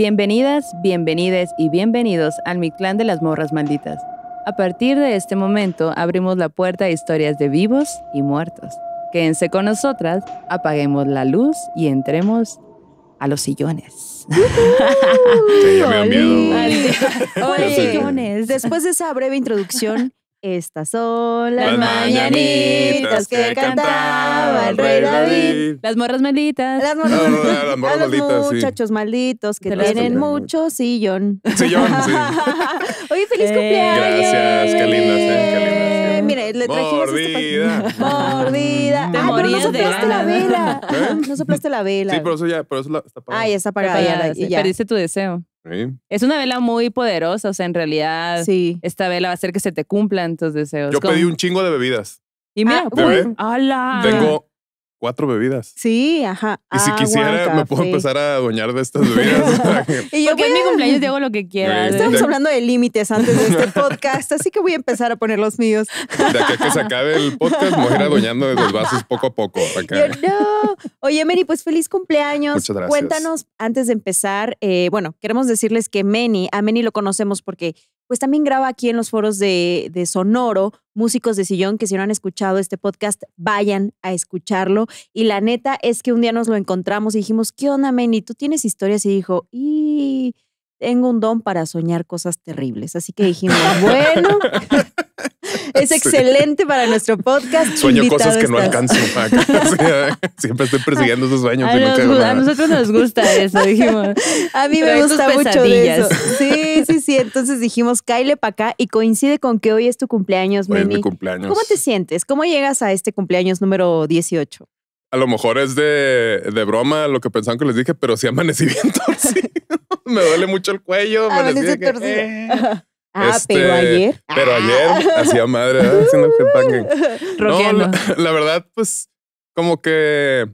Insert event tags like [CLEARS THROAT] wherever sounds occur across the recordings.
Bienvenidas, bienvenides y bienvenidos al Mi Clan de las Morras Malditas. A partir de este momento abrimos la puerta a historias de vivos y muertos. Quédense con nosotras, apaguemos la luz y entremos a los sillones. [LAUGHS] Oye, sillones. Después de esa breve introducción, estas son las, mañanitas que cantaba el rey David. Las morras malditas. Las morras, a los malditas, muchachos malditos que tienen mucho sillón. [LAUGHS] Sillón, sí. [LAUGHS] Oye, feliz cumpleaños. Gracias, qué lindas, eh, qué lindas mire, le trajimos Mordida. Este Mordida. Te pero no soplaste la vela. ¿Eh? No soplaste la vela. Sí, pero eso ya, pero eso la, está apagada. Ay, está apagada. Ya, Perdiste tu deseo. Es una vela muy poderosa, o sea, en realidad sí. esta vela va a hacer que se te cumplan tus deseos. Yo pedí un chingo de bebidas. Y mira, ah, Tengo cuatro bebidas. Sí, ajá. Y si quisiera, me puedo empezar a adueñar de estas bebidas. [LAUGHS] y yo que en mi cumpleaños te [LAUGHS] hago lo que quiera. Estamos hablando de límites antes de este podcast, así que voy a empezar a poner los míos. De aquí que se acabe el podcast, me voy a ir adueñando de los vasos poco a poco. no. Oye, Meni, pues feliz cumpleaños. Muchas gracias. Cuéntanos, antes de empezar, eh, bueno, queremos decirles que Meni, a Meni lo conocemos porque pues también graba aquí en los foros de, de, Sonoro, músicos de sillón, que si no han escuchado este podcast, vayan a escucharlo. Y la neta es que un día nos lo encontramos y dijimos, ¿qué onda, Y ¿Tú tienes historias? Y dijo, y tengo un don para soñar cosas terribles. Así que dijimos, [LAUGHS] bueno. Es excelente para nuestro podcast. Sueño cosas que no alcanzo. [LAUGHS] Siempre estoy persiguiendo esos sueños. Ah, a, nosotros nos gusta eso, [LAUGHS] dijimos. A mí me gusta mucho eso. Sí, sí, sí. Entonces dijimos, Kyle para acá y coincide con que hoy es tu cumpleaños, hoy Es mi cumpleaños. ¿Cómo te sientes? ¿Cómo llegas a este cumpleaños número 18? A lo mejor es de, broma lo que pensaban que les dije, pero sí amanecí bien [LAUGHS] me duele mucho el cuello. Amanecí, Ah, este, pero ayer. Pero ah. ayer hacía madre ¿eh? [LAUGHS] haciendo no, [LAUGHS] la, verdad, pues, como que.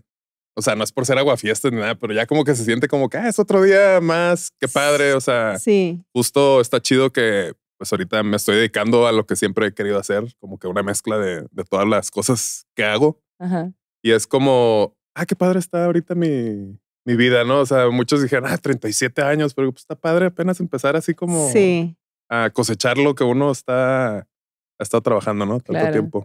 O sea, no es por ser aguafiestas ni nada, pero ya como que se siente como que ah, es otro día más, qué padre. O sea, sí. justo está chido que pues ahorita me estoy dedicando a lo que siempre he querido hacer, como que una mezcla de, todas las cosas que hago. Ajá. Y es como, ah, qué padre está ahorita mi, mi vida, ¿no? O sea, muchos dijeron, ah, 37 años, pero pues está padre apenas empezar así como sí a cosechar lo que uno está estado trabajando, ¿no? Tanto claro, tiempo.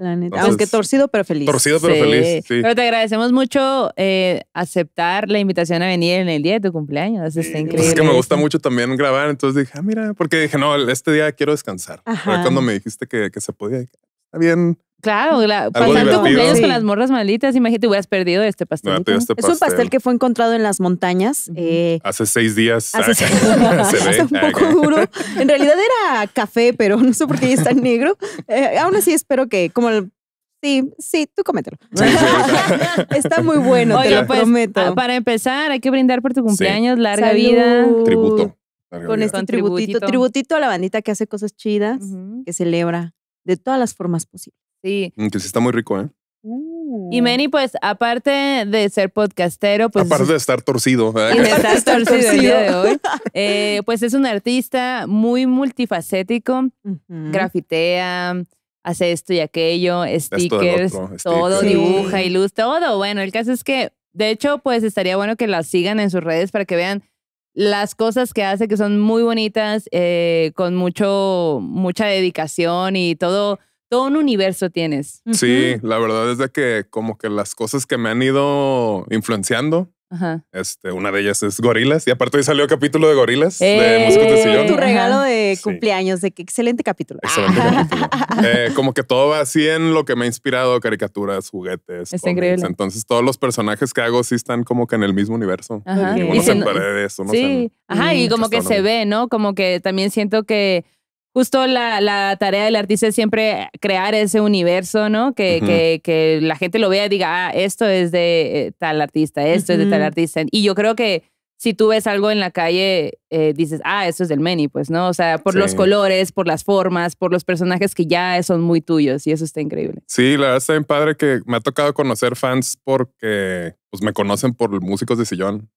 es que torcido, pero feliz. Torcido, pero feliz. Sí. Pero te agradecemos mucho eh, aceptar la invitación a venir en el día de tu cumpleaños. Está pues increíble. es que me gusta mucho también grabar. Entonces dije, ah, mira, porque dije, no, este día quiero descansar. Pero cuando me dijiste que, que se podía, está bien Claro, la, pasar tu cumpleaños con las morras malditas, imagínate, hubieras perdido este pastel. Este es un pastel que fue encontrado en las montañas. Eh, hace seis días. Hace, ah, [LAUGHS] [LAUGHS] un poco ah, duro. En realidad era café, pero no sé por qué está en negro. [LAUGHS] Eh, aún así espero que, como el, Sí, sí, tú comételo. Está muy bueno, te lo pues, prometo. Ah, para empezar, hay que brindar por tu cumpleaños, larga vida. Tributo. con este tributito, tributito. a la bandita que hace cosas chidas, que celebra de todas las formas posibles. Sí. Mm, que sí está muy rico, ¿eh? Uh. Y Manny, pues, aparte de ser podcastero, pues. Aparte de estar torcido. ¿eh? Y de estar torcido, de hoy. Eh, pues es un artista muy multifacético. Grafitea, hace esto y aquello, stickers, todo, dibuja, y luz, todo. Bueno, el caso es que, de hecho, pues estaría bueno que la sigan en sus redes para que vean las cosas que hace, que son muy bonitas, eh, con mucho, mucha dedicación y todo todo un universo tienes. Sí, la verdad es de que como que las cosas que me han ido influenciando, Este, una de ellas es Gorilas. Y aparte hoy salió capítulo de Gorilas de ¡Eh! Sillón. Tu regalo de cumpleaños, de qué excelente capítulo. Excelente ah. capítulo. [LAUGHS] Eh, como que todo va así en lo que me ha inspirado, caricaturas, juguetes. Es increíble. Entonces todos los personajes que hago sí están como que en el mismo universo. Ajá. Y se, sí. Ajá, y como que se ve, ¿no? Como que también siento que justo la, tarea del artista es siempre crear ese universo, ¿no? Que, que, que la gente lo vea y diga, ah, esto es de eh, tal artista, esto es de tal artista. Y yo creo que si tú ves algo en la calle, eh, dices, ah, esto es del Manny, pues, ¿no? O sea, por los colores, por las formas, por los personajes que ya son muy tuyos y eso está increíble. Sí, la verdad está bien padre que me ha tocado conocer fans porque pues me conocen por músicos de sillón.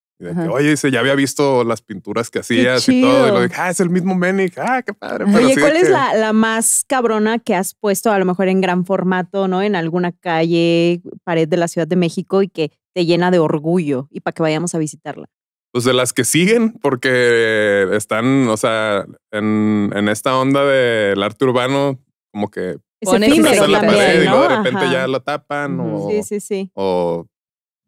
Oye, ya había visto las pinturas que hacías y todo. Y lo dije, ah, es el mismo Menich. Ah, qué padre. Oye, ¿cuál es la, más cabrona que has puesto a lo mejor en gran formato, ¿no? En alguna calle, pared de la Ciudad de México y que te llena de orgullo y para que vayamos a visitarla? Pues de las que siguen, porque están, o sea, en, esta onda del arte urbano, como que de repente ya la tapan. sí, sí, sí. O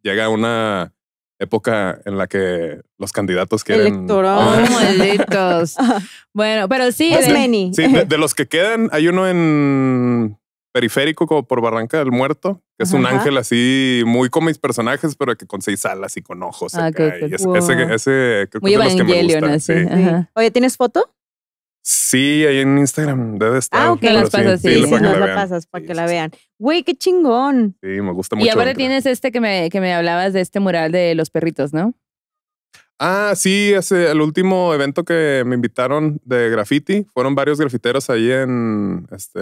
llega una época en la que los candidatos quieren. [LAUGHS] malditos. [LAUGHS] bueno, pero sí. es pues de, sí de, los que quedan, hay uno en periférico, como por Barranca del Muerto, que es un ángel así, muy como mis personajes, pero que con seis alas y con ojos. Ah, ese, ese, muy que es de que Oye, ¿tienes foto? Sí, ahí en Instagram debe estar. Ah, ok, las pasas, sí, la pasas para que la vean. Güey, qué chingón. Sí, me gusta mucho. Y ahora tienes este que me, que me hablabas de este mural de los perritos, ¿no? Ah, sí, ese, el último evento que me invitaron de graffiti, fueron varios grafiteros ahí en, este,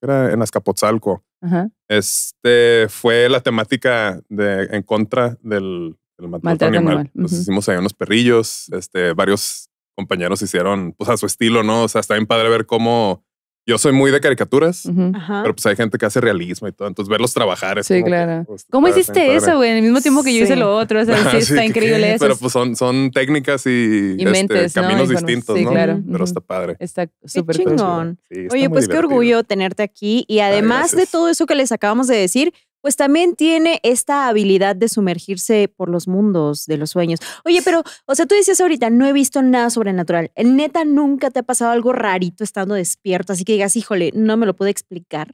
era en Azcapotzalco. Ajá. Este, fue la temática de, en contra del, matrimonio animal. Nos hicimos ahí unos perrillos, este, varios compañeros hicieron, pues a su estilo, ¿no? O sea, está bien padre ver cómo yo soy muy de caricaturas, pero pues hay gente que hace realismo y todo. Entonces, verlos trabajar es. Sí, claro. Pues, ¿Cómo hiciste eso, güey? En el mismo tiempo que yo hice lo otro. O sea, [LAUGHS] está increíble eso. Pero pues son, son técnicas y, este, caminos distintos, ¿no? Claro. Pero está padre. Está súper chingón. Oye, pues qué orgullo tenerte aquí. Y además de todo eso que les acabamos de decir, pues también tiene esta habilidad de sumergirse por los mundos de los sueños. Oye, pero, o sea, tú decías ahorita, no he visto nada sobrenatural. Neta, nunca te ha pasado algo rarito estando despierto, así que digas, híjole, no me lo puedo explicar.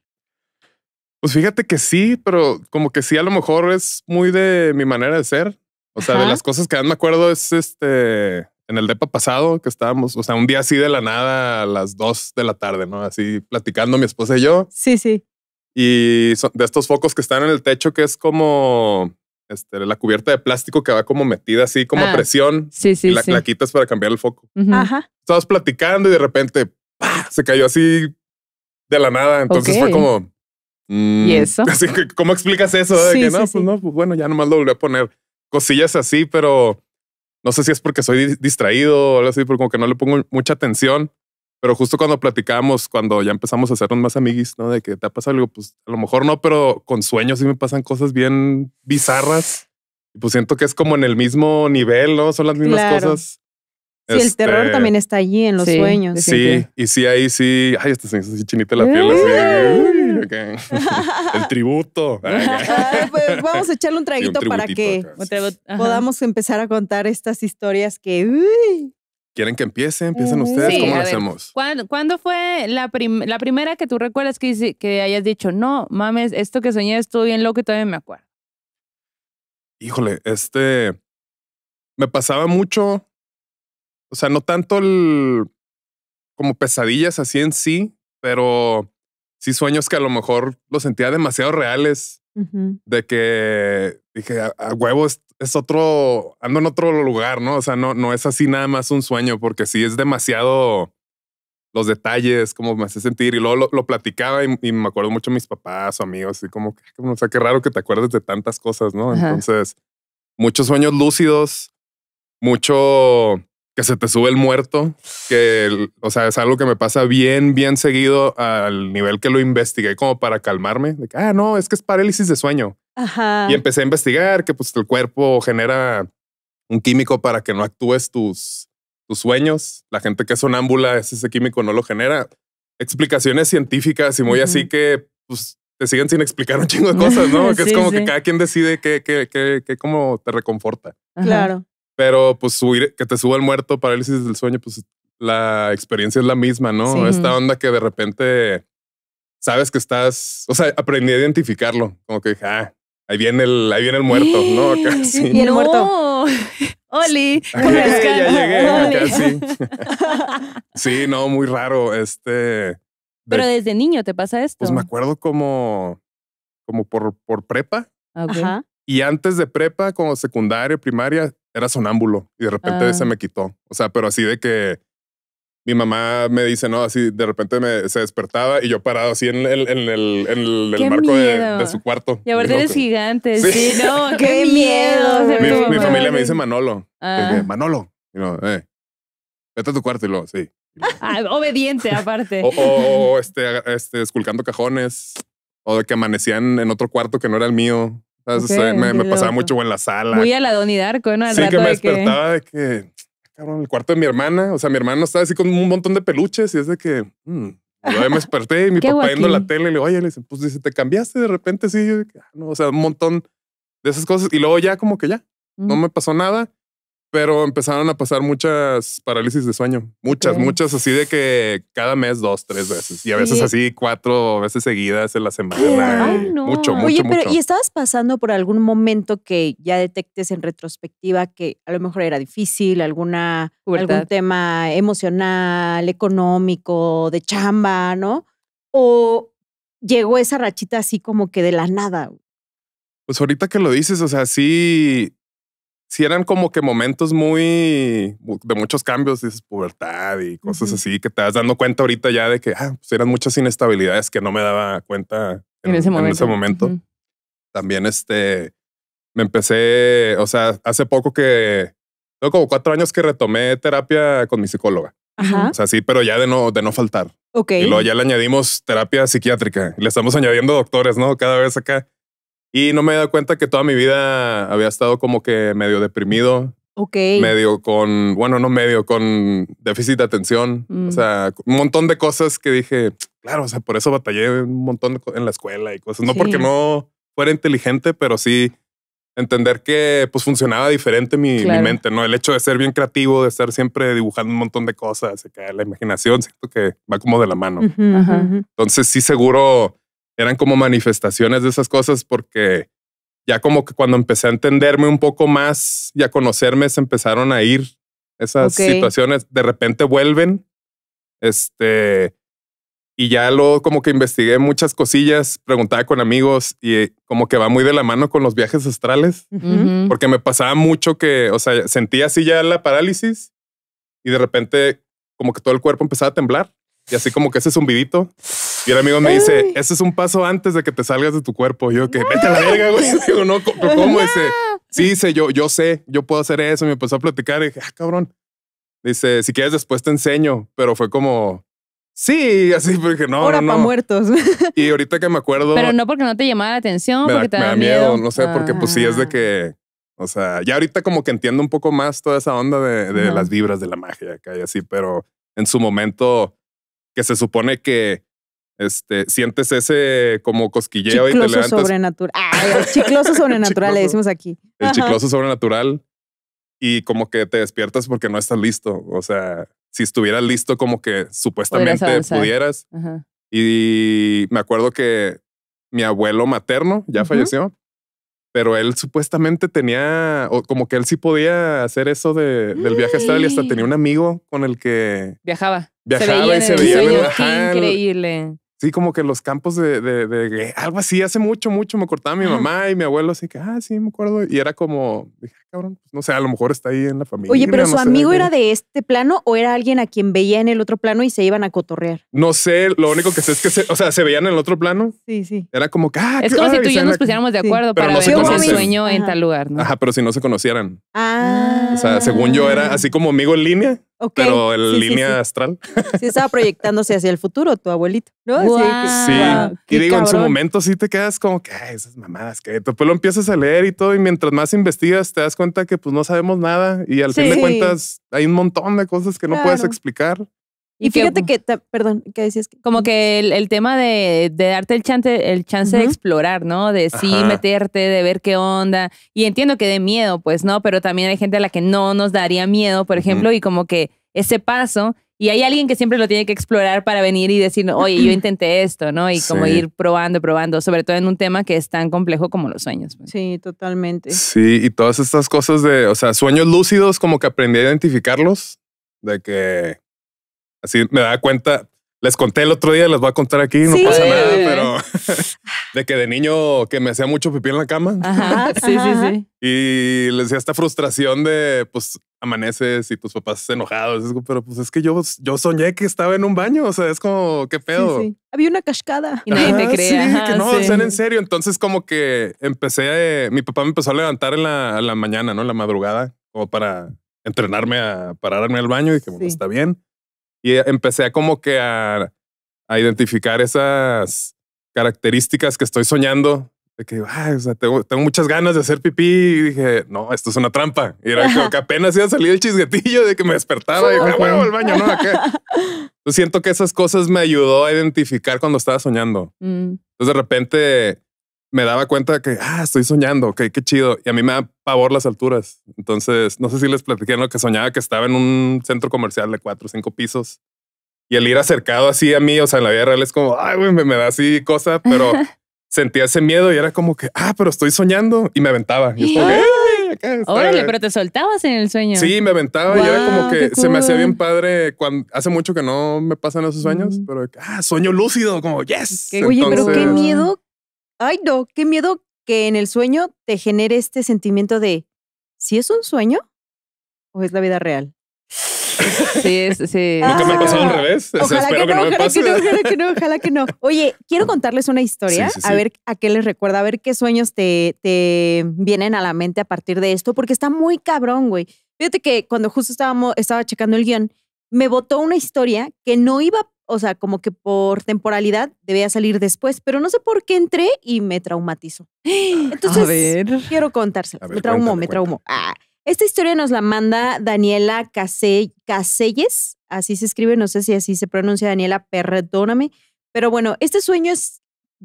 Pues fíjate que sí, pero como que sí, a lo mejor es muy de mi manera de ser. O sea, de las cosas que me acuerdo es este, en el depa pasado que estábamos, o sea, un día así de la nada a las dos de la tarde, ¿no? Así platicando mi esposa y yo. Sí, sí. Y de estos focos que están en el techo, que es como este, la cubierta de plástico que va como metida así, como a ah, presión. Sí, sí, y la, quitas para cambiar el foco. Ajá. Estabas platicando y de repente se cayó así de la nada. Entonces fue como. Mm, ¿Y eso? [LAUGHS] Así que, ¿cómo explicas eso? De que no, pues sí, pues no, pues bueno, ya nomás lo volví a poner. Cosillas así, pero no sé si es porque soy distraído o algo así, porque como que no le pongo mucha atención. Pero justo cuando platicábamos, cuando ya empezamos a hacernos más amiguis, ¿no? De que te ha pasado algo, pues a lo mejor no, pero con sueños sí me pasan cosas bien bizarras. Y pues siento que es como en el mismo nivel, ¿no? Son las mismas cosas. Sí, el este terror también está allí en los sueños. Sí, y sí, ahí sí. Ay, este se chinita la piel. [LAUGHS] el tributo. Pues, vamos a echarle un traguito para que podamos empezar a contar estas historias que. ¿Quieren que empiece? Empiecen ustedes. ¿Cómo lo hacemos? ¿cuándo, fue la, primera que tú recuerdas que, que hayas dicho, no, mames, esto que soñé estuvo bien loco y todavía me acuerdo? Híjole, este. Me pasaba mucho. O sea, no tanto el. como pesadillas así en sí, pero sí sueños que a lo mejor los sentía demasiado reales de que dije, a, huevo es, otro, ando en otro lugar, ¿no? O sea, no, no es así nada más un sueño, porque sí es demasiado los detalles, como me hace sentir. Y luego lo, platicaba y, me acuerdo mucho de mis papás o amigos, y como, o sea, qué raro que te acuerdes de tantas cosas, ¿no? Entonces, muchos sueños lúcidos, mucho que se te sube el muerto, que, o sea, es algo que me pasa bien, bien seguido al nivel que lo investigué como para calmarme. De ah, no, es que es parálisis de sueño. Y empecé a investigar que pues el cuerpo genera un químico para que no actúes tus, tus sueños. La gente que es sonámbula, ese químico no lo genera. Explicaciones científicas y muy así que pues, te siguen sin explicar un chingo de cosas, ¿no? [LAUGHS] Que es como que cada quien decide qué, qué, qué, cómo te reconforta. Claro. Pero pues que te suba el muerto, parálisis del sueño, pues la experiencia es la misma, ¿no? Esta onda que de repente sabes que estás, o sea, aprendí a identificarlo, como que, ah, ahí viene el, ahí viene el muerto, ¿no? ¡Eh! Y el muerto. Oli, ya llegué, sí. no, muy raro, este. Pero desde niño te pasa esto. Pues me acuerdo como, como por, por prepa. Ajá. Y antes de prepa, como secundaria, primaria, era sonámbulo y de repente se ah. me quitó. O sea, pero así de que mi mamá me dice, no, así de repente me, se despertaba y yo parado así en el, en el, el, marco de, su cuarto. Y ahora eres gigante, sí. no, [LAUGHS] qué miedo. Mi, familia me dice Manolo. Ah. Manolo. Y no, eh, vete a tu cuarto y lo sí. Ah, obediente aparte. o, este, este, esculcando cajones. O de que amanecían en otro cuarto que no era el mío me, pasaba mucho en la sala. Muy a la Donnie Darko, sí, que me despertaba de que, ah, cabrón, el cuarto de mi hermana. O sea, mi hermana estaba así con un montón de peluches y es de que, mm, Yo me [LAUGHS] desperté y mi papá viendo la tele y le digo, oye, le dice, pues dice, te cambiaste de repente, sí. Ah, o sea, un montón de esas cosas. Y luego ya, como que ya, no me pasó nada pero empezaron a pasar muchas parálisis de sueño. Muchas, muchas, así de que cada mes dos, tres veces. Y a veces así cuatro veces seguidas en la semana. Ay, Mucho, mucho, Oye, pero ¿y estabas pasando por algún momento que ya detectes en retrospectiva que a lo mejor era difícil, alguna, algún tema emocional, económico, de chamba, ¿no? ¿O llegó esa rachita así como que de la nada? Pues ahorita que lo dices, o sea, sí si eran como que momentos muy de muchos cambios, dices pubertad y cosas así que te vas dando cuenta ahorita ya de que ah, pues, eran muchas inestabilidades que no me daba cuenta en, ese momento. También este me empecé, o sea, hace poco que tengo como cuatro años que retomé terapia con mi psicóloga. O sea, sí, pero ya de no, de no faltar. Y luego ya le añadimos terapia psiquiátrica. Le estamos añadiendo doctores, ¿no? Cada vez acá. Y no me he dado cuenta que toda mi vida había estado como que medio deprimido. Medio con, bueno, no medio, con déficit de atención. O mm. sea, un montón de cosas que dije, claro, o sea, por eso batallé un montón en la escuela y cosas. No porque no fuera inteligente, pero sí entender que pues funcionaba diferente mi, mente, ¿no? El hecho de ser bien creativo, de estar siempre dibujando un montón de cosas, la imaginación, siento que va como de la mano. Entonces sí seguro eran como manifestaciones de esas cosas porque ya como que cuando empecé a entenderme un poco más y a conocerme, se empezaron a ir esas situaciones. De repente vuelven. Este. Y ya lo como que investigué muchas cosillas, preguntaba con amigos y como que va muy de la mano con los viajes astrales, porque me pasaba mucho que, o sea, sentía así ya la parálisis y de repente como que todo el cuerpo empezaba a temblar y así como que ese zumbidito. Y el amigo me dice, ese es un paso antes de que te salgas de tu cuerpo. Yo que, vete a la ah. verga, güey. [LAUGHS] Digo, no, ¿cómo? Dice, sí, dice, yo, yo sé, yo puedo hacer eso. Me empezó a platicar y dije, ah, cabrón. Dice, si quieres después te enseño. Pero fue como, sí, así, porque no, no, ahora no, muertos. [LAUGHS] Y ahorita que me acuerdo... Pero no porque no te llamaba la atención, me porque miedo. No sé, porque pues sí es de ah. que... O sea, ya ahorita como que entiendo un poco más toda esa onda de, de las vibras de la magia que hay así, pero en su momento que se supone que este, sientes ese como cosquilleo y te levantas. Sobrenatural. ah el chicloso [LAUGHS] sobrenatural, le decimos aquí. El chicloso sobrenatural y como que te despiertas porque no estás listo. O sea, si estuvieras listo como que supuestamente pudieras. Y me acuerdo que mi abuelo materno ya falleció, pero él supuestamente tenía, o como que él sí podía hacer eso del viaje astral y hasta [GASPS] tenía un amigo con el que viajaba. Viajaba y se veía. increíble. Sí, como que los campos de, de, de, algo así, hace mucho, mucho me cortaba mi mamá y mi abuelo, así que, ah, sí, me acuerdo. Y era como, dije, ah, cabrón, pues, no sé, a lo mejor está ahí en la familia. Oye, pero su amigo era de este plano o era alguien a quien veía en el otro plano y se iban a cotorrear. No sé, lo único que sé es que, o sea, se veían en el otro plano. Sí, sí. Era como ah, Es como si tú y yo nos pusiéramos de acuerdo para no ver un sueño en tal lugar, ¿no? Ajá, pero si no se conocieran. Ah. O sea, según yo era así como amigo en línea pero en línea astral. Sí estaba proyectándose hacia el futuro tu abuelito, sí, y digo, en su momento sí te quedas como que esas mamadas que después lo empiezas a leer y todo y mientras más investigas te das cuenta que pues no sabemos nada y al fin de cuentas hay un montón de cosas que no puedes explicar. Y, fíjate que, perdón, que decías Como que el, tema de, darte el chance, el chance de explorar, ¿no? De sí meterte, de ver qué onda. Y entiendo que de miedo, pues, ¿no? Pero también hay gente a la que no nos daría miedo, por ejemplo, y como que ese paso... Y hay alguien que siempre lo tiene que explorar para venir y decir, oye, yo intenté esto, ¿no? Y como ir probando, probando, sobre todo en un tema que es tan complejo como los sueños. Pues. Sí, totalmente. Sí, y todas estas cosas de, o sea, sueños lúcidos, como que aprendí a identificarlos, de que Así me daba cuenta. Les conté el otro día, les voy a contar aquí, no pasa nada, pero [LAUGHS] de que de niño que me hacía mucho pipí en la cama. Ajá, [LAUGHS] sí, sí, sí. Y les decía esta frustración de pues amaneces y tus papás enojados. pero pues es que yo, yo soñé que estaba en un baño. O sea, es como, qué pedo. Sí, Había una cascada y nadie me creía. Sí, que no, o en serio. Entonces, como que empecé, a eh, mi papá me empezó a levantar en la, a la mañana, ¿no? En la madrugada, como para entrenarme a pararme al baño y que bueno, está bien. Y eh, empecé a como que a, identificar esas características que estoy soñando. De que tengo, muchas ganas de hacer pipí y dije, no, esto es una trampa. Y era como que apenas iba a salir el chisguetillo de que me despertaba y me al ah, baño, no, Yo [LAUGHS] siento que esas cosas me ayudó a identificar cuando estaba soñando. Mm. Entonces de repente me daba cuenta que, ah, estoy soñando, que qué chido. Y a mí me da pavor las alturas. Entonces, no sé si les platiqué en lo que soñaba que estaba en un centro comercial de cuatro o cinco pisos. Y el ir acercado así a mí, o sea, en la vida real es como, ay, güey, me, da así cosa, pero [LAUGHS] sentía ese miedo y era como que, ah, pero estoy soñando. Y me aventaba. Y [LAUGHS] Órale, pero te soltabas en el sueño. Sí, me aventaba y era como que se me hacía bien padre. Cuando, hace mucho que no me pasan esos sueños, pero ah, sueño lúcido, como yes. Oye, pero qué miedo ay no, qué miedo que en el sueño te genere este sentimiento de, ¿si es un sueño o es la vida real? Sí, es, [LAUGHS] sí. Nunca me ha pasado al revés. Ojalá que no, ojalá que no, ojalá que no, Oye, quiero [LAUGHS] contarles una historia, a ver a qué les recuerda, a ver qué sueños te, te vienen a la mente a partir de esto, porque está muy cabrón, güey. Fíjate que cuando justo estábamos, estaba checando el guión, me botó una historia que no iba o sea, como que por temporalidad debía salir después, pero no sé por qué entré y me traumatizó. Entonces, quiero contárselo. me traumó, me traumó. Ah, esta historia nos la manda Daniela Caselles, así se escribe, no sé si así se pronuncia Daniela, perdóname, pero bueno, este sueño es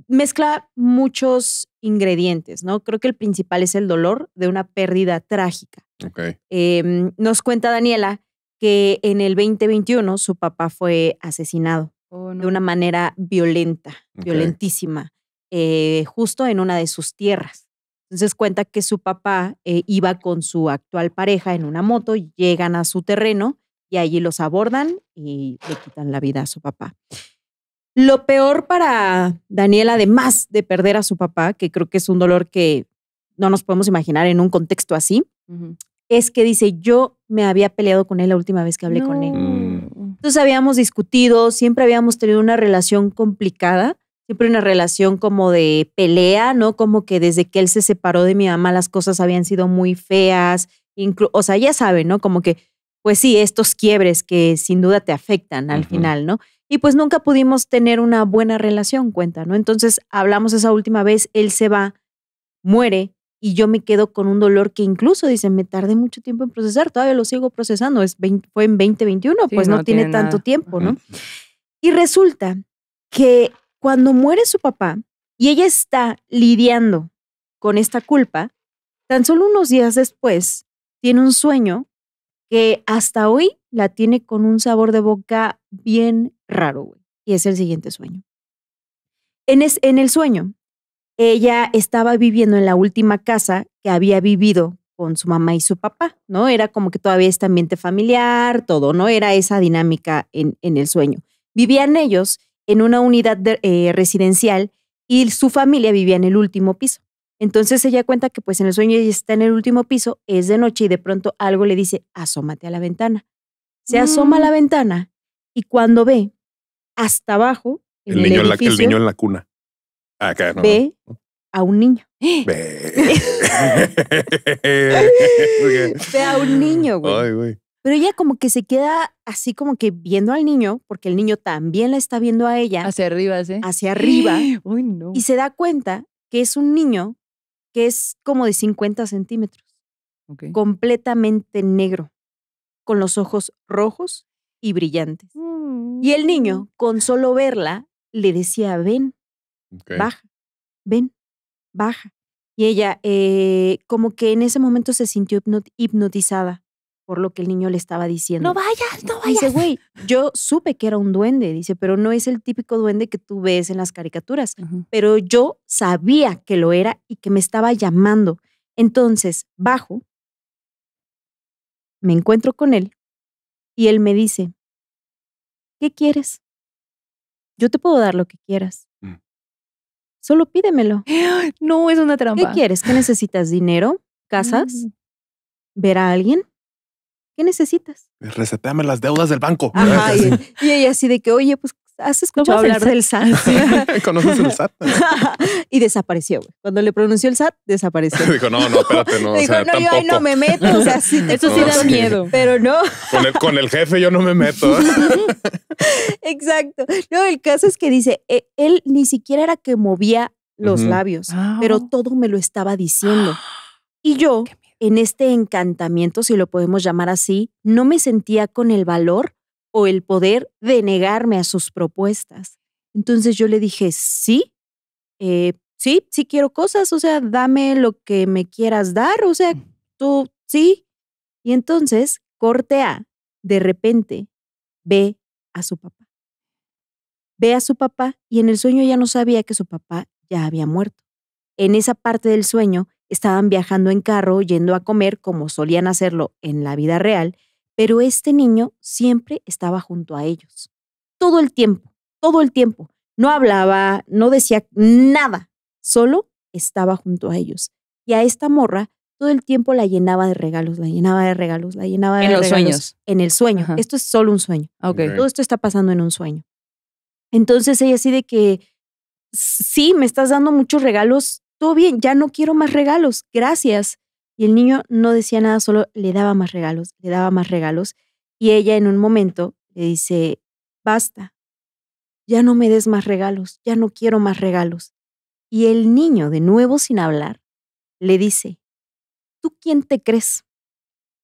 mezcla muchos ingredientes, ¿no? Creo que el principal es el dolor de una pérdida trágica. Okay. Em, nos cuenta Daniela que en el 2021 su papá fue asesinado oh, de una manera violenta, violentísima, eh, justo en una de sus tierras. Entonces cuenta que su papá eh, iba con su actual pareja en una moto, llegan a su terreno y allí los abordan y le quitan la vida a su papá. Lo peor para Daniel, además de perder a su papá, que creo que es un dolor que no nos podemos imaginar en un contexto así, es que dice, yo me había peleado con él la última vez que hablé con él. Mm. Entonces habíamos discutido, siempre habíamos tenido una relación complicada, siempre una relación como de pelea, ¿no? Como que desde que él se separó de mi mamá las cosas habían sido muy feas, o sea, ya saben, ¿no? Como que, pues sí, estos quiebres que sin duda te afectan al final, ¿no? Y pues nunca pudimos tener una buena relación, cuenta, ¿no? Entonces hablamos esa última vez, él se va, muere, y yo me quedo con un dolor que incluso, dicen, me tardé mucho tiempo en procesar, todavía lo sigo procesando, es fue en 2021, pues no, tiene, tanto tiempo, ¿no? Y resulta que cuando muere su papá y ella está lidiando con esta culpa, tan solo unos días después tiene un sueño que hasta hoy la tiene con un sabor de boca bien raro, Y es el siguiente sueño. En, en el sueño, ella estaba viviendo en la última casa que había vivido con su mamá y su papá, ¿no? Era como que todavía este ambiente familiar, todo, ¿no? Era esa dinámica en, el sueño. Vivían ellos en una unidad eh, residencial y su familia vivía en el último piso. Entonces ella cuenta que pues en el sueño ella está en el último piso, es de noche y de pronto algo le dice, asómate a la ventana. Se asoma a la mm. ventana y cuando ve hasta abajo... el niño en la cuna Ah, [LAUGHS] Ve a un niño. Ve, Ve a un niño, güey. Pero ella como que se queda así como que viendo al niño, porque el niño también la está viendo a ella. Hacia arriba, sí. Hacia arriba. [GASPS] Uy, no. Y se da cuenta que es un niño que es como de 50 centímetros. Completamente negro, con los ojos rojos y brillantes. Mm. Y el niño, con solo verla, le decía, ven. Baja, ven, baja. Y ella eh, como que en ese momento se sintió hipnotizada por lo que el niño le estaba diciendo. No vayas, no vayas. Dice, güey, yo supe que era un duende, dice, pero no es el típico duende que tú ves en las caricaturas, pero yo sabía que lo era y que me estaba llamando. Entonces, bajo, me encuentro con él y él me dice, ¿qué quieres? Yo te puedo dar lo que quieras. Solo pídemelo. [GASPS] No, es una trampa. ¿Qué quieres? ¿Qué necesitas? ¿Dinero? ¿Casas? Mm. ¿Ver a alguien? ¿Qué necesitas? Reseteame las deudas del banco. y, [LAUGHS] y, ella así de que, oye, pues ¿Has escuchado hablar el del SAT? ¿Conoces el SAT? [LAUGHS] y desapareció, güey. Cuando le pronunció el SAT, desapareció. Dijo, no, no, espérate, no. Dijo, no, yo ahí no me meto. O sea, sí, [LAUGHS] Eso da miedo. Pero no. Con el, jefe yo no me meto. [LAUGHS] Exacto. No, el caso es que dice, e, él ni siquiera era que movía los labios, ah. pero todo me lo estaba diciendo. [GASPS] Y yo, en este encantamiento, si lo podemos llamar así, no me sentía con el valor o el poder de negarme a sus propuestas. Entonces yo le dije, sí, eh, sí, sí quiero cosas, o sea, dame lo que me quieras dar, o sea, mm. tú sí. Y entonces, corte A, de repente, ve a su papá. Ve a su papá y en el sueño ya no sabía que su papá ya había muerto. En esa parte del sueño estaban viajando en carro, yendo a comer como solían hacerlo en la vida real, pero este niño siempre estaba junto a ellos. Todo el tiempo, todo el tiempo. No hablaba, no decía nada, solo estaba junto a ellos. Y a esta morra todo el tiempo la llenaba de regalos, la llenaba de regalos, la llenaba de regalos. En los sueños. En el sueño. Esto es solo un sueño. Todo esto está pasando en un sueño. Entonces ella así de que, sí, me estás dando muchos regalos, todo bien, ya no quiero más regalos, gracias. Y el niño no decía nada, solo le daba más regalos, le daba más regalos. Y ella en un momento le dice, basta, ya no me des más regalos, ya no quiero más regalos. Y el niño, de nuevo sin hablar, le dice, ¿tú quién te crees?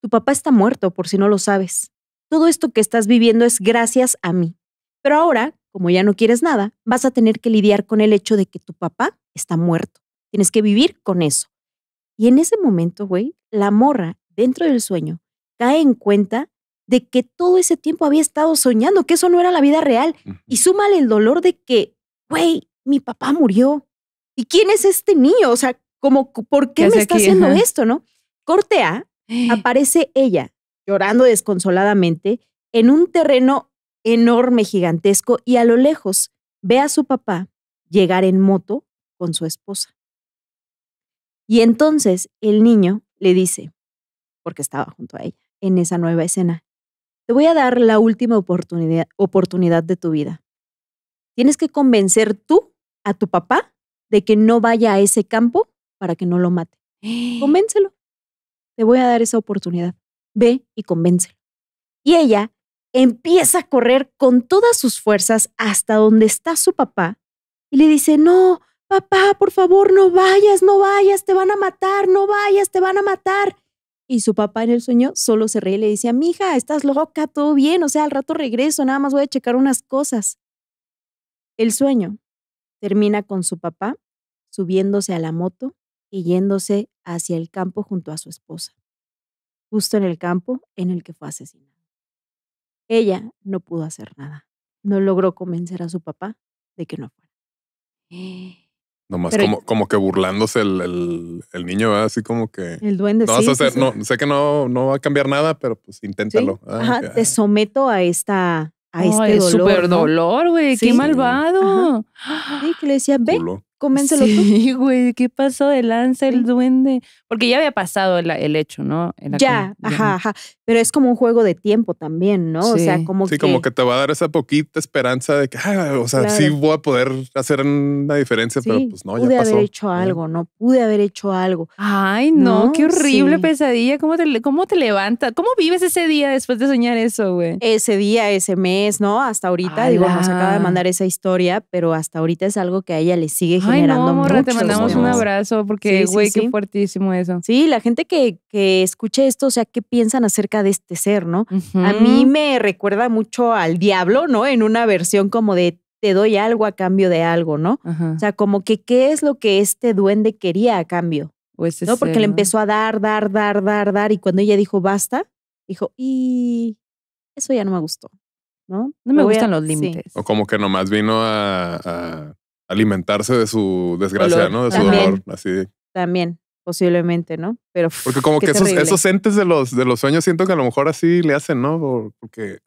Tu papá está muerto, por si no lo sabes. Todo esto que estás viviendo es gracias a mí. Pero ahora, como ya no quieres nada, vas a tener que lidiar con el hecho de que tu papá está muerto. Tienes que vivir con eso. Y en ese momento, güey, la morra, dentro del sueño, cae en cuenta de que todo ese tiempo había estado soñando, que eso no era la vida real. Y súmale el dolor de que, güey, mi papá murió. ¿Y quién es este niño? O sea, como, ¿por qué, me está haciendo esto, no? Corte A, ¡Eh! aparece ella llorando desconsoladamente en un terreno enorme, gigantesco, y a lo lejos ve a su papá llegar en moto con su esposa. Y entonces el niño le dice, porque estaba junto a ella, en esa nueva escena, te voy a dar la última oportunidad, de tu vida. Tienes que convencer tú a tu papá de que no vaya a ese campo para que no lo mate. [GASPS] Convéncelo. Te voy a dar esa oportunidad. Ve y convéncelo. Y ella empieza a correr con todas sus fuerzas hasta donde está su papá y le dice, no, papá, por favor, no vayas, no vayas, te van a matar, no vayas, te van a matar. Y su papá en el sueño solo se reía y le decía, mija, estás loca, todo bien, o sea, al rato regreso, nada más voy a checar unas cosas. El sueño termina con su papá subiéndose a la moto y yéndose hacia el campo junto a su esposa, justo en el campo en el que fue asesinado. Ella no pudo hacer nada, no logró convencer a su papá de que no fuera. [GASPS] ¡Eh! Nomás como, como que burlándose el, el, niño, ¿verdad? así como que... El duende, no vas a hacer, No, sé que no, no va a cambiar nada, pero pues inténtalo. Ajá, te someto a esta... A este dolor. Súper dolor, güey. Qué malvado. Ay, [GASPS] que le decía, ve, coméntelo coménselo tú. Sí, güey, ¿qué pasó de lanza el duende? Porque ya había pasado el, hecho, ¿no? ya, ajá, ajá pero es como un juego de tiempo también, ¿no? O sea, como sí, como que te va a dar esa poquita esperanza de que, ah, o sea, sí voy a poder hacer una diferencia, pero pues no, ya pasó. haber hecho algo, ¿no? Pude haber hecho algo. Ay, no, qué horrible pesadilla. ¿Cómo te, ¿Cómo te levantas? ¿Cómo vives ese día después de soñar eso, güey? Ese día, ese mes, ¿no? Hasta ahorita, digo, acaba de mandar esa historia, pero hasta ahorita es algo que a ella le sigue Ay, generando no, morra, te mandamos un abrazo porque, güey, qué fuertísimo eso. Sí, la gente que, que escuche esto, o sea, ¿qué piensan acerca de este ser, ¿no? A mí me recuerda mucho al diablo, ¿no? En una versión como de te doy algo a cambio de algo, ¿no? O sea, como que qué es lo que este duende quería a cambio. ¿No? Porque le empezó a dar, dar, dar, dar, dar. Y cuando ella dijo basta, dijo, y eso ya no me gustó, ¿no? No me, gustan los límites. O como que nomás vino a, alimentarse de su desgracia, ¿no? De su dolor. Así. También posiblemente, ¿no? Pero porque como que esos, entes de los de los sueños siento que a lo mejor así le hacen, ¿no? Porque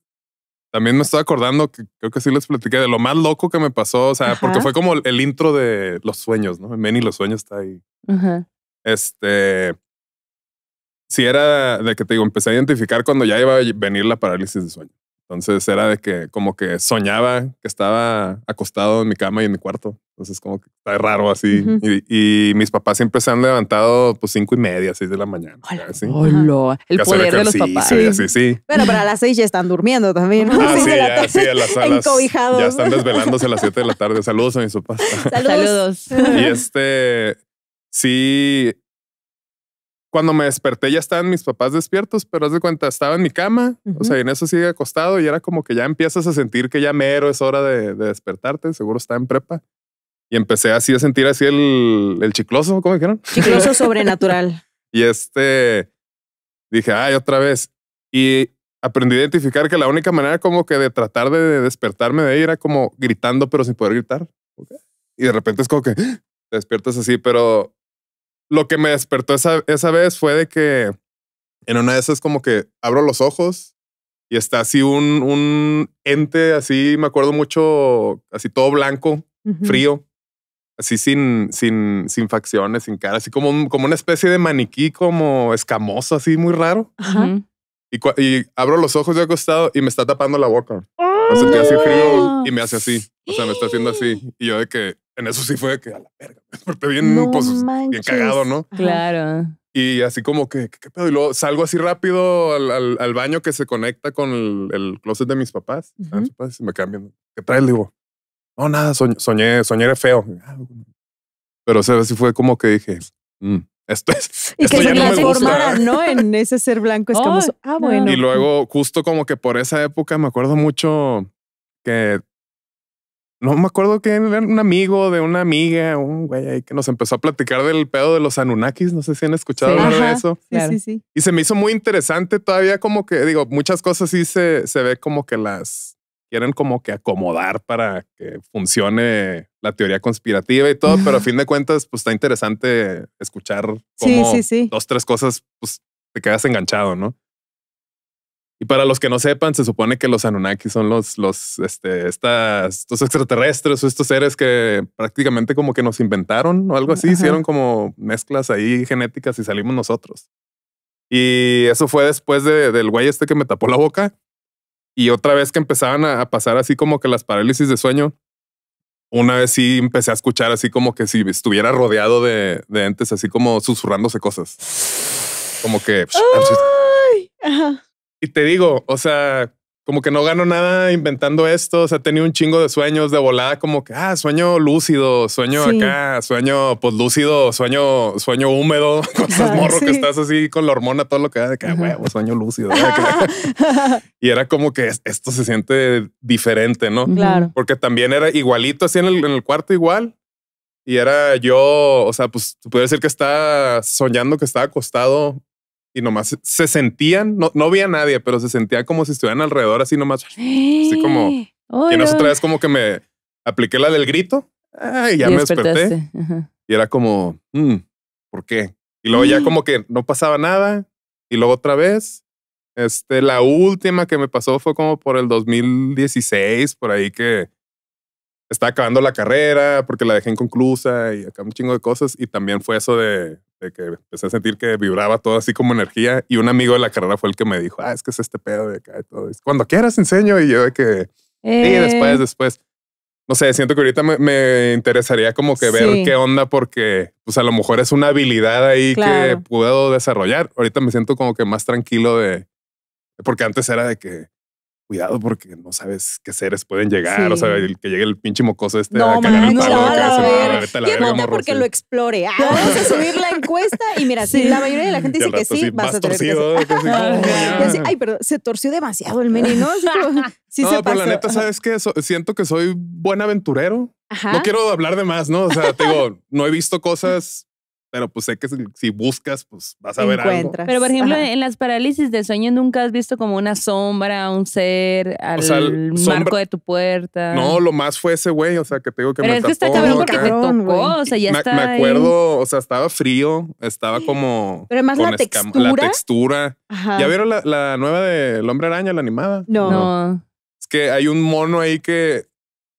también me estoy acordando que creo que sí les platiqué de lo más loco que me pasó, o sea, porque fue como el intro de los sueños, ¿no? Men los sueños está ahí. Este si era de que te digo, empecé a identificar cuando ya iba a venir la parálisis de sueño. Entonces era de que como que soñaba que estaba acostado en mi cama y en mi cuarto. Entonces como que está raro así. y, mis papás siempre se han levantado pues cinco y media, seis de la mañana. El poder de los papás. Sí. sí. Bueno, pero a las seis ya están durmiendo también. Ah, sí, ya, sí, a las, Ya están desvelándose a las siete de la tarde. Saludos a mis papás. [LAUGHS] Saludos. Y este, sí, cuando me desperté ya estaban mis papás despiertos, pero haz de cuenta, estaba en mi cama, o sea, en eso sigue acostado y era como que ya empiezas a sentir que ya mero es hora de, despertarte, seguro está en prepa. Y empecé así a sentir así el, el chicloso, ¿cómo dijeron? [LAUGHS] Chicloso sobrenatural. [LAUGHS] y este, dije, ay, otra vez. Y aprendí a identificar que la única manera como que de tratar de despertarme de ahí era como gritando, pero sin poder gritar. Y de repente es como que [GASPS] te despiertas así, pero lo que me despertó esa, vez fue de que en una de esas como que abro los ojos y está así un, un ente así, me acuerdo mucho, así todo blanco, frío, así sin, sin, sin facciones, sin cara, así como, como una especie de maniquí como escamoso, así muy raro. y, abro los ojos de acostado y me está tapando la boca. Me me hace ¡Ah! frío y me hace así. O sea, me está haciendo así. Y yo de que, en eso sí fue que a la verga, porque [LAUGHS] bien, no pues, bien cagado, ¿no? Claro. Y así como que, ¿qué, pedo? Y luego salgo así rápido al, al, baño que se conecta con el, closet de mis papás. Uh ah, -huh. papás me cambian. ¿Qué traes? Le digo, no, nada, soñé, soñé, soñé feo. Ah, Pero o sea, así fue como que dije, mm, esto es. [LAUGHS] Y que ya se no [LAUGHS] ¿no? En ese ser blanco es ah, bueno. Y luego, justo como que por esa época, me acuerdo mucho que no me acuerdo que era un amigo de una amiga, un güey ahí que nos empezó a platicar del pedo de los Anunnakis. No sé si han escuchado de eso. Sí, sí, sí. Y se me hizo muy interesante todavía, como que digo, muchas cosas sí se, se ve como que las quieren como que acomodar para que funcione la teoría conspirativa y todo, pero a fin de cuentas, pues está interesante escuchar como dos, tres cosas, pues te quedas enganchado, ¿no? Y para los que no sepan, se supone que los Anunnaki son los, los, este, estas, estos extraterrestres o estos seres que prácticamente como que nos inventaron o algo así, hicieron como mezclas ahí genéticas y salimos nosotros. Y eso fue después del güey este que me tapó la boca. Y otra vez que empezaban a, pasar así como que las parálisis de sueño, una vez sí empecé a escuchar así como que si estuviera rodeado de, de entes, así como susurrándose cosas. Como que... Ajá y te digo, o sea, como que no gano nada inventando esto. O sea, he tenido un chingo de sueños de volada, como que, ah, sueño lúcido, sueño acá, sueño pues lúcido, sueño, sueño húmedo, [LAUGHS] morro que estás así con la hormona, todo lo que da de que, ah, sueño lúcido. ¿eh? [LAUGHS] [LAUGHS] y era como que esto se siente diferente, ¿no? Claro. Porque también era igualito así en el, en el cuarto igual. Y era yo, o sea, pues puede decir que estaba soñando que estaba acostado y nomás se sentían, no, no veía a nadie, pero se sentía como si estuvieran alrededor, así nomás. [GASPS] Así como. Oh, y no otra vez como que me apliqué la del grito. y ya me desperté. Y era como, mm, ¿por qué? Y luego ya mm. como que no pasaba nada. Y luego otra vez. Este, la última que me pasó fue como por el 2016, por ahí que estaba acabando la carrera porque la dejé inconclusa y acá un chingo de cosas. Y también fue eso de de que empecé a sentir que vibraba todo así como energía y un amigo de la carrera fue el que me dijo, ah, es que es este pedo de acá y todo. Cuando quieras enseño y yo de que... Eh. después, después. No sé, siento que ahorita me, interesaría como que ver qué onda porque pues a lo mejor es una habilidad ahí que puedo desarrollar. Ahorita me siento como que más tranquilo de... Porque antes era de que cuidado porque no sabes qué seres pueden llegar. O sea, el que llegue el pinche mocoso este no, a cagar el palo. No, no, porque lo explore. Ah, vamos a subir la encuesta y mira, si la mayoría de la [LAUGHS] gente dice que sí, vas a tener que pues, sí. [LAUGHS] ay, perdón, se torció demasiado el menino. [LAUGHS] Sí, no, se pasó. pero la neta, ¿sabes qué? siento que soy buen aventurero. No quiero hablar de más, ¿no? O sea, te digo, no he visto cosas pero pues sé que si, buscas, pues vas a ver algo. Pero por ejemplo, en las parálisis de sueño nunca has visto como una sombra, un ser, al marco de tu puerta. No, lo más fue ese güey, o sea, que tengo que pero es que está cabrón porque te tocó, o sea, ya me, Me acuerdo, o sea, estaba frío, estaba como. Pero más la textura. La textura. ¿Ya vieron la, nueva de El Hombre Araña, la animada? no. Es que hay un mono ahí que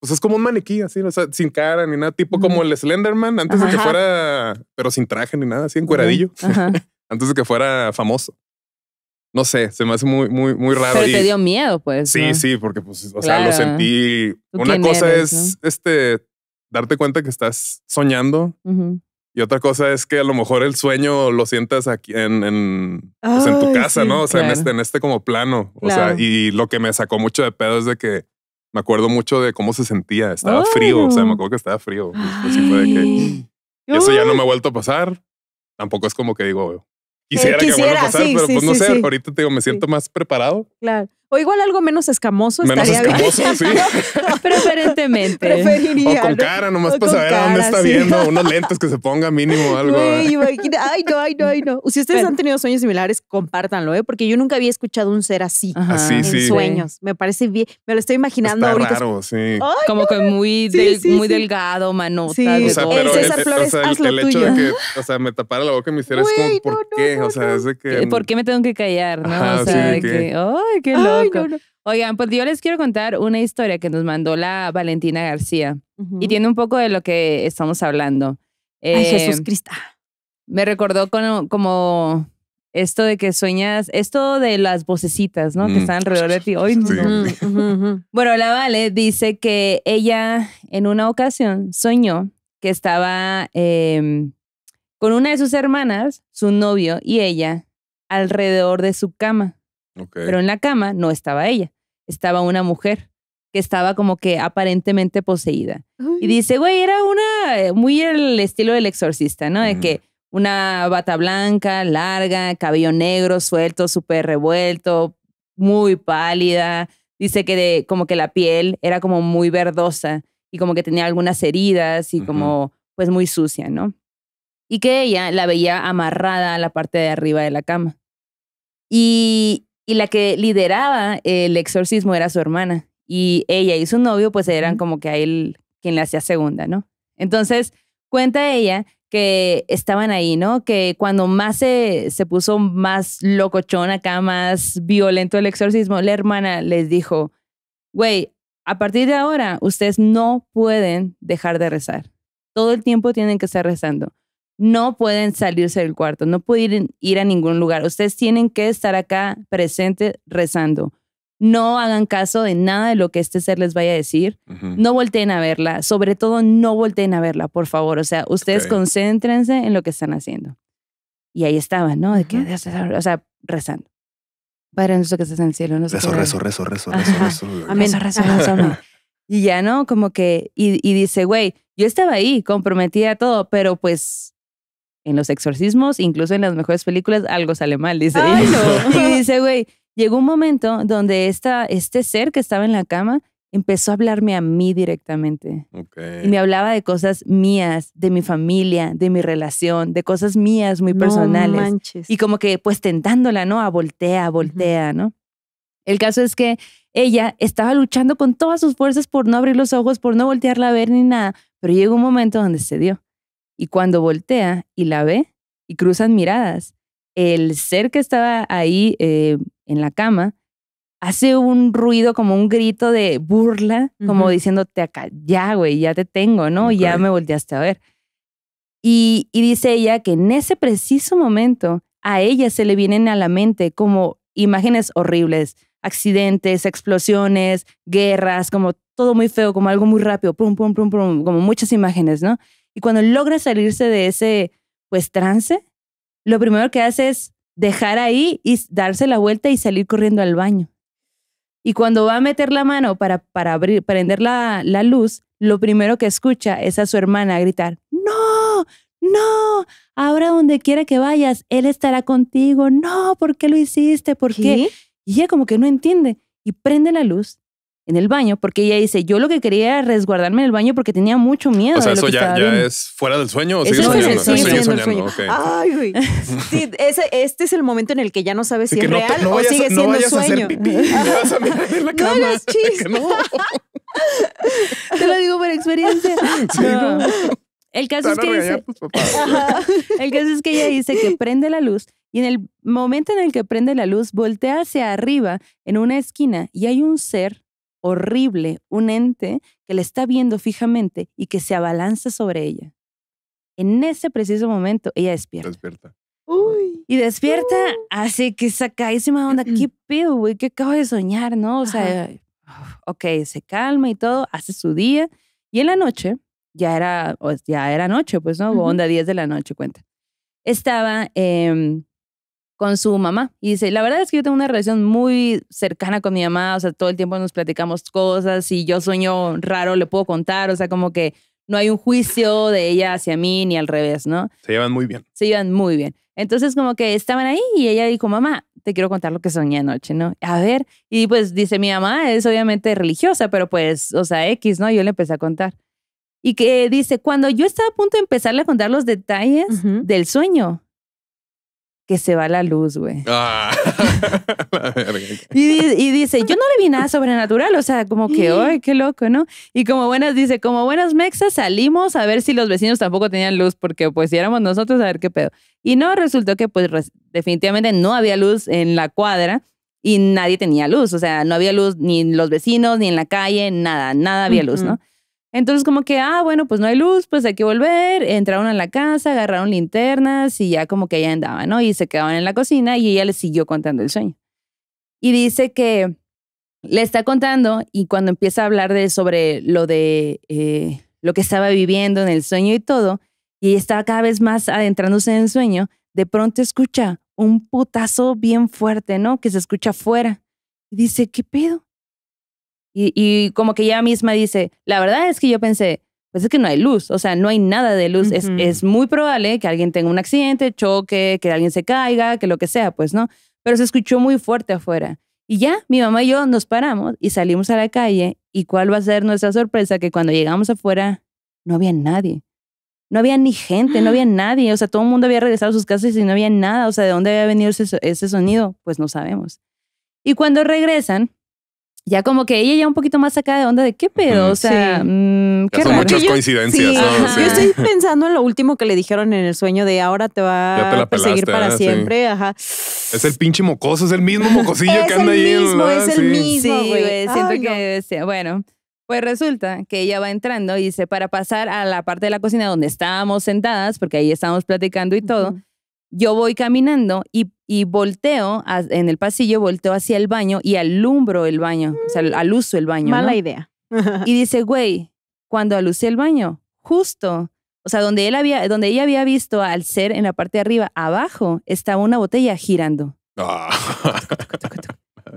o sea, es como un maniquí, así, o sea, sin cara ni nada, tipo como el Slenderman, antes de que fuera, pero sin traje ni nada, así, encueradillo, [LAUGHS] antes de que fuera famoso. No sé, se me hace muy, muy, muy raro. Pero y... te dio miedo, pues. Sí, sí, porque pues, o sea, lo sentí. Una cosa es este darte cuenta que estás soñando. Y otra cosa es que a lo mejor el sueño lo sientas aquí en, en, pues, tu casa, ¿no? O sea, en, este, en este como plano. O sea, y lo que me sacó mucho de pedo es de que me acuerdo mucho de cómo se sentía. Estaba frío, o sea, me oh. acuerdo que estaba frío. Así fue que, [GASPS] eso ya no me ha vuelto a pasar. Tampoco es como que digo, eh, quisiera, que vuelva a pasar, pero pues no sé, ahorita te digo, me siento más preparado. Claro. O igual algo menos escamoso estaría escamoso, bien. Sí. [LAUGHS] Preferentemente. Preferiría. O con cara, nomás para saber a dónde está viendo, unos lentes que se ponga mínimo algo. [LAUGHS] ay, no, ay, no, ay, no. Si ustedes han tenido sueños similares, compártanlo, ¿eh? porque yo nunca había escuchado un ser así. Así, ah, en sí. sueños. Me parece bien. Me lo estoy imaginando está ahorita. sí. Como que muy, muy delgado, manota. Sí. o sea, pero el, hecho de que, o sea, me tapara la boca y me es como, ¿por qué? o sea, es de que. ¿Por qué me tengo que callar? ¿no? o sea, de que, ¡ay, qué loco! Oigan, pues yo les quiero contar una historia que nos mandó la Valentina García y tiene un poco de lo que estamos hablando. Ay, eh, Jesús Cristo. Me recordó como esto de que sueñas, esto de las vocecitas, ¿no? Que mm. están alrededor de ti. Bueno, la Vale dice que ella en una ocasión soñó que estaba em, con una de sus hermanas, su novio y ella alrededor de su cama pero en la cama no estaba ella, estaba una mujer que estaba como que aparentemente poseída. Y dice, güey, era una, eh, muy el estilo del exorcista, ¿no? De que una bata blanca, larga, cabello negro, suelto, súper revuelto, muy pálida. Dice que de, como que la piel era como muy verdosa y como que tenía algunas heridas y como pues muy sucia, ¿no? Y que ella la veía amarrada a la parte de arriba de la cama. Y y la que lideraba el exorcismo era su hermana. Y ella y su novio, pues eran como que a él quien la hacía segunda, ¿no? Entonces, cuenta ella que estaban ahí, ¿no? Que cuando más se, se puso más locochón acá, más violento el exorcismo, la hermana les dijo, güey, a partir de ahora ustedes no pueden dejar de rezar. Todo el tiempo tienen que estar rezando no pueden salirse del cuarto, no pueden ir a ningún lugar. Ustedes tienen que estar acá presente rezando. No hagan caso de nada de lo que este ser les vaya a decir. No volteen a verla. Sobre todo, no volteen a verla, por favor. O sea, ustedes concéntrense en lo que están haciendo. Y ahí estaban, ¿no? De o sea, rezando. Padre nuestro que estás en el cielo. No rezo, rezo, rezo, rezo, rezo, rezo, Amén. rezo, rezo, rezo Y ya, ¿no? Como que, y, y dice, güey, yo estaba ahí, comprometida a todo, pero pues en los exorcismos, incluso en las mejores películas, algo sale mal, dice. [LAUGHS] Y dice, güey, llegó un momento donde esta, este ser que estaba en la cama empezó a hablarme a mí directamente. Okay. Y me hablaba de cosas mías, de mi familia, de mi relación, de cosas mías muy no personales. Manches. Y como que pues tentándola, ¿no? A voltea, a voltea, ¿no? El caso es que ella estaba luchando con todas sus fuerzas por no abrir los ojos, por no voltearla a ver ni nada, pero llegó un momento donde se dio. Y cuando voltea y la ve y cruzan miradas, el ser que estaba ahí eh, en la cama hace un ruido como un grito de burla, como diciéndote acá, ya, güey, ya te tengo, ¿no? Ya me volteaste a ver. Y, y dice ella que en ese preciso momento a ella se le vienen a la mente como imágenes horribles, accidentes, explosiones, guerras, como todo muy feo, como algo muy rápido, pum, como muchas imágenes, ¿no? Y cuando logra salirse de ese, pues, trance, lo primero que hace es dejar ahí y darse la vuelta y salir corriendo al baño. Y cuando va a meter la mano para, para abrir, prender la, luz, lo primero que escucha es a su hermana gritar, no, no, ahora donde quiera que vayas, él estará contigo, no, ¿por qué lo hiciste? ¿Por ¿Qué? Y ella como que no entiende y prende la luz en el baño, porque ella dice, yo lo que quería era resguardarme en el baño porque tenía mucho miedo. O sea, de lo eso que ya, ya es fuera del sueño o sigue soñando. Sí, soñando. Sueño. Ay, güey. [LAUGHS] Sí, este es el momento en el que ya no sabes si es real o sigue siendo sueño. A hacer pipí, vas a [LAUGHS] No eres [LAUGHS] te lo digo por experiencia. no. El caso, es que dice, pues, el caso es que ella dice que prende la luz y en el momento en el que prende la luz voltea hacia arriba en una esquina y hay un ser horrible, un ente que la está viendo fijamente y que se abalanza sobre ella. En ese preciso momento, ella despierta. Despierta. Uy. Y despierta, así que sacadísima onda. ¿Qué [CLEARS THROAT] pedo, güey? ¿Qué acabo de soñar, no? O sea, ok, se calma y todo, hace su día. Y en la noche, ya era, ya era noche, pues, ¿no? Onda 10 de la noche, cuenta. Estaba em, con su mamá. Y dice, la verdad es que yo tengo una relación muy cercana con mi mamá, o sea, todo el tiempo nos platicamos cosas y yo sueño raro, le puedo contar, o sea, como que no hay un juicio de ella hacia mí ni al revés, ¿no? Se llevan muy bien. Se llevan muy bien. Entonces como que estaban ahí y ella dijo, mamá, te quiero contar lo que soñé anoche, ¿no? A ver, y pues dice, mi mamá es obviamente religiosa, pero pues, o sea, X, ¿no? Yo le empecé a contar. Y que dice, cuando yo estaba a punto de empezarle a contar los detalles del sueño, que se va la luz, güey. Ah, [LAUGHS] y, dice, yo no le vi nada sobrenatural, o sea, como que, ay, qué loco, ¿no? Y como buenas, dice, como buenas mexas salimos a ver si los vecinos tampoco tenían luz, porque pues si éramos nosotros a ver qué pedo. Y no, resultó que pues definitivamente no había luz en la cuadra y nadie tenía luz, o sea, no había luz ni en los vecinos, ni en la calle, nada, nada había luz, ¿no? Entonces como que, ah, bueno, pues no hay luz, pues hay que volver. Entraron a la casa, agarraron linternas y ya como que ella andaba, ¿no? Y se quedaban en la cocina y ella le siguió contando el sueño. Y dice que le está contando y cuando empieza a hablar de sobre lo de eh, lo que estaba viviendo en el sueño y todo, y estaba cada vez más adentrándose en el sueño, de pronto escucha un putazo bien fuerte, ¿no? Que se escucha afuera. Y dice, ¿qué pedo? Y, como que ella misma dice, la verdad es que yo pensé, pues es que no hay luz, o sea, no hay nada de luz. es, es, muy probable que alguien tenga un accidente, choque, que alguien se caiga, que lo que sea, pues no. Pero se escuchó muy fuerte afuera. Y ya, mi mamá y yo nos paramos y salimos a la calle. ¿Y cuál va a ser nuestra sorpresa? Que cuando llegamos afuera, no había nadie. No había ni gente, no había [GASPS] nadie. O sea, todo el mundo había regresado a sus casas y no había nada. O sea, ¿de dónde había venido ese, ese sonido? Pues no sabemos. Y cuando regresan, ya como que ella ya un poquito más sacada de onda de qué pedo, o sea, mm, qué son muchas coincidencias. Yo, estoy pensando en lo último que le dijeron en el sueño de ahora te va a perseguir para ¿eh? siempre, ajá. Es el pinche mocoso, es el mismo [LAUGHS] mocosillo que anda ahí. Es el mismo, es el mismo, güey. Siento que bueno. Pues resulta que ella va entrando y dice, para pasar a la parte de la cocina donde estábamos sentadas, porque ahí estábamos platicando y todo, yo voy caminando y, volteo en el pasillo, volteo hacia el baño y alumbro el baño, o sea, mm, al el baño. Mala idea. y [LAUGHS] dice, güey, cuando alucé el baño, justo, o sea, donde, él había, donde ella había visto al ser en la parte de arriba, abajo, estaba una botella girando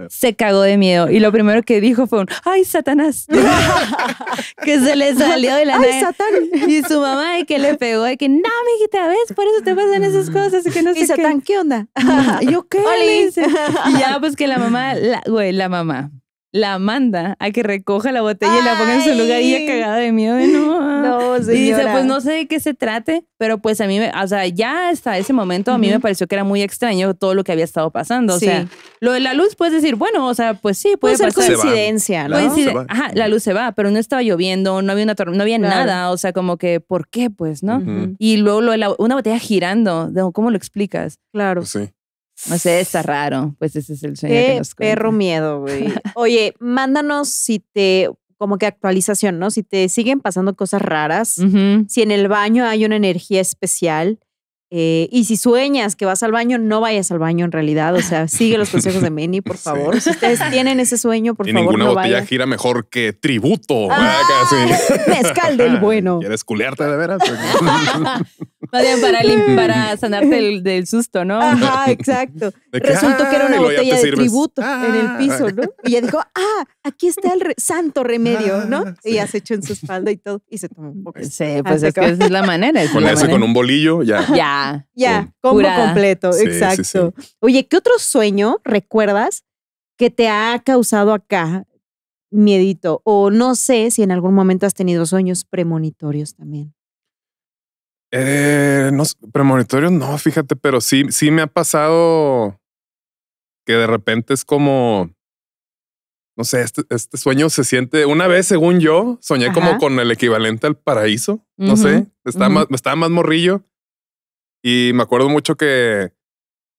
se cagó de miedo y lo primero que dijo fue un ¡ay, Satanás! [LAUGHS] que se le salió de la ¡Ay, Y su mamá que le pegó y que no, mijita, ¿ves? Por eso te pasan esas cosas y que no sé ¿Y Satán qué, onda? ¿Yo qué? [LAUGHS] Y ya pues que la mamá, güey, la mamá la manda a que recoja la botella y la ponga en su lugar y ella cagada de miedo de no. no señora. dice, pues no sé de qué se trate, pero pues a mí, me, o sea, ya hasta ese momento a mí me pareció que era muy extraño todo lo que había estado pasando. O sea, lo de la luz puedes decir, bueno, o sea, pues sí, puede, ser coincidencia, ¿no? Ajá, la luz se va, pero no estaba lloviendo, no había una no había nada, o sea, como que, ¿por qué? Pues, ¿no? Y luego lo de la, una botella girando, ¿cómo lo explicas? Claro. Pues sí. No sé, está raro. Pues ese es el sueño. Qué perro miedo, güey. [LAUGHS] Oye, mándanos si te como que actualización, ¿no? Si te siguen pasando cosas raras, si en el baño hay una energía especial eh, y si sueñas que vas al baño, no vayas al baño en realidad. O sea, sigue los consejos de Meni, por [LAUGHS] favor. Si ustedes tienen ese sueño, por y favor, ninguna botella gira mejor que tributo. Ah, [LAUGHS] mezcal del bueno. ¿Quieres culearte de veras? para, para sanarte del susto, ¿no? Ajá, exacto. [LAUGHS] Resultó que era una botella de tributo ah. en el piso, ¿no? Y ella dijo, ah, aquí está el santo remedio, ah, ¿no? Y ya se echó en su espalda y todo. Y se tomó un poco. Pues sí, ah, pues es es la manera. con con un bolillo, ya. [LAUGHS] Ya. Ya, combo completo, exacto. Oye, ¿qué otro sueño recuerdas que te ha causado acá miedito? O no sé si en algún momento has tenido sueños premonitorios también. Eh, no, premonitorio no, fíjate, pero sí, sí me ha pasado que de repente es como, no sé, este, este sueño se siente, una vez según yo, soñé como con el equivalente al paraíso, no sé, estaba, estaba más morrillo y me acuerdo mucho que,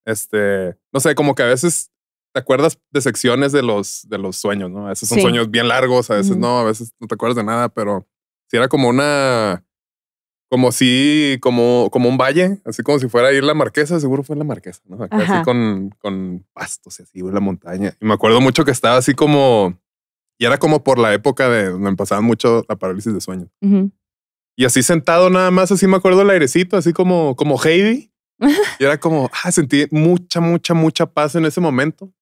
este, no sé, como que a veces te acuerdas de secciones de los, de los sueños, ¿no? A veces son sueños bien largos, a veces no, a veces no te acuerdas de nada, pero si era como una como si, como, como un valle, así como si fuera a ir la marquesa, seguro fue la marquesa, ¿no? así con, con pastos y así, la montaña. Y me acuerdo mucho que estaba así como, y era como por la época de donde pasaba mucho la parálisis de sueño. Y así sentado nada más, así me acuerdo el airecito, así como, como Heidi. [LAUGHS] Y era como, ah, sentí mucha, mucha, mucha paz en ese momento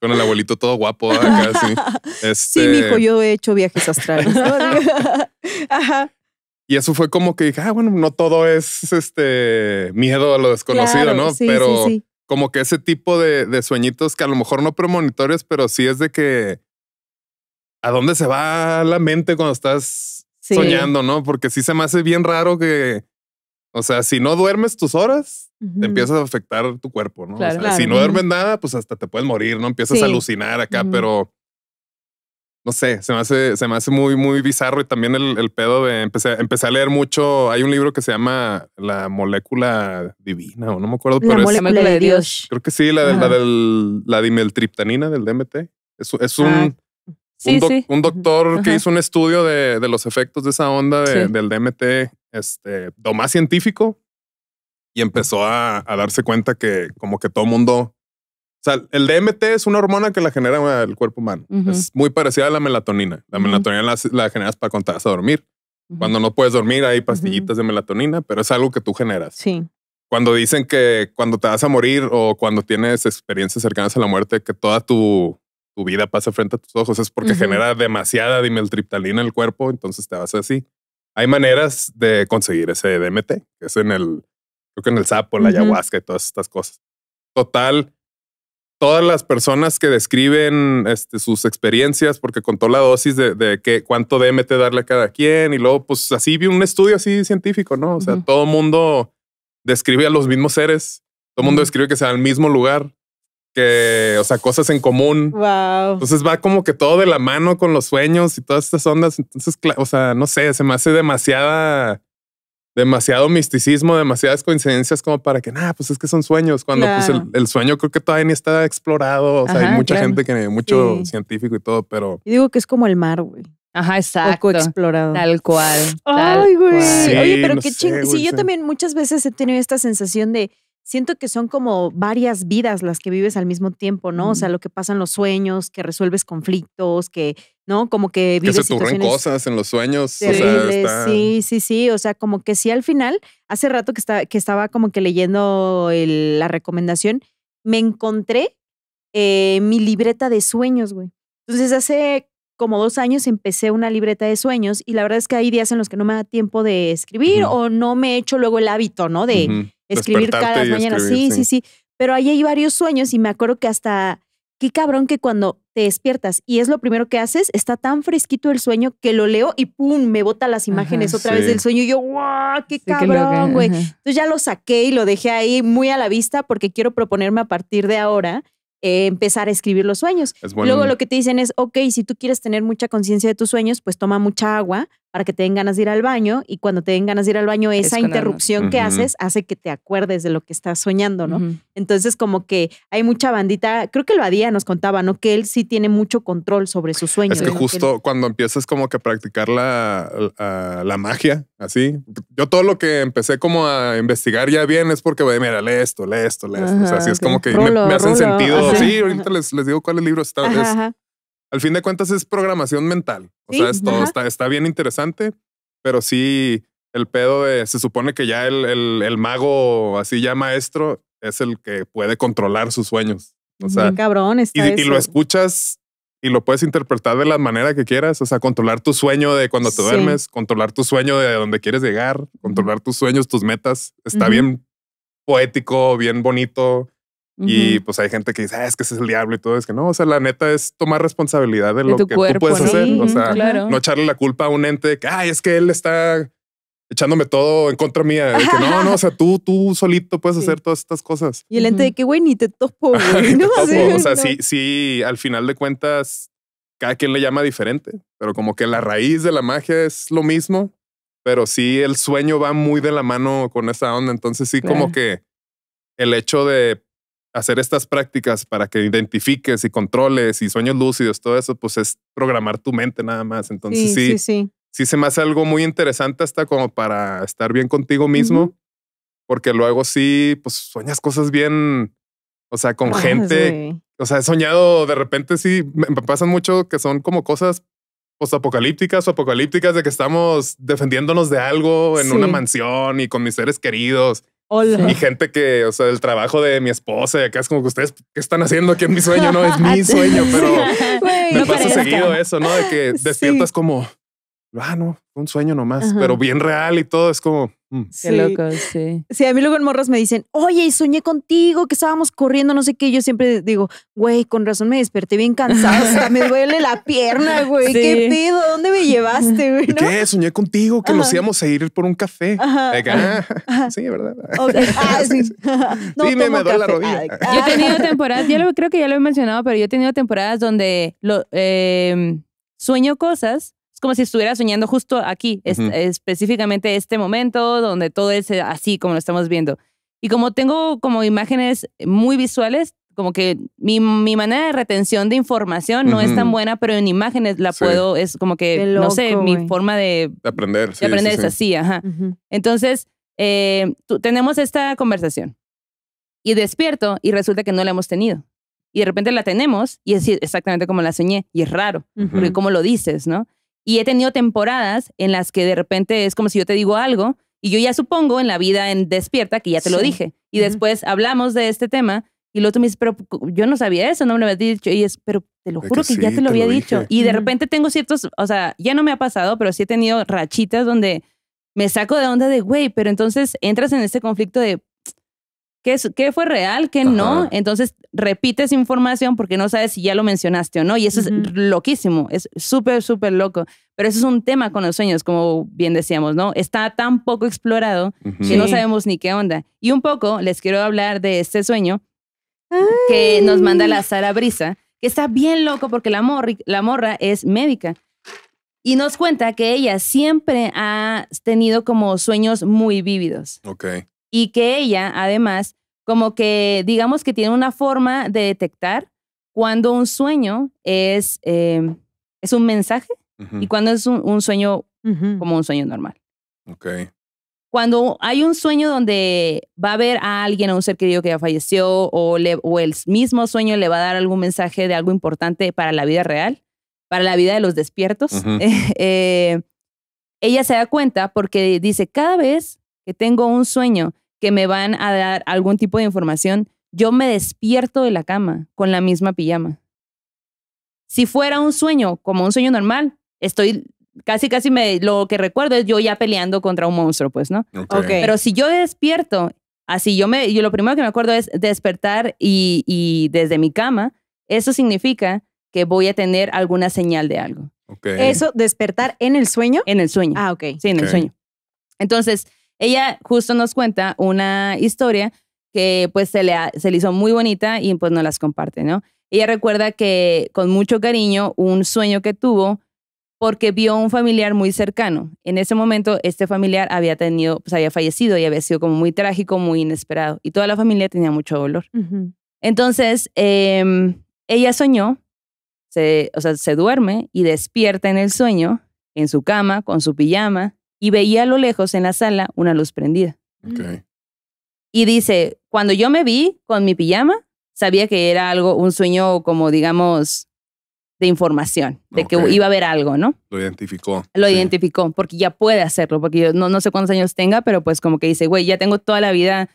con el abuelito todo guapo. [LAUGHS] sí. Este... sí, mijo, yo he hecho viajes astrales. [LAUGHS] Y eso fue como que dije, ah, bueno, no todo es este miedo a lo desconocido, ¿no? pero como que ese tipo de, de, sueñitos que a lo mejor no premonitorios, pero sí es de que a dónde se va la mente cuando estás soñando, ¿no? Porque sí se me hace bien raro que o sea, si no duermes tus horas, te empiezas a afectar tu cuerpo, ¿no? Si no duermes nada, pues hasta te puedes morir, ¿no? Empiezas a alucinar acá, pero no sé, se me hace, se me hace muy, muy bizarro y también el, pedo de empecé, empecé a leer mucho. Hay un libro que se llama La molécula divina, o no me acuerdo, pero la molécula de Dios. Creo que sí, la, de la, del, dimeltriptanina del DMT. Es, un, ah, un, doctor que hizo un estudio de, de los efectos de esa onda del DMT este, lo más científico y empezó a, darse cuenta que como que todo mundo... O sea, el DMT es una hormona que la genera el cuerpo humano. Es muy parecida a la melatonina. La melatonina la, generas para cuando te vas a dormir. Cuando no puedes dormir hay pastillitas de melatonina, pero es algo que tú generas. Sí. Cuando dicen que cuando te vas a morir o cuando tienes experiencias cercanas a la muerte, que toda tu, vida pasa frente a tus ojos, es porque genera demasiada dimeltriptalina en el cuerpo, entonces te vas así. Hay maneras de conseguir ese DMT, que es en el, creo que en el sapo, la ayahuasca y todas estas cosas. Total, todas las personas que describen este, sus experiencias, porque con contó la dosis de, cuánto DMT darle a cada quien, y luego, pues así vi un estudio así científico, ¿no? O sea, todo el todo mundo describe a los mismos seres, todo mundo describe que sea el mismo lugar, que, o sea, cosas en común. Wow. Entonces va como que todo de la mano con los sueños y todas estas ondas. Entonces, o sea, no sé, se me hace demasiada, demasiado misticismo, demasiadas coincidencias como para que, nada, pues es que son sueños. Cuando pues el, sueño creo que todavía ni está explorado. O sea, hay mucha gente que, mucho científico y todo, pero. Y digo que es como el mar, güey. Ajá, exacto. Poco explorado. Tal cual. Ay, güey. Oye, pero qué Sí, yo también muchas veces he tenido esta sensación de siento que son como varias vidas las que vives al mismo tiempo, ¿no? O sea, lo que pasan los sueños, que resuelves conflictos, que, ¿no? Como que vives que se ocurren cosas en los sueños. Sí, sí, sí. O sea, como que sí al final, hace rato que, está, que estaba como que leyendo la recomendación, me encontré eh, mi libreta de sueños, güey. Entonces hace como dos años empecé una libreta de sueños y la verdad es que hay días en los que no me da tiempo de escribir o no me echo luego el hábito, ¿no? De, escribir cada mañana. sí, sí, sí, Pero ahí hay varios sueños y me acuerdo que hasta qué cabrón que cuando te despiertas y es lo primero que haces, está tan fresquito el sueño que lo leo y pum, me bota las imágenes otra vez del sueño y yo, ¡guau! ¡Qué cabrón, güey! Entonces ya lo saqué y lo dejé ahí muy a la vista porque quiero proponerme a partir de ahora eh, empezar a escribir los sueños. Luego lo que te dicen es, ok, si tú quieres tener mucha conciencia de tus sueños, pues toma mucha agua para que te den ganas de ir al baño y cuando te den ganas de ir al baño, esa interrupción que haces hace que te acuerdes de lo que estás soñando, ¿no? Entonces como que hay mucha bandita, creo que el Badía nos contaba, ¿no? Que él sí tiene mucho control sobre sus sueños. Es que justo cuando empiezas como que a practicar la, magia, así, yo todo lo que empecé como a investigar ya bien es porque, mira, lee esto, lee esto, esto, o sea, así es como que me, hacen sentido, sí, ahorita les, les, digo cuáles libros están al fin de cuentas es programación mental. O sea, esto está, bien interesante, pero sí el pedo de, se supone que ya el, el, mago así ya maestro es el que puede controlar sus sueños. O sea, bien cabrón y, lo escuchas y lo puedes interpretar de la manera que quieras. O sea, controlar tu sueño de cuando te duermes, controlar tu sueño de donde quieres llegar, controlar tus sueños, tus metas. Está bien poético, bien bonito. Y pues hay gente que dice, ah, es que ese es el diablo y todo. Es que no, o sea, la neta es tomar responsabilidad de lo que tú puedes hacer. O sea, no echarle la culpa a un ente que, ay, es que él está echándome todo en contra mía. Que, no, no, o sea, [LAUGHS] tú, tú solito puedes hacer todas estas cosas. Y el ente de que, güey, ni te topo, [LAUGHS] güey. [LAUGHS] O sea, sí, sí, al final de cuentas, cada quien le llama diferente, pero como que la raíz de la magia es lo mismo, pero sí el sueño va muy de la mano con esa onda. Entonces sí, como que el hecho de hacer estas prácticas para que identifiques y controles y sueños lúcidos, todo eso, pues es programar tu mente nada más. Entonces sí, sí, sí, sí. se me hace algo muy interesante hasta como para estar bien contigo mismo, porque luego sí, pues sueñas cosas bien, o sea, con ah, gente. O sea, he soñado de repente, sí, me, pasan mucho que son como cosas apocalípticas o apocalípticas de que estamos defendiéndonos de algo en una mansión y con mis seres queridos Hola. Y gente que, o sea, el trabajo de mi esposa y acá es como que ustedes, ¿qué están haciendo aquí en mi sueño? No, es mi [LAUGHS] sueño, pero me pasa seguido eso, ¿no? De que despiertas como, ah, no, un sueño nomás, pero bien real y todo. Es como, Mm. Qué sí. sí. Sí, a mí luego en morras me dicen, oye, soñé contigo, que estábamos corriendo, no sé qué. Yo siempre digo, güey, con razón me desperté bien cansado, hasta me duele la pierna, güey. ¿Qué pedo? ¿Dónde me llevaste, güey? ¿Qué? Soñé contigo, que nos íbamos a ir por un café. Ah, sí, es ¿verdad? [LAUGHS] Ah, [LAUGHS] sí. me, duele la rodilla. yo he ah. tenido [LAUGHS] temporadas, yo creo que ya lo he mencionado, pero yo he tenido temporadas donde lo, em, sueño cosas es como si estuviera soñando justo aquí, específicamente este momento donde todo es eh, así como lo estamos viendo. Y como tengo como imágenes muy visuales, como que mi, mi manera de retención de información no es tan buena, pero en imágenes la puedo, es como que, no sé, mi forma de, aprender. aprender es así, ajá. Entonces, eh, tenemos esta conversación y despierto y resulta que no la hemos tenido. Y de repente la tenemos y es exactamente como la soñé. Y es raro, porque como lo dices, ¿no? Y he tenido temporadas en las que de repente es como si yo te digo algo y yo ya supongo en la vida en despierta que ya te lo dije. Y después hablamos de este tema y luego tú me dices, pero yo no sabía eso, no me lo habías dicho. Y es, pero te lo juro que, ya te lo había dicho. Y de repente tengo ciertos, o sea, ya no me ha pasado, pero sí he tenido rachitas donde me saco de onda de, güey, pero entonces entras en este conflicto de, ¿Qué, fue real? ¿Qué no? Entonces repites información porque no sabes si ya lo mencionaste o no. Y eso es loquísimo, es súper, súper loco. Pero eso es un tema con los sueños, como bien decíamos, ¿no? Está tan poco explorado que no sabemos ni qué onda. Y un poco les quiero hablar de este sueño que nos manda la Sara Brisa, que está bien loco porque la, la morra es médica. Y nos cuenta que ella siempre ha tenido como sueños muy vívidos. Ok y que ella, además, como que digamos que tiene una forma de detectar cuando un sueño es, eh, es un mensaje y cuando es un, sueño como un sueño normal. Ok. Cuando hay un sueño donde va a ver a alguien, a un ser querido que ya falleció, o, le, o el mismo sueño le va a dar algún mensaje de algo importante para la vida real, para la vida de los despiertos, [LAUGHS] eh, ella se da cuenta porque dice, cada vez que tengo un sueño que me van a dar algún tipo de información, yo me despierto de la cama con la misma pijama. Si fuera un sueño, como un sueño normal, estoy casi, casi me, lo que recuerdo es yo ya peleando contra un monstruo, pues, ¿no? Okay. Pero si yo despierto, así yo me, yo lo primero que me acuerdo es despertar y, y desde mi cama, eso significa que voy a tener alguna señal de algo. Okay. Eso, despertar en el sueño. En el sueño. Ah, ok. Sí, en el sueño. Entonces, ella justo nos cuenta una historia que pues se le, se le hizo muy bonita y pues nos las comparte, ¿no? Ella recuerda que con mucho cariño un sueño que tuvo porque vio a un familiar muy cercano. En ese momento este familiar había tenido, pues había fallecido y había sido como muy trágico, muy inesperado y toda la familia tenía mucho dolor. Entonces, em, ella soñó, o sea, se duerme y despierta en el sueño, en su cama, con su pijama, y veía a lo lejos en la sala una luz prendida. Mm. Y dice, cuando yo me vi con mi pijama, sabía que era algo, un sueño como digamos de información, de que iba a haber algo, ¿no? Lo identificó. Lo identificó, porque ya puede hacerlo, porque yo no, no sé cuántos años tenga, pero pues como que dice, güey, ya tengo toda la vida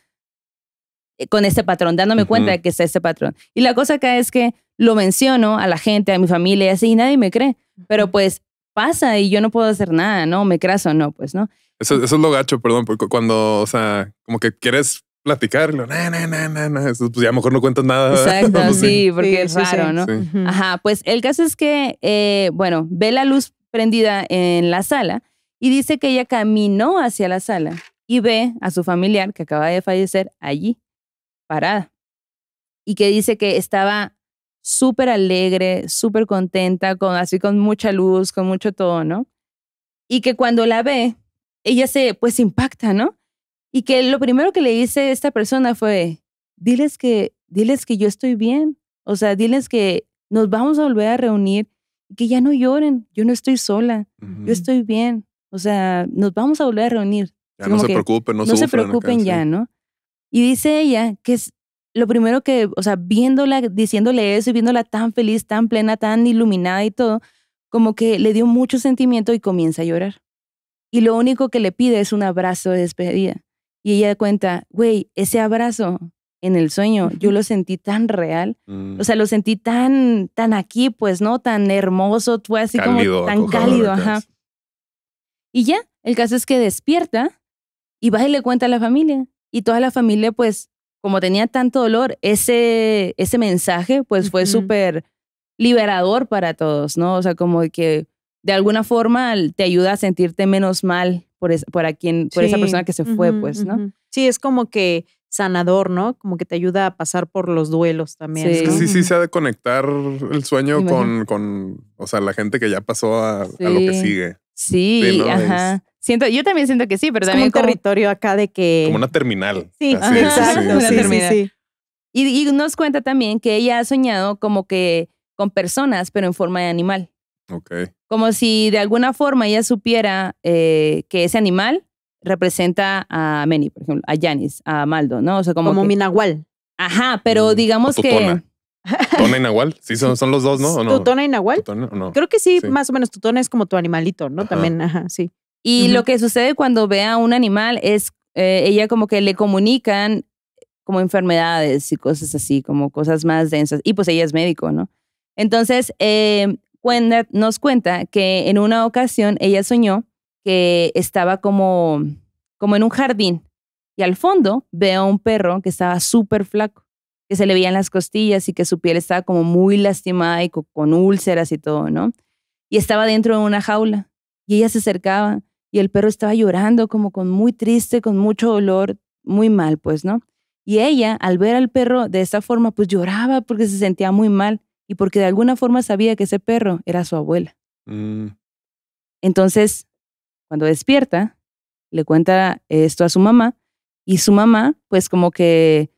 eh, con este patrón, dándome cuenta de que es este patrón. Y la cosa acá es que lo menciono a la gente, a mi familia y así, nadie me cree. Pero pues pasa y yo no puedo hacer nada, ¿no? Me craso no, pues, ¿no? Eso, eso, es lo gacho, perdón, porque cuando, o sea, como que quieres platicarlo, no, no, pues ya mejor no cuentas nada. [LAUGHS] Exacto, sí, porque es raro, ¿no? Ajá, pues el caso es que, eh, bueno, ve la luz prendida en la sala y dice que ella caminó hacia la sala y ve a su familiar que acaba de fallecer allí, parada, y que dice que estaba súper alegre, súper contenta, con, así con mucha luz, con mucho todo, ¿no? Y que cuando la ve, ella se, pues, impacta, ¿no? Y que lo primero que le dice esta persona fue, diles que, diles que yo estoy bien, o sea, diles que nos vamos a volver a reunir, que ya no lloren, yo no estoy sola, yo estoy bien, o sea, nos vamos a volver a reunir. Ya no se, preocupen, no, se preocupen, no, ya, ¿no? Y dice ella que es lo primero que, o sea, viéndola, diciéndole eso y viéndola tan feliz, tan plena, tan iluminada y todo, como que le dio mucho sentimiento y comienza a llorar. Y lo único que le pide es un abrazo de despedida. Y ella cuenta, güey, ese abrazo en el sueño, yo lo sentí tan real, o sea, mm. lo sentí tan, tan aquí, pues, ¿no? Tan hermoso, fue así como tan cálido, ajá. Y ya, el caso es que despierta y va y le cuenta a la familia. Y toda la familia, pues, como tenía tanto dolor, ese, ese mensaje pues fue súper liberador para todos, ¿no? O sea, como que de alguna forma te ayuda a sentirte menos mal por, por, quien, por esa persona que se fue, pues, ¿no? Sí, es como que sanador, ¿no? Como que te ayuda a pasar por los duelos también. Sí, sí, sí, se ha de conectar el sueño con, con, o sea, la gente que ya pasó a, lo que sigue. Sí, ajá. Siento, yo también siento que sí, pero también como un territorio acá de que... Como una terminal. Sí, exacto, sí, una terminal. y, nos cuenta también que ella ha soñado como que con personas, pero en forma de animal. Ok. Como si de alguna forma ella supiera eh, que ese animal representa a Meni, por ejemplo, a Janis, a Maldo, ¿no? O sea, como... Como mi nahual. Ajá, pero mm, digamos que... Tona [LAUGHS] y Nahual, sí, son, son los dos, ¿no? ¿O no? tutona y Nahual? Creo que sí, más o menos. Tutona es como tu animalito, ¿no? También, ajá, sí. Y lo que sucede cuando ve a un animal es, eh, ella como que le comunican como enfermedades y cosas así, como cosas más densas. Y pues ella es médico, ¿no? Entonces, eh, nos cuenta que en una ocasión ella soñó que estaba como, como en un jardín y al fondo ve a un perro que estaba súper flaco, que se le veían las costillas y que su piel estaba como muy lastimada y con úlceras y todo, ¿no? Y estaba dentro de una jaula y ella se acercaba y el perro estaba llorando como con muy triste, con mucho dolor, muy mal, pues, ¿no? Y ella, al ver al perro de esa forma, pues lloraba porque se sentía muy mal y porque de alguna forma sabía que ese perro era su abuela. Mm. Entonces, cuando despierta, le cuenta esto a su mamá y su mamá, pues como que,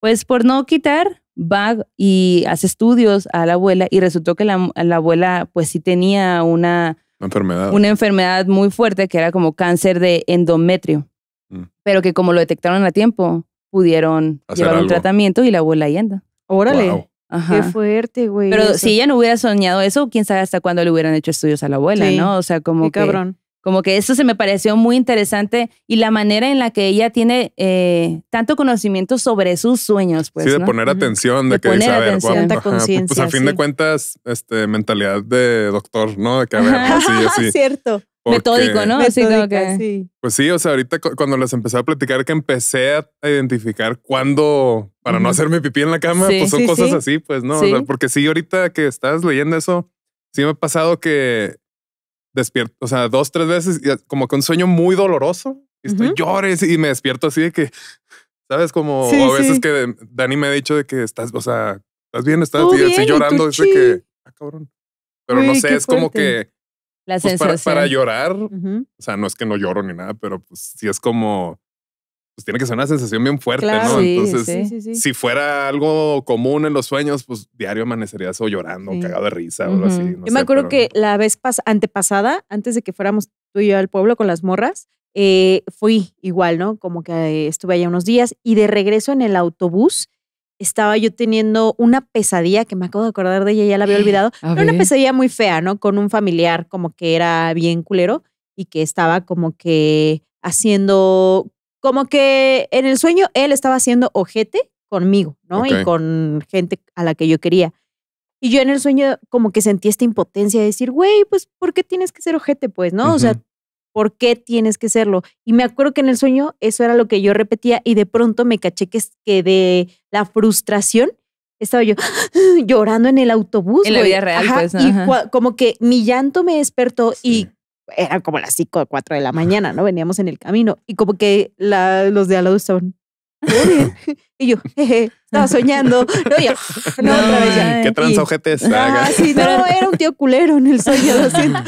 pues por no quitar, va y hace estudios a la abuela y resultó que la abuela pues sí tenía una una enfermedad. Una enfermedad muy fuerte que era como cáncer de endometrio. Mm. Pero que como lo detectaron a tiempo, pudieron llevar un tratamiento y la abuela ahí anda. Órale. Qué fuerte, güey. Pero si ella no hubiera soñado eso, quién sabe hasta cuándo le hubieran hecho estudios a la abuela, ¿no? O sea, como. Qué cabrón. Como que eso se me pareció muy interesante y la manera en la que ella tiene eh, tanto conocimiento sobre sus sueños. Pues, sí, de poner atención, de, que poner pues, pues a fin de cuentas, este, mentalidad de doctor, ¿no? De que pues, así, [LAUGHS] Cierto. metódico, ¿no? Pues sí, o sea, ahorita cuando les empecé a platicar que empecé a identificar cuándo, para no hacerme pipí en la cama, pues son cosas así, pues no, porque sí, ahorita que estás leyendo eso, sí me ha pasado que despierto, o sea, dos, tres veces, y como que un sueño muy doloroso. Y estoy llores y me despierto así de que, ¿sabes? Como a veces que Dani me ha dicho de que estás, o sea, estás bien, estás estoy llorando. que, ah, Pero no sé, es como que. La pues sensación. Para, llorar, o sea, no es que no lloro ni nada, pero pues sí es como pues tiene que ser una sensación bien fuerte, ¿no? Entonces, si fuera algo común en los sueños, pues diario amanecerías o llorando, cagado de risa o algo así. yo me acuerdo que la vez antepasada, antes de que fuéramos tú y yo al pueblo con las morras, eh, fui igual, ¿no? Como que eh, estuve allá unos días y de regreso en el autobús estaba yo teniendo una pesadilla que me acabo de acordar de ella, ya la había [GASPS] olvidado. Era una pesadilla muy fea, ¿no? Con un familiar como que era bien culero y que estaba como que haciendo como que en el sueño él estaba haciendo ojete conmigo, ¿no? Y con gente a la que yo quería. Y yo en el sueño como que sentí esta impotencia de decir, güey, pues, ¿por qué tienes que ser ojete? Pues, ¿no? O sea, ¿por qué tienes que serlo? Y me acuerdo que en el sueño eso era lo que yo repetía y de pronto me caché que, que de la frustración estaba yo [GASPS] llorando en el autobús. En la vida real, pues. Y como que mi llanto me despertó y eran como las cinco o cuatro de la mañana, ¿no? Veníamos en el camino y como que los de al [LAUGHS] Y yo, jeje, estaba soñando. No, yo, [LAUGHS] no, otra vez Qué transojetes. Ah, sí, no, era un tío culero en el sueño, [LAUGHS]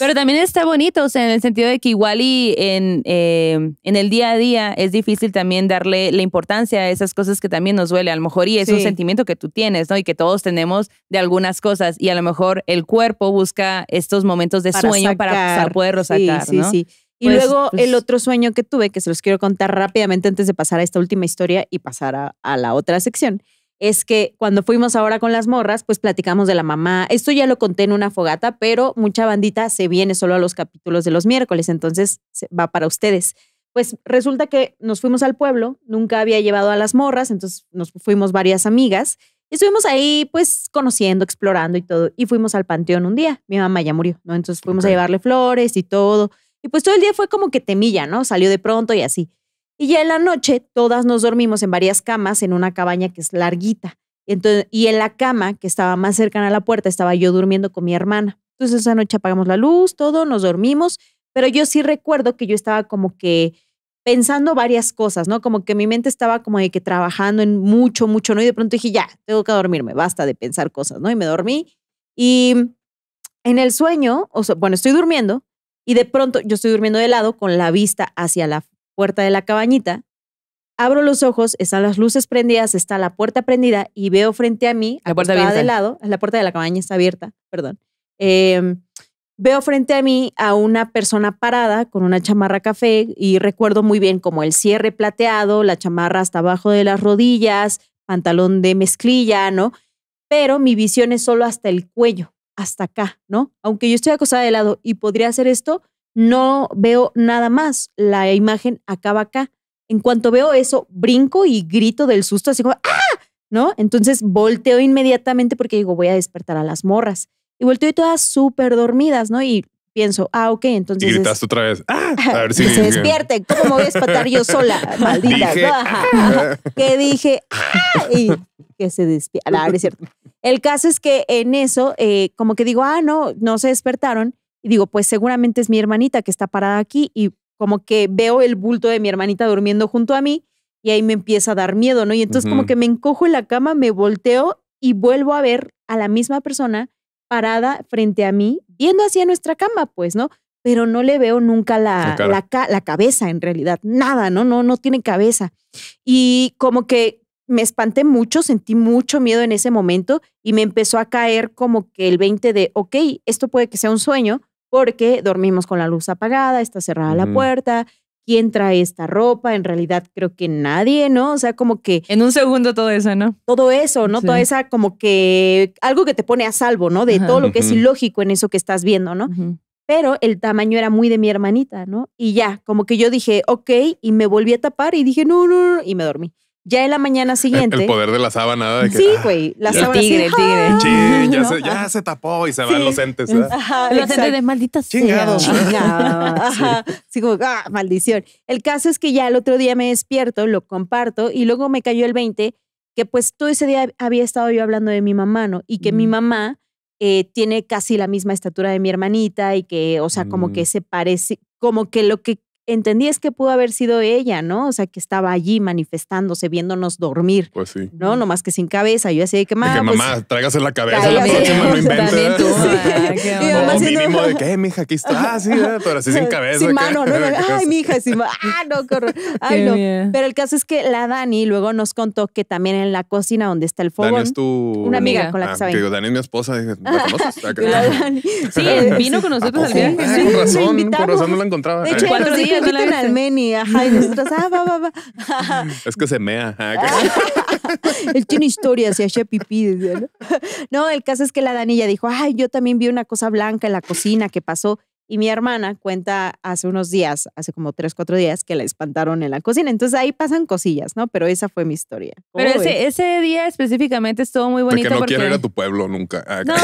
Pero también está bonito, o sea, en el sentido de que igual y en, em, en el día a día es difícil también darle la importancia a esas cosas que también nos duele. A lo mejor, y es un sentimiento que tú tienes, ¿no? Y que todos tenemos de algunas cosas. Y a lo mejor el cuerpo busca estos momentos de sueño para pues, poderlos sacar, sí, Sí, sí. Y pues, luego pues el otro sueño que tuve, que se los quiero contar rápidamente antes de pasar a esta última historia y pasar a, la otra sección, es que cuando fuimos ahora con las morras, pues platicamos de la mamá. Esto ya lo conté en una fogata, pero mucha bandita se viene solo a los capítulos de los miércoles, entonces va para ustedes. Pues resulta que nos fuimos al pueblo, nunca había llevado a las morras, entonces nos fuimos varias amigas y estuvimos ahí pues conociendo, explorando y todo. Y fuimos al panteón un día, mi mamá ya murió, ¿no? Entonces fuimos a llevarle flores y todo. Y pues todo el día fue como que temilla, ¿no? Salió de pronto y así. Y ya en la noche todas nos dormimos en varias camas en una cabaña que es larguita. Entonces, y en la cama que estaba más cercana a la puerta estaba yo durmiendo con mi hermana. Entonces esa noche apagamos la luz, todo, nos dormimos, pero yo sí recuerdo que yo estaba como que pensando varias cosas, ¿no? Como que mi mente estaba como de que trabajando en mucho, mucho, ¿no? Y de pronto dije, ya, tengo que dormirme, basta de pensar cosas, ¿no? Y me dormí. Y en el sueño, o bueno, estoy durmiendo y de pronto yo estoy durmiendo de lado con la vista hacia la puerta de la cabañita. Abro los ojos, están las luces prendidas, está la puerta prendida y veo frente a mí, la puerta de lado, la puerta de la cabaña está abierta, perdón. Em, veo frente a mí a una persona parada con una chamarra café y recuerdo muy bien como el cierre plateado, la chamarra hasta abajo de las rodillas, pantalón de mezclilla, ¿no? Pero mi visión es solo hasta el cuello hasta acá, ¿no? Aunque yo estoy acostada de lado y podría hacer esto, no veo nada más. La imagen acaba acá. En cuanto veo eso, brinco y grito del susto, así como, ¡ah! ¿No? Entonces volteo inmediatamente porque digo, voy a despertar a las morras. Y volteo y todas súper dormidas, ¿no? Y pienso, ah, ok, entonces. Y gritaste otra vez, ¡ah! A ver si. Se despierte, ¿cómo voy a despertar yo sola? [LAUGHS] Maldita. ajá, ah. Que dije, ¡ah! Y que se despierta. Ah, es cierto. El caso es que en eso, eh, como que digo, ah, no, no se despertaron. Y digo, pues seguramente es mi hermanita que está parada aquí y como que veo el bulto de mi hermanita durmiendo junto a mí y ahí me empieza a dar miedo, ¿no? Y entonces como que me encojo en la cama, me volteo y vuelvo a ver a la misma persona parada frente a mí, viendo hacia nuestra cama, pues, ¿no? Pero no le veo nunca la, la, la cabeza en realidad, nada, ¿no? No, no tiene cabeza. Y como que me espanté mucho, sentí mucho miedo en ese momento y me empezó a caer como que el 20 de, ok, esto puede que sea un sueño porque dormimos con la luz apagada, está cerrada la puerta, ¿quién trae esta ropa? En realidad creo que nadie, ¿no? O sea, como que... En un segundo todo eso, ¿no? Todo eso, ¿no? Toda esa como que algo que te pone a salvo, ¿no? De todo lo que es ilógico en eso que estás viendo, ¿no? Pero el tamaño era muy de mi hermanita, ¿no? Y ya, como que yo dije, ok, y me volví a tapar y dije, no, no, no, y me dormí. Ya en la mañana siguiente. El, poder de la sábana. sí, ah, güey. La sábana. tigre, tigre. ya, se, ya se tapó y se van los entes. ¿verdad? los entes de malditas. Chingados. Chingados. como, ah, maldición. El caso es que ya el otro día me despierto, lo comparto y luego me cayó el 20, que pues todo ese día había estado yo hablando de mi mamá, ¿no? Y que mi mm. mamá eh, tiene casi la misma estatura de mi hermanita y que, o sea, como mm. que se parece, como que lo que entendí es que pudo haber sido ella, ¿no? O sea, que estaba allí manifestándose, viéndonos dormir. Pues sí. No, más que sin cabeza. Yo así de que, pues mamá. que mamá, pues, tráigase la cabeza la próxima, no inventes. [LAUGHS] Ah, mamá. mínimo de [LAUGHS] que, mija, aquí está. Ah, sí, ah, pero así sin cabeza. Sin mano, no, [LAUGHS] ay, mija, sin mano. Ah, no, corre. Ay, no. Pero el caso es que la Dani luego nos contó que también en la cocina donde está el fogón. Dani es tu... Una amiga con la que ah, saben. Dani es mi esposa. ¿la conoces? Dani. Sí, vino con nosotros al viaje. con razón, por razón no la encontraba. De hecho, cuatro días no ah, la [LAUGHS] Es que se mea. [LAUGHS] Él tiene historia, se hacía pipí, ¿no? [LAUGHS] No, el caso es que la Danilla dijo, ay, yo también vi una cosa blanca en la cocina que pasó. Y mi hermana cuenta hace unos días, hace como tres, cuatro días, que la espantaron en la cocina. Entonces ahí pasan cosillas, ¿no? Pero esa fue mi historia. Pero ese, ese, día específicamente estuvo muy bonito. Porque no quiero ir a tu pueblo nunca. Ah, [LAUGHS] no,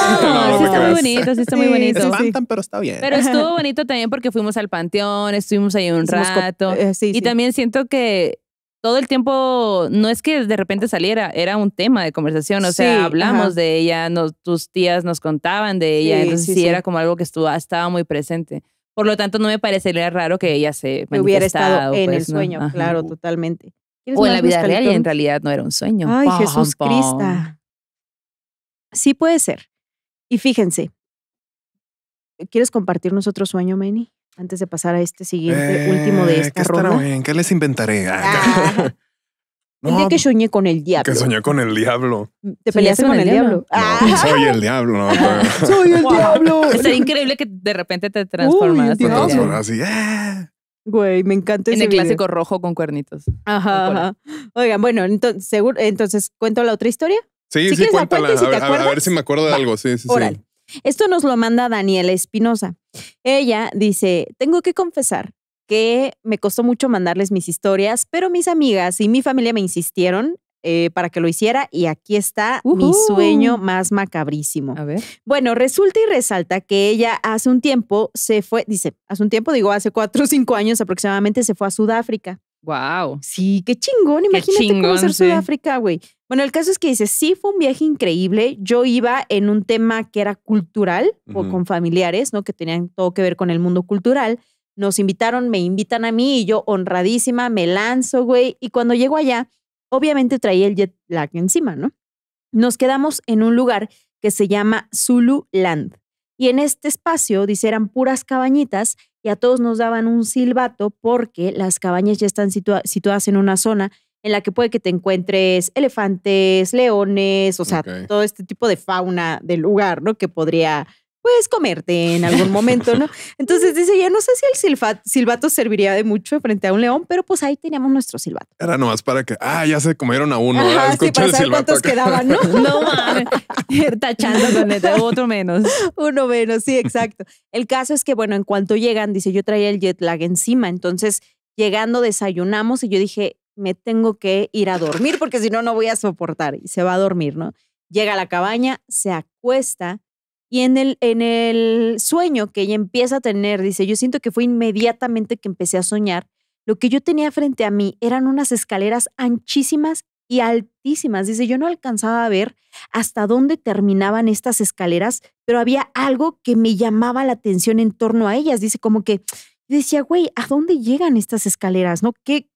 sí está muy bonito, sí está muy bonito. Se espantan, pero está bien. Pero estuvo [LAUGHS] bonito también porque fuimos al panteón, estuvimos ahí un rato. Eh, sí, y también siento que todo el tiempo, no es que de repente saliera, era un tema de conversación, o sea, hablamos de ella, tus tías nos contaban de ella, sí, entonces era como algo que estuvo, estaba muy presente. Por lo tanto, no me parecería raro que ella se hubiera estado en el pues, sueño, claro, totalmente. O en la vida real y en realidad no era un sueño. Ay, Jesús Cristo Sí puede ser. Y fíjense, ¿quieres compartirnos otro sueño, Manny? antes de pasar a este siguiente, último de eh, esta ¿qué ronda. ¿Qué les inventaré? Ah. [LAUGHS] día que soñé con el diablo. Que soñé con el diablo. Te peleaste con, el diablo. Ah. [LAUGHS] soy el diablo, no. [LAUGHS] soy el diablo. Sería increíble que de repente te transformas. así. ¡eh! Güey, me encanta ese En el clásico rojo con cuernitos. Ajá, ajá. Oigan, bueno, entonces, ¿cuento la otra historia? Sí, sí, cuéntala. A, ver, si me acuerdo de algo. Sí, sí, sí. Esto nos lo manda Daniela Espinosa. Ella dice, tengo que confesar que me costó mucho mandarles mis historias, pero mis amigas y mi familia me insistieron eh, para que lo hiciera y aquí está mi sueño más macabrísimo. A ver. Bueno, resulta y resalta que ella hace un tiempo se fue, dice, hace un tiempo, digo, hace cuatro o cinco años aproximadamente se fue a Sudáfrica. Wow. Sí, qué chingón, imagínate qué cómo ser Sudáfrica, güey. Bueno, el caso es que dice, sí fue un viaje increíble. Yo iba en un tema que era cultural o con familiares, ¿no? Que tenían todo que ver con el mundo cultural. Nos invitaron, me invitan a mí y yo honradísima me lanzo, güey. Y cuando llego allá, obviamente traía el jet lag encima, ¿no? Nos quedamos en un lugar que se llama Zulu Land. Y en este espacio, dice, eran puras cabañitas y a todos nos daban un silbato porque las cabañas ya están situadas en una zona en la que puede que te encuentres elefantes, leones, o sea, todo este tipo de fauna del lugar, ¿no? Que podría, pues, comerte en algún momento, ¿no? [LAUGHS] Entonces dice, ya no sé si el silbato serviría de mucho frente a un león, pero pues ahí teníamos nuestro silbato. Era nomás para que, ah, ya se comieron a uno. Ajá, sí, para quedaban, ¿no? [LAUGHS] no, Tachando con el, otro menos. Uno menos, sí, exacto. El caso es que, bueno, en cuanto llegan, dice, yo traía el jet lag encima, entonces llegando desayunamos y yo dije, me tengo que ir a dormir porque si no, no voy a soportar. Y se va a dormir, ¿no? Llega a la cabaña, se acuesta y en el, en el sueño que ella empieza a tener, dice, yo siento que fue inmediatamente que empecé a soñar, lo que yo tenía frente a mí eran unas escaleras anchísimas y altísimas. Dice, yo no alcanzaba a ver hasta dónde terminaban estas escaleras, pero había algo que me llamaba la atención en torno a ellas. Dice, como que decía, güey, ¿a dónde llegan estas escaleras? ¿No? ¿Qué,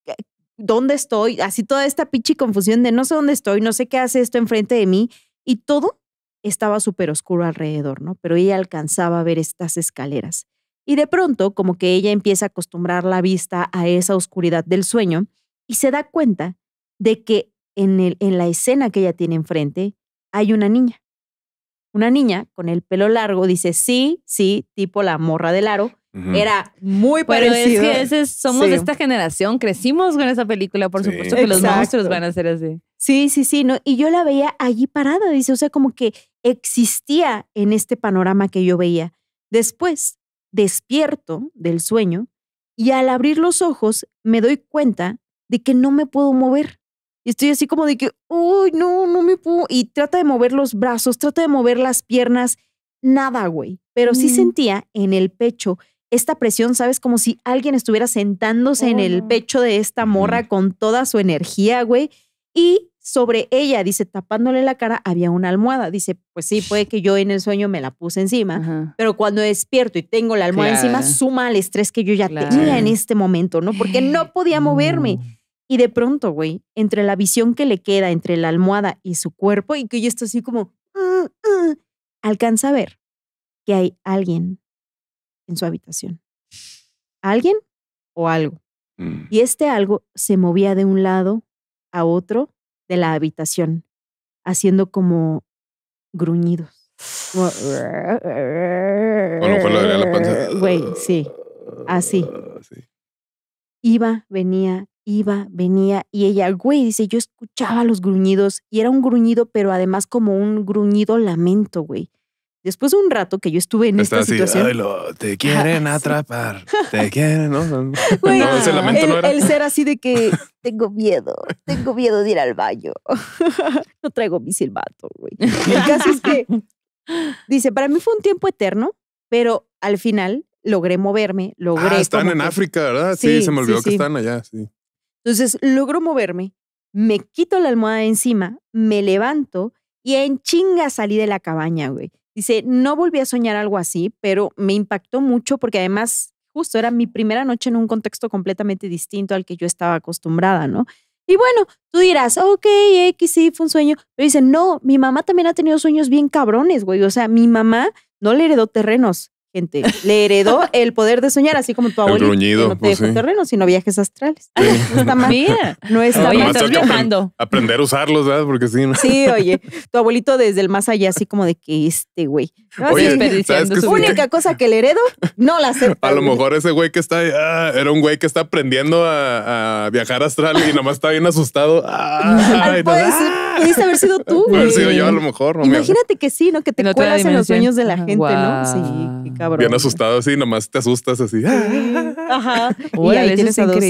dónde estoy, así toda esta pinche confusión de no sé dónde estoy, no sé qué hace esto enfrente de mí y todo estaba súper oscuro alrededor, ¿no? Pero ella alcanzaba a ver estas escaleras. Y de pronto, como que ella empieza a acostumbrar la vista a esa oscuridad del sueño y se da cuenta de que en, el, en la escena que ella tiene enfrente hay una niña. Una niña con el pelo largo dice, sí, sí, tipo la morra del aro, era muy parecido. es somos de esta generación, crecimos con esa película, por supuesto que los monstruos van a ser así. Sí, sí, sí, no, y yo la veía allí parada, dice, o sea, como que existía en este panorama que yo veía. Después, despierto del sueño y al abrir los ojos me doy cuenta de que no me puedo mover. Y estoy así como de que, uy, no, no me puedo. Y trata de mover los brazos, trata de mover las piernas, nada, güey. Pero sí mm. sentía en el pecho esta presión, ¿sabes? Como si alguien estuviera sentándose en el oh. pecho de esta morra con toda su energía, güey. Y sobre ella, dice, tapándole la cara, había una almohada. Dice, pues sí, puede que yo en el sueño me la puse encima, pero cuando despierto y tengo la almohada encima, suma al estrés que yo ya tenía en este momento, ¿no? Porque no podía moverme. Y de pronto, güey, entre la visión que le queda entre la almohada y su cuerpo, y que yo estoy así como, mm, mm", alcanza a ver que hay alguien en su habitación. ¿Alguien o algo? Mm. Y este algo se movía de un lado a otro de la habitación, haciendo como gruñidos. Güey, sí, así. Ah, iba, venía, iba, venía, y ella, güey, dice, yo escuchaba los gruñidos, y era un gruñido, pero además como un gruñido lamento, güey. Después de un rato que yo estuve en esta situación. te [LAUGHS] quieren atrapar. te [LAUGHS] quieren, ¿no? no, [LAUGHS] lamento el, ser así de que tengo miedo, tengo miedo de ir al baño. no traigo mi silbato, güey. El caso es que dice, para mí fue un tiempo eterno, pero al final logré moverme, logré. Ah, están en África, ¿verdad? Sí, se me olvidó que están allá, sí. Entonces logro moverme, me quito la almohada de encima, me levanto y en chinga salí de la cabaña, güey. Dice, no volví a soñar algo así, pero me impactó mucho porque además justo era mi primera noche en un contexto completamente distinto al que yo estaba acostumbrada, ¿no? Y bueno, tú dirás, ok, X sí, fue un sueño. Pero dice, no, mi mamá también ha tenido sueños bien cabrones, güey. O sea, mi mamá no le heredó terrenos, gente. Le heredó [LAUGHS] el poder de soñar, así como tu abuelo. no te pues terreno, sino viajes astrales. No está mal. Mira. No está oye, Estás viajando. Aprender a usarlos, ¿verdad? Porque sí, ¿no? Sí, [LAUGHS] oye. Tu abuelito desde el más allá, así como de que este güey. su única cosa que le heredó no la acepto. A lo mejor ese güey que está ahí, ah, era un güey que está aprendiendo a, viajar astral y nomás está bien asustado. [LAUGHS] Ah, ah. haber sido tú, güey. Haber sido yo a lo mejor. Imagínate que sí, ¿no? Que te cuelas en los sueños de la gente, ¿no? Sí, Bien asustado así, nomás te asustas así. [LAUGHS] Ajá. y ahí tienes a dos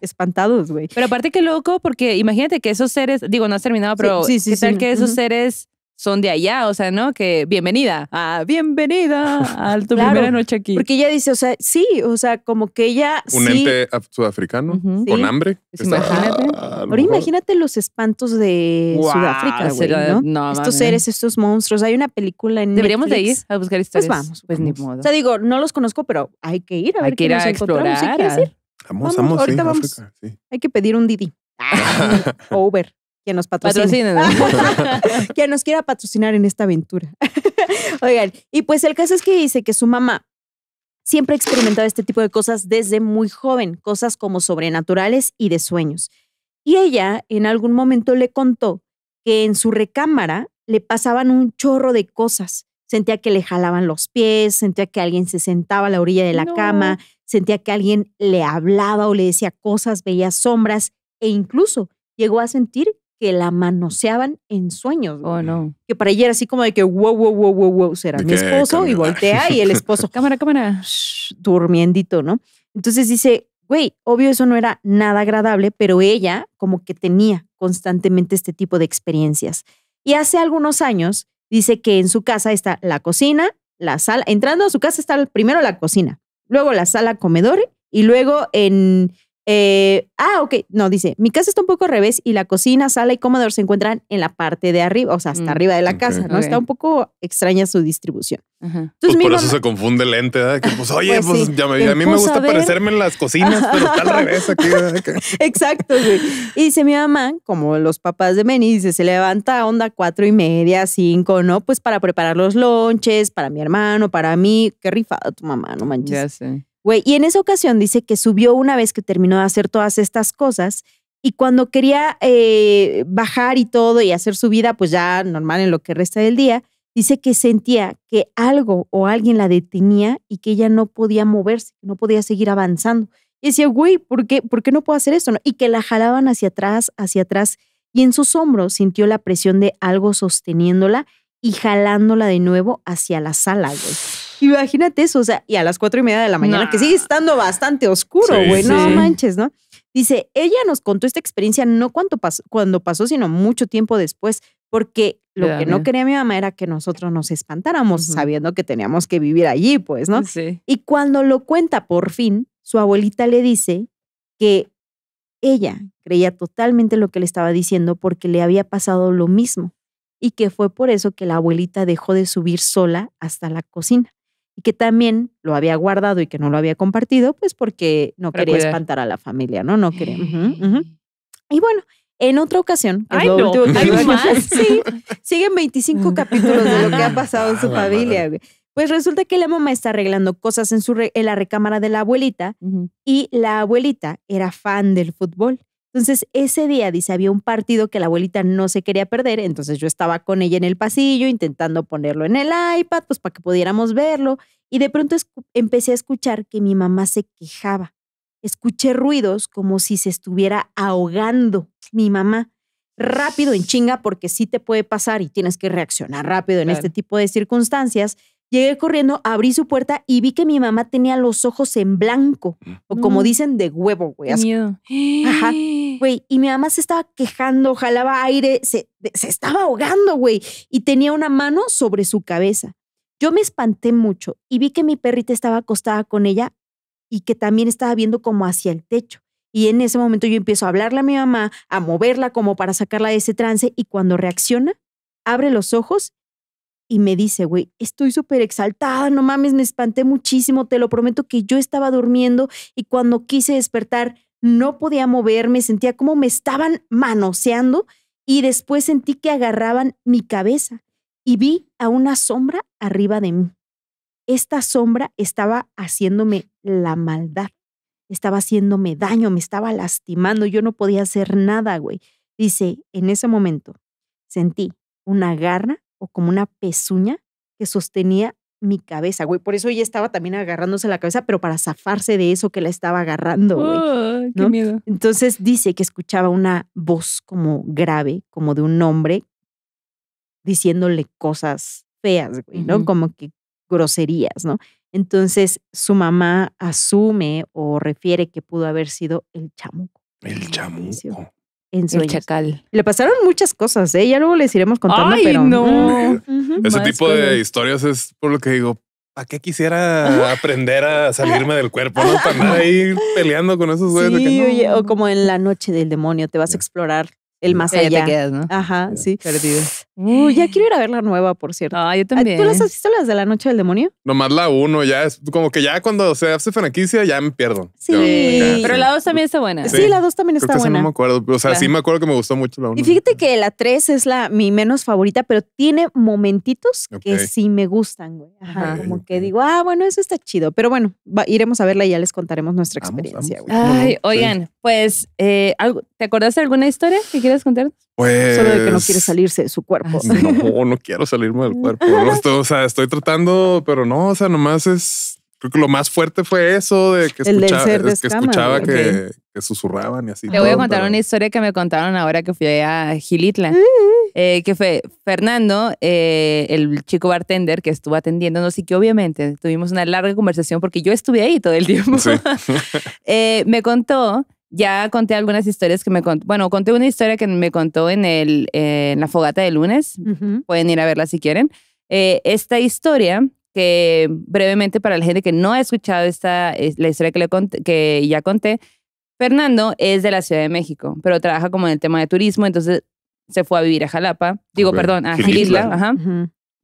espantados, güey. Pero aparte qué loco, porque imagínate que esos seres, digo, no has terminado, pero tal que esos seres son de allá, o sea, ¿no? Que bienvenida, a ah, bienvenida a [LAUGHS] tu primera noche aquí. Porque ella dice, o sea, sí, o sea, como que ella un ente sudafricano con hambre. Pues imagínate. Ahora imagínate los espantos de Sudáfrica, ¿no? estos seres, estos monstruos. Hay una película en Deberíamos de ir a buscar pues historias. Pues vamos, pues ni modo. O sea, digo, no los conozco, pero hay que ir a hay que ir a explorar. Vamos, vamos, ahorita Hay que pedir un Didi. Over. [LAUGHS] que nos patrocine. [LAUGHS] que nos quiera patrocinar en esta aventura. [LAUGHS] Oigan, y pues el caso es que dice que su mamá siempre ha experimentado este tipo de cosas desde muy joven, cosas como sobrenaturales y de sueños. Y ella en algún momento le contó que en su recámara le pasaban un chorro de cosas. Sentía que le jalaban los pies, sentía que alguien se sentaba a la orilla de la cama, sentía que alguien le hablaba o le decía cosas, veía sombras e incluso llegó a sentir que la manoseaban en sueños. Oh, no. Que para ella era así como de que wow, wow, wow, wow, wow, será mi esposo y voltea y el esposo, [LAUGHS] cámara, cámara, durmiendito, ¿no? Entonces dice, güey, obvio eso no era nada agradable, pero ella como que tenía constantemente este tipo de experiencias. Y hace algunos años dice que en su casa está la cocina, la sala, entrando a su casa está primero la cocina, luego la sala comedor y luego en eh, ah, ok. No, dice, mi casa está un poco al revés y la cocina, sala y comedor se encuentran en la parte de arriba, o sea, hasta mm, arriba de la casa, ¿no? Está un poco extraña su distribución. pues por eso se confunde el ente, que, pues, oye, pues, pues ya me, a mí me gusta parecerme en las cocinas, pero está al revés [LAUGHS] aquí. Exacto, Y dice mi mamá, como los papás de Menny, dice, se levanta a onda cuatro y media, cinco, ¿no? Pues para preparar los lonches, para mi hermano, para mí. Qué rifada tu mamá, no manches. Ya sé y en esa ocasión dice que subió una vez que terminó de hacer todas estas cosas y cuando quería eh, bajar y todo y hacer su vida, pues ya normal en lo que resta del día, dice que sentía que algo o alguien la detenía y que ella no podía moverse, no podía seguir avanzando. Y decía, güey, ¿por qué, ¿por qué no puedo hacer esto? ¿No? Y que la jalaban hacia atrás, hacia atrás, y en sus hombros sintió la presión de algo sosteniéndola y jalándola de nuevo hacia la sala, güey. Imagínate eso, o sea, y a las cuatro y media de la mañana, que sigue estando bastante oscuro, güey, no manches, ¿no? Dice, ella nos contó esta experiencia no cuando pasó, cuando pasó sino mucho tiempo después, porque lo que no quería mi mamá era que nosotros nos espantáramos sabiendo que teníamos que vivir allí, pues, ¿no? Sí. Y cuando lo cuenta por fin, su abuelita le dice que ella creía totalmente lo que le estaba diciendo porque le había pasado lo mismo y que fue por eso que la abuelita dejó de subir sola hasta la cocina y que también lo había guardado y que no lo había compartido, pues porque no quería espantar a la familia, ¿no? No quería. Y bueno, en otra ocasión, Ay, ¿Hay más? [LAUGHS] Sí, siguen 25 [LAUGHS] capítulos de lo que ha pasado en su familia. Pues resulta que la mamá está arreglando cosas en, su en la recámara de la abuelita y la abuelita era fan del fútbol. Entonces, ese día, dice, había un partido que la abuelita no se quería perder, entonces yo estaba con ella en el pasillo intentando ponerlo en el iPad, pues para que pudiéramos verlo, y de pronto empecé a escuchar que mi mamá se quejaba. Escuché ruidos como si se estuviera ahogando mi mamá. Rápido en chinga, porque sí te puede pasar y tienes que reaccionar rápido en este tipo de circunstancias. Llegué corriendo, abrí su puerta y vi que mi mamá tenía los ojos en blanco, mm. o como mm. dicen, de huevo, güey. Miedo. Ajá, [GASPS] güey. Y mi mamá se estaba quejando, jalaba aire, se, se estaba ahogando, güey. Y tenía una mano sobre su cabeza. Yo me espanté mucho y vi que mi perrita estaba acostada con ella y que también estaba viendo como hacia el techo. Y en ese momento yo empiezo a hablarle a mi mamá, a moverla como para sacarla de ese trance y cuando reacciona, abre los ojos y me dice, güey, estoy súper exaltada, no mames, me espanté muchísimo, te lo prometo que yo estaba durmiendo y cuando quise despertar no podía moverme, sentía como me estaban manoseando y después sentí que agarraban mi cabeza y vi a una sombra arriba de mí. Esta sombra estaba haciéndome la maldad, estaba haciéndome daño, me estaba lastimando, yo no podía hacer nada, güey. Dice, en ese momento sentí una garra o como una pezuña que sostenía mi cabeza, güey. Por eso ella estaba también agarrándose la cabeza, pero para zafarse de eso que la estaba agarrando, güey. qué miedo. Entonces dice que escuchaba una voz como grave, como de un hombre, diciéndole cosas feas, güey, ¿no? Como que groserías, ¿no? Entonces su mamá asume o refiere que pudo haber sido el chamuco. El chamuco en su El chacal. Le pasaron muchas cosas, ¿eh? Ya luego les iremos contando, Ay, pero... no! Ese tipo de historias es por lo que digo, ¿Para qué quisiera aprender a salirme del cuerpo? ¿no? Para ir peleando con esos güeyes. o como en la noche del demonio, te vas a explorar el más allá. ahí te quedas, ¿no? Ajá, sí. Perdido ya quiero ir a [GASPS] ver la nueva, por cierto. Ah, yo ah, también. ¿Tú las has visto las de la noche del demonio? Nomás la uno, ya es como que ya cuando se hace franquicia ya me pierdo. Sí. Pero la dos también está buena. Sí, la dos también está buena. no me acuerdo. O sea, sí me acuerdo que me gustó mucho la uno. Y fíjate que la tres es la mi menos favorita, pero tiene momentitos que sí me gustan, güey. Como que digo, ah, bueno, eso está chido. Pero bueno, iremos a verla y ya les contaremos nuestra experiencia, Güey. Ay, oigan, pues, eh, ¿te acordaste de alguna historia que quieras contar? Solo de que no quiere pues, salirse de su cuerpo. [LAUGHS] No, no quiero salirme del cuerpo. o sea, estoy tratando, pero no, o sea, nomás es. Creo que lo más fuerte fue eso de que escuchaba, que, susurraban y así. Le voy a contar una historia que me contaron ahora que fui a Gilitla. Eh, que fue Fernando, eh, el chico bartender que estuvo atendiéndonos y que obviamente tuvimos una larga conversación porque yo estuve ahí todo el tiempo. [LAUGHS] Eh, me contó ya conté algunas historias que me contó. Bueno, conté una historia que me contó en, el, eh, en la fogata de lunes. Pueden ir a verla si quieren. Eh, esta historia, que brevemente para la gente que no ha escuchado esta, la historia que, le que ya conté, Fernando es de la Ciudad de México, pero trabaja como en el tema de turismo, entonces se fue a vivir a Jalapa, digo, perdón, a Isla, ajá,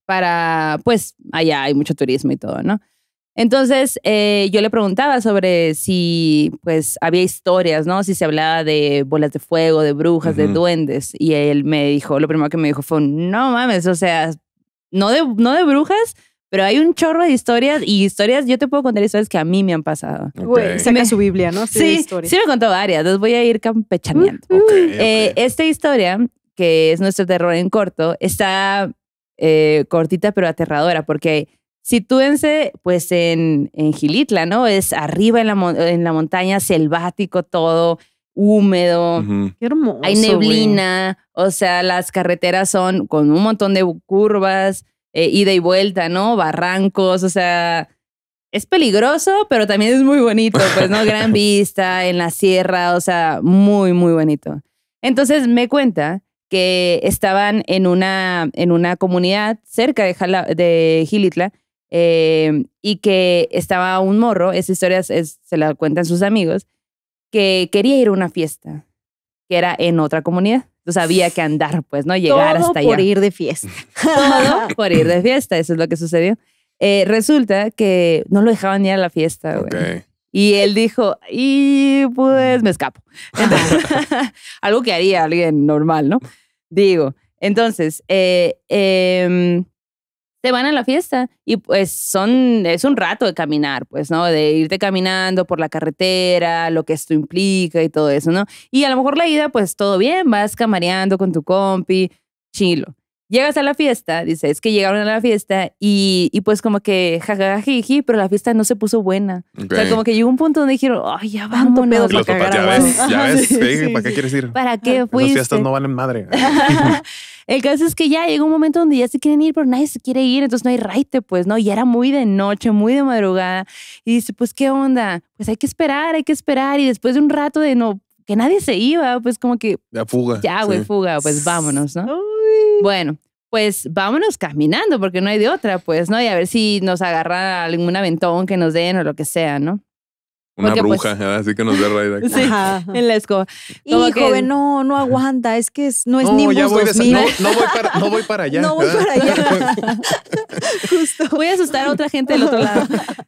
para, pues allá hay mucho turismo y todo, ¿no? Entonces, eh, yo le preguntaba sobre si pues había historias, ¿no? Si se hablaba de bolas de fuego, de brujas, de duendes. Y él me dijo, lo primero que me dijo fue, no mames, o sea, no de, no de brujas, pero hay un chorro de historias y historias, yo te puedo contar historias que a mí me han pasado. Saca su Biblia, ¿no? Sí, sí, me contó varias, entonces voy a ir campechaneando. Eh, esta historia, que es nuestro terror en corto, está eh, cortita pero aterradora porque Sitúense pues en, Gilitla, ¿no? Es arriba en la, en la montaña, selvático todo, húmedo. Qué hermoso. Hay neblina, o sea, las carreteras son con un montón de curvas, eh, ida y vuelta, ¿no? Barrancos, o sea, es peligroso, pero también es muy bonito, pues, ¿no? Gran [LAUGHS] vista en la sierra, o sea, muy, muy bonito. Entonces me cuenta que estaban en una, en una comunidad cerca de, de Gilitla Em, y que estaba un morro, esa historia se la cuentan sus amigos, que quería ir a una fiesta, que era en otra comunidad. Entonces había que andar, pues, ¿no? Llegar hasta allá. Todo por ir de fiesta. [LAUGHS] Todo por ir de fiesta, eso es lo que sucedió. Eh, resulta que no lo dejaban ir a la fiesta, güey. Y él dijo, y pues me escapo. [LAUGHS] algo que haría alguien normal, ¿no? Digo, entonces, eh, eh, te van a la fiesta y pues son, es un rato de caminar, pues, ¿no? De irte caminando por la carretera, lo que esto implica y todo eso, ¿no? Y a lo mejor la ida, pues todo bien, vas camareando con tu compi, chilo. Llegas a la fiesta, dices es que llegaron a la fiesta y, y pues como que jajajiji, pero la fiesta no se puso buena. O sea, como que llegó un punto donde dijeron, ay, ya vamos, para, ya ves, ya [LAUGHS] ves, ¿para qué quieres ir? ¿Para qué fuiste? Las fiestas no valen madre. [LAUGHS] [LAUGHS] El caso es que ya llegó un momento donde ya se quieren ir, pero nadie se quiere ir, entonces no hay raite, pues, ¿no? Y era muy de noche, muy de madrugada. Y dice, pues, ¿qué onda? Pues hay que esperar, hay que esperar. Y después de un rato de no, que nadie se iba, pues como que... Ya fuga. Ya, güey, fuga, pues vámonos, ¿no? Bueno, pues vámonos caminando, porque no hay de otra, pues, ¿no? Y a ver si nos agarran algún aventón que nos den o lo que sea, ¿no? Una pues, bruja, así que nos da raíz [LAUGHS] Sí, en la escoba. [LAUGHS] Y joven, no, no aguanta, es que no es ni ya voy no, voy para, no voy para allá. [LAUGHS] No voy para allá. Justo. Voy a asustar a otra gente del otro lado.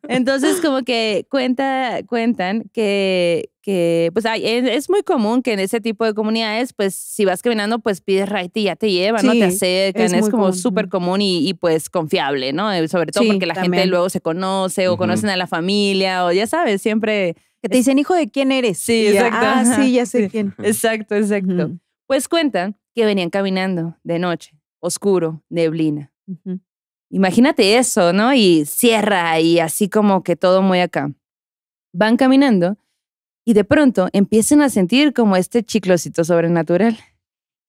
Entonces, como que cuenta, cuentan que, que pues es muy común que en ese tipo de comunidades, pues si vas caminando, pues pides right y ya te llevan, no te acercan, es, como súper común y, pues confiable, ¿no? Eh, sobre todo porque la gente luego se conoce o conocen a la familia o ya sabes, siempre... Que te dicen, hijo de quién eres. Sí, exacto. Ah, sí, ya sé quién. Exacto, exacto. Pues cuentan que venían caminando de noche, oscuro, neblina. Imagínate eso, ¿no? Y cierra y así como que todo muy acá. Van caminando y de pronto empiezan a sentir como este chiclosito sobrenatural.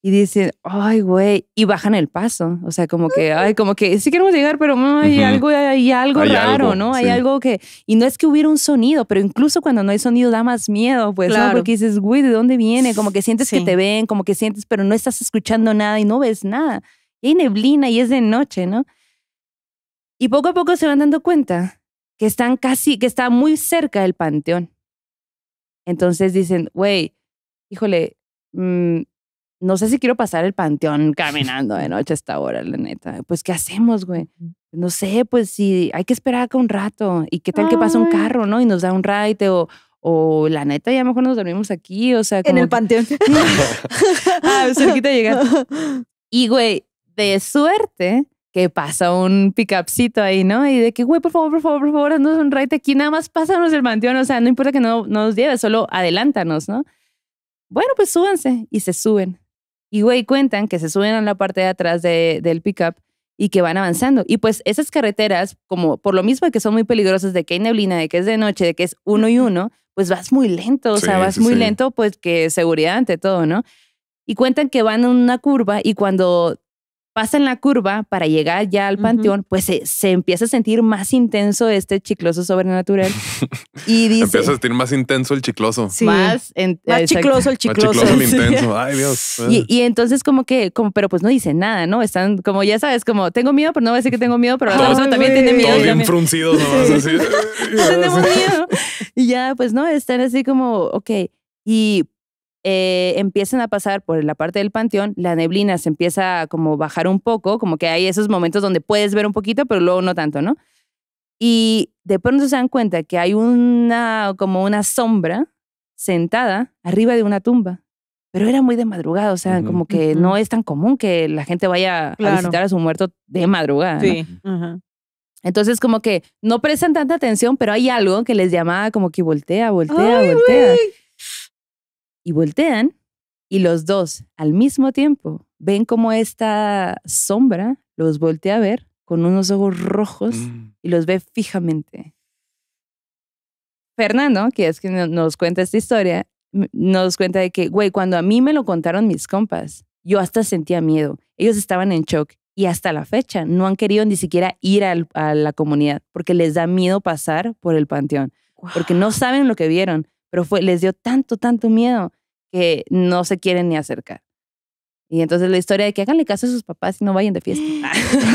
Y dicen, ay, güey, y bajan el paso. O sea, como que, ay, como que sí queremos llegar, pero hay, algo, hay algo raro, ¿no? Hay algo que. Y no es que hubiera un sonido, pero incluso cuando no hay sonido da más miedo, pues, claro. Porque dices, güey, ¿de dónde viene? Como que sientes que te ven, como que sientes, pero no estás escuchando nada y no ves nada. hay neblina y es de noche, ¿no? Y poco a poco se van dando cuenta que están casi, que está muy cerca del panteón. Entonces dicen, güey, híjole, mm, no sé si quiero pasar el panteón caminando de noche a esta hora, la neta. Pues, ¿qué hacemos, güey? No sé, pues si sí, hay que esperar acá un rato y qué tal que pasa un carro, ¿no? Y nos da un ride o, o la neta, ya mejor nos dormimos aquí, o sea. Como en el panteón. [LAUGHS] ah, cerquita de llegar. [LAUGHS] Y, güey, de suerte, que pasa un pickupcito ahí, ¿no? Y de que, güey, por favor, por favor, por favor, haznos un right aquí, nada más pásanos el mantión, o sea, no importa que no, nos lleves, solo adelántanos, ¿no? Bueno, pues súbanse y se suben. Y, güey, cuentan que se suben a la parte de atrás de, del pickup y que van avanzando. Y pues esas carreteras, como por lo mismo que son muy peligrosas, de que hay neblina, de que es de noche, de que es uno y uno, pues vas muy lento, o sea, vas muy lento, pues que seguridad ante todo, ¿no? Y cuentan que van en una curva y cuando en la curva para llegar ya al panteón, pues se, empieza a sentir más intenso este chicloso sobrenatural. [LAUGHS] y dice... empieza a sentir más intenso el chicloso. Más, más chicloso el chicloso. Más chicloso el [LAUGHS] intenso. Ay, Dios. Y, entonces como que, como, pero pues no dicen nada, ¿no? Están como, ya sabes, como, tengo miedo, pero no va a decir que tengo miedo, pero la persona también tiene miedo. Todos bien fruncidos nomás así. [LAUGHS] Tenemos miedo. Y ya, pues no, están así como, ok. Y eh, empiezan a pasar por la parte del panteón, la neblina se empieza a como bajar un poco, como que hay esos momentos donde puedes ver un poquito, pero luego no tanto, ¿no? Y de pronto se dan cuenta que hay una, como una sombra sentada arriba de una tumba. Pero era muy de madrugada, o sea, como que no es tan común que la gente vaya a visitar a su muerto de madrugada. Sí. Entonces, como que no prestan tanta atención, pero hay algo que les llamaba como que voltea, voltea, voltea y voltean y los dos al mismo tiempo ven como esta sombra los voltea a ver con unos ojos rojos mm. y los ve fijamente. Fernando, que es quien nos cuenta esta historia, nos cuenta de que, güey, cuando a mí me lo contaron mis compas, yo hasta sentía miedo. Ellos estaban en shock y hasta la fecha no han querido ni siquiera ir a la comunidad porque les da miedo pasar por el panteón, porque no saben lo que vieron pero fue, les dio tanto, tanto miedo que no se quieren ni acercar. Y entonces la historia de que háganle caso a sus papás y no vayan de fiesta.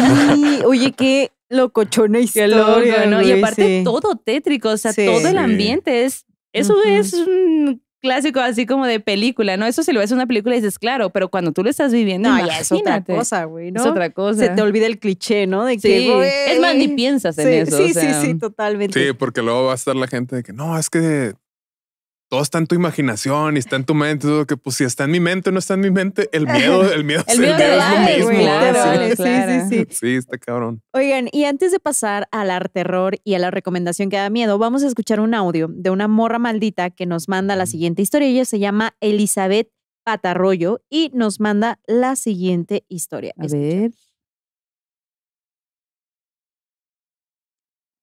[GASPS] oye, qué locochona historia. Qué loco, ¿no? Y aparte todo tétrico, o sea, todo el ambiente es... Eso es un clásico así como de película, ¿no? Eso si lo ves en una película y dices, claro, pero cuando tú lo estás viviendo, imagínate. es otra cosa, güey, ¿no? Es otra cosa. Se te olvida el cliché, ¿no? De sí. es más, ni piensas en eso. Sí, sí, sí, totalmente. Sí, porque luego va a estar la gente de que, no, es que todo está en tu imaginación y está en tu mente. Que pues si está en mi mente o no está en mi mente, el miedo, [LAUGHS] el miedo, el el es lo mismo. Sí, sí, sí. Sí, está cabrón. Oigan, y antes de pasar al arte terror y a la recomendación que da miedo, vamos a escuchar un audio de una morra maldita que nos manda la mm. siguiente historia. Ella se llama Elizabeth Patarroyo y nos manda la siguiente historia. A ver.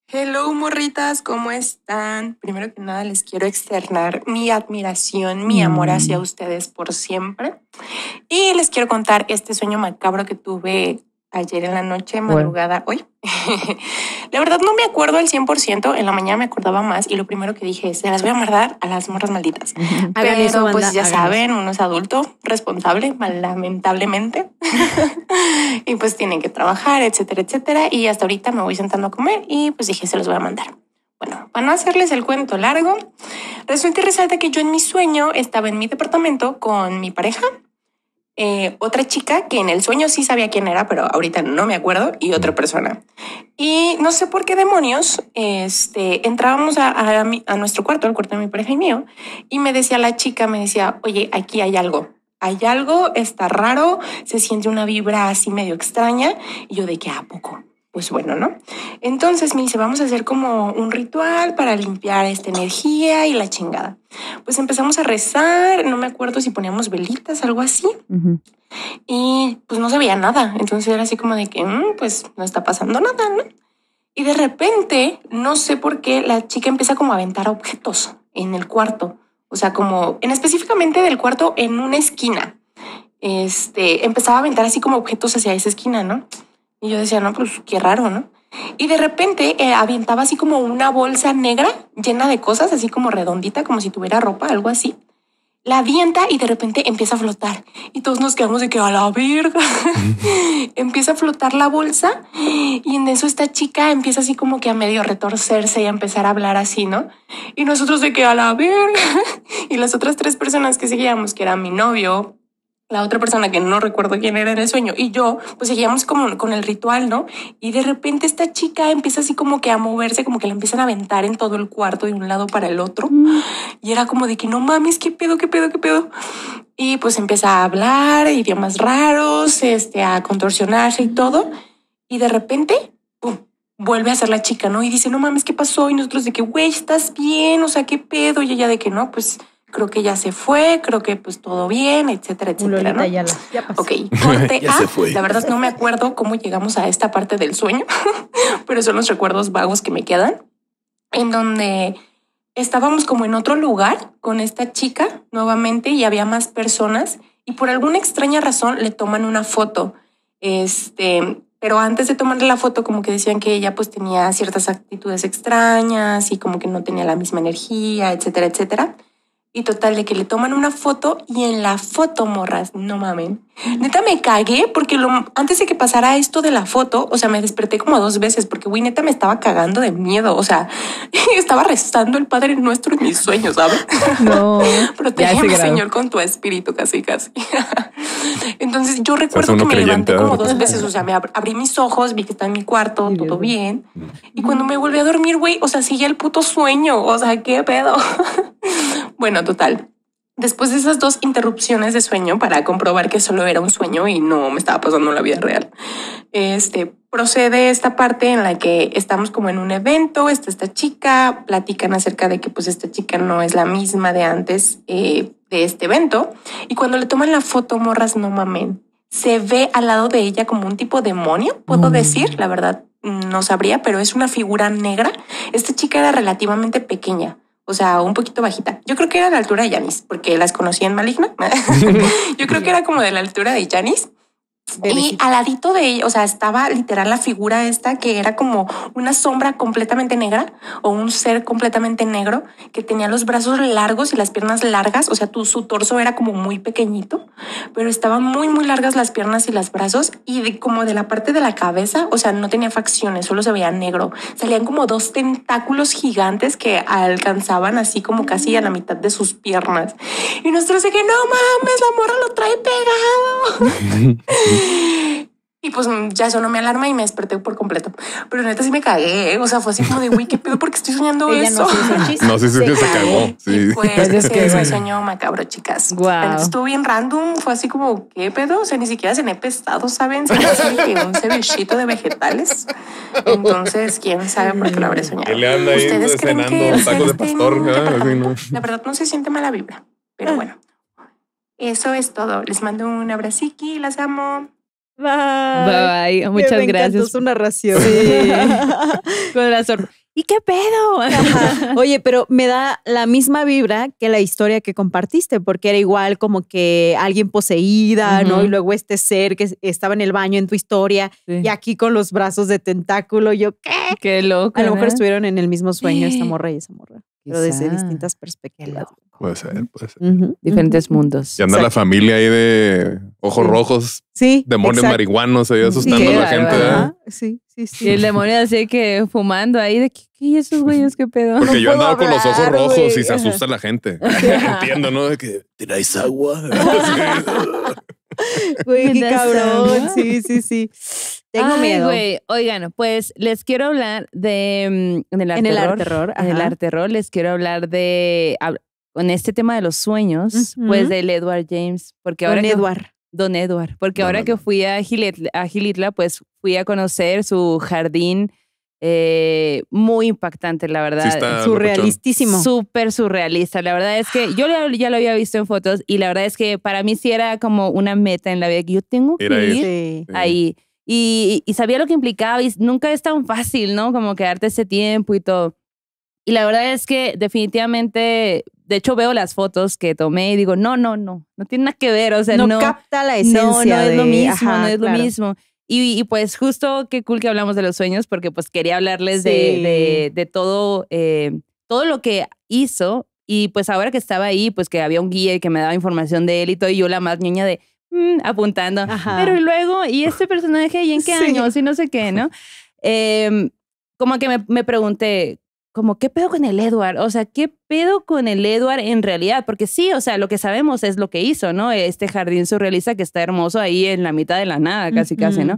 Hello morritas, ¿cómo están? Primero que nada les quiero externar mi admiración, mi amor hacia mm. ustedes por siempre. Y les quiero contar este sueño macabro que tuve ayer en la noche, madrugada, hoy. [LAUGHS] la verdad no me acuerdo al 100%, en la mañana me acordaba más y lo primero que dije es, se las voy a mandar a las morras malditas. [LAUGHS] Pero eso, pues ya saben, uno es adulto, responsable, lamentablemente, [LAUGHS] y pues tienen que trabajar, etcétera, etcétera. Y hasta ahorita me voy sentando a comer y pues dije, se los voy a mandar. Bueno, para no hacerles el cuento largo, resulta y resalta que yo en mi sueño estaba en mi departamento con mi pareja, eh, otra chica que en el sueño sí sabía quién era, pero ahorita no me acuerdo, y otra persona. Y no sé por qué demonios, este, entrábamos a, a, a nuestro cuarto, al cuarto de mi pareja y mío, y me decía la chica, me decía, oye, aquí hay algo. Hay algo, está raro, se siente una vibra así medio extraña. Y yo de que a poco pues bueno, ¿no? Entonces me dice, vamos a hacer como un ritual para limpiar esta energía y la chingada. Pues empezamos a rezar, no me acuerdo si poníamos velitas, algo así, y pues no se veía nada. Entonces era así como de que, mm, pues no está pasando nada, ¿no? Y de repente, no sé por qué, la chica empieza como a aventar objetos en el cuarto. O sea, como en específicamente del cuarto en una esquina. Este, empezaba a aventar así como objetos hacia esa esquina, ¿no? Y yo decía, no, pues qué raro, ¿no? Y de repente eh, avientaba así como una bolsa negra llena de cosas, así como redondita, como si tuviera ropa, algo así. La avienta y de repente empieza a flotar. Y todos nos quedamos de que a la verga. [LAUGHS] empieza a flotar la bolsa y en eso esta chica empieza así como que a medio retorcerse y a empezar a hablar así, ¿no? Y nosotros de que a la verga. [LAUGHS] y las otras tres personas que seguíamos, que era mi novio, la otra persona que no recuerdo quién era en el sueño y yo, pues seguíamos como con el ritual, ¿no? Y de repente esta chica empieza así como que a moverse, como que la empiezan a aventar en todo el cuarto de un lado para el otro. Mm. Y era como de que no mames, qué pedo, qué pedo, qué pedo. Y pues empieza a hablar idiomas raros, este, a contorsionarse y todo. Y de repente, ¡pum! vuelve a ser la chica, ¿no? Y dice, no mames, ¿qué pasó? Y nosotros de que, güey, ¿estás bien? O sea, ¿qué pedo? Y ella de que no, pues creo que ya se fue, creo que pues todo bien, etcétera, etcétera. ¿no? Ya, la, ya pasó. Ok, [LAUGHS] ya se fue. La verdad no me acuerdo cómo llegamos a esta parte del sueño, [LAUGHS] pero son los recuerdos vagos que me quedan, en donde estábamos como en otro lugar con esta chica nuevamente y había más personas y por alguna extraña razón le toman una foto. Este, pero antes de tomarle la foto como que decían que ella pues tenía ciertas actitudes extrañas y como que no tenía la misma energía, etcétera, etcétera. Y total, de que le toman una foto y en la foto, morras, no mamen. Neta me cagué porque antes de que pasara esto de la foto, o sea, me desperté como dos veces porque, güey, neta me estaba cagando de miedo. O sea, [LAUGHS] estaba rezando el Padre Nuestro en mis sueños, ¿sabes? No. [LAUGHS] Protégeme, el Señor, con tu espíritu, casi, casi. [LAUGHS] Entonces yo recuerdo que me levanté como dos veces, o sea, me abrí mis ojos, vi que estaba en mi cuarto, todo bien. bien. Y cuando me volví a dormir, güey, o sea, sigue el puto sueño. O sea, qué pedo. Bueno, total. Después de esas dos interrupciones de sueño para comprobar que solo era un sueño y no me estaba pasando la vida real, este, procede esta parte en la que estamos como en un evento, está esta chica, platican acerca de que pues esta chica no es la misma de antes eh, de este evento y cuando le toman la foto, morras, no mamen, se ve al lado de ella como un tipo demonio, puedo decir, la verdad no sabría, pero es una figura negra. Esta chica era relativamente pequeña o sea, un poquito bajita. Yo creo que era la altura de Janis, porque las conocí en Maligna. [LAUGHS] Yo creo que era como de la altura de Janis. Y al ladito de ella, o sea, estaba literal la figura esta que era como una sombra completamente negra o un ser completamente negro que tenía los brazos largos y las piernas largas, o sea, su torso era como muy pequeñito, pero estaban muy, muy largas las piernas y los brazos y de, como de la parte de la cabeza, o sea, no tenía facciones, solo se veía negro. Salían como dos tentáculos gigantes que alcanzaban así como casi a la mitad de sus piernas. Y nosotros dije, no mames, la morra lo trae pegado. [LAUGHS] Y pues mm, ya sonó me alarma y me desperté por completo. Pero neta sí me cagué. ¿eh? O sea, fue así como de, Uy, ¿qué pedo? porque estoy soñando eso? [LAUGHS] No, sí, sí, se, se cagó. Sí. Pues, pues es que fue sueño macabro, chicas. Wow. estuvo bien random. Fue así como, ¿qué pedo? O sea, ni siquiera se me he pesado, ¿saben? Se me que [LAUGHS] un cebichito de vegetales. Entonces, quién sabe por qué lo habré soñado. anda ahí ¿Ustedes cenando saco de pastor. Ah, La verdad, no se siente mala vibra. Pero ah. bueno. Eso es todo. Les mando un abraciki, las amo. Bye. Bye. Muchas gracias. gracias. Una narración. [LAUGHS] Con Corazón. ¿Y qué pedo? Oye, pero me da la misma vibra que la historia que compartiste, porque era igual como que alguien poseída, ¿no? Y luego este ser que estaba en el baño en tu historia y aquí con los brazos de tentáculo, yo qué. Qué loco. A lo mejor estuvieron en el mismo sueño esta morra y esa morra pero desde distintas perspectivas. Puede ser, puede ser. Diferentes mundos. Y anda la familia ahí de ojos rojos. Sí. Demonios marihuanos ahí asustando a la gente. ¿eh? Sí, sí, sí. Y el demonio así que fumando ahí de que esos güeyes que pedo. Porque yo andaba con los ojos rojos y se asusta la gente. [LAUGHS] Entiendo, ¿no? De que tiráis agua. [LAUGHS] [LAUGHS] Güey, qué cabrón. Sí, sí, sí. Tengo miedo. Oigan, pues les quiero hablar de, del mm, en el arte terror. En el arte terror les quiero hablar de, con este tema de los sueños, pues del Edward James. Porque ahora Don Edward. Don Edward. Porque ahora que fui a Gilitla, pues fui a conocer su jardín. Eh, muy impactante, la verdad. Surrealistísimo. Súper surrealista. La verdad es que yo ya lo había visto en fotos y la verdad es que para mí sí era como una meta en la vida que yo tengo que ir, ahí y, y, sabía lo que implicaba y nunca es tan fácil, ¿no? Como quedarte ese tiempo y todo. Y la verdad es que definitivamente, de hecho veo las fotos que tomé y digo, no, no, no, no tiene nada que ver, o sea, no, capta la esencia. No, no es lo mismo, no es lo mismo. Y, pues justo qué cool que hablamos de los sueños porque pues quería hablarles de, de, todo, eh, todo lo que hizo y pues ahora que estaba ahí, pues que había un guía que me daba información de él y todo, y yo la más niña de, Mm, apuntando. Pero luego, ¿y este personaje y en qué [LAUGHS] año? si no sé qué, ¿no? Em, como que me, pregunté, como, ¿qué pedo con el Edward? O sea, ¿qué pedo con el Edward en realidad? Porque sí, o sea, lo que sabemos es lo que hizo, ¿no? Este jardín surrealista que está hermoso ahí en la mitad de la nada, casi, casi, ¿no?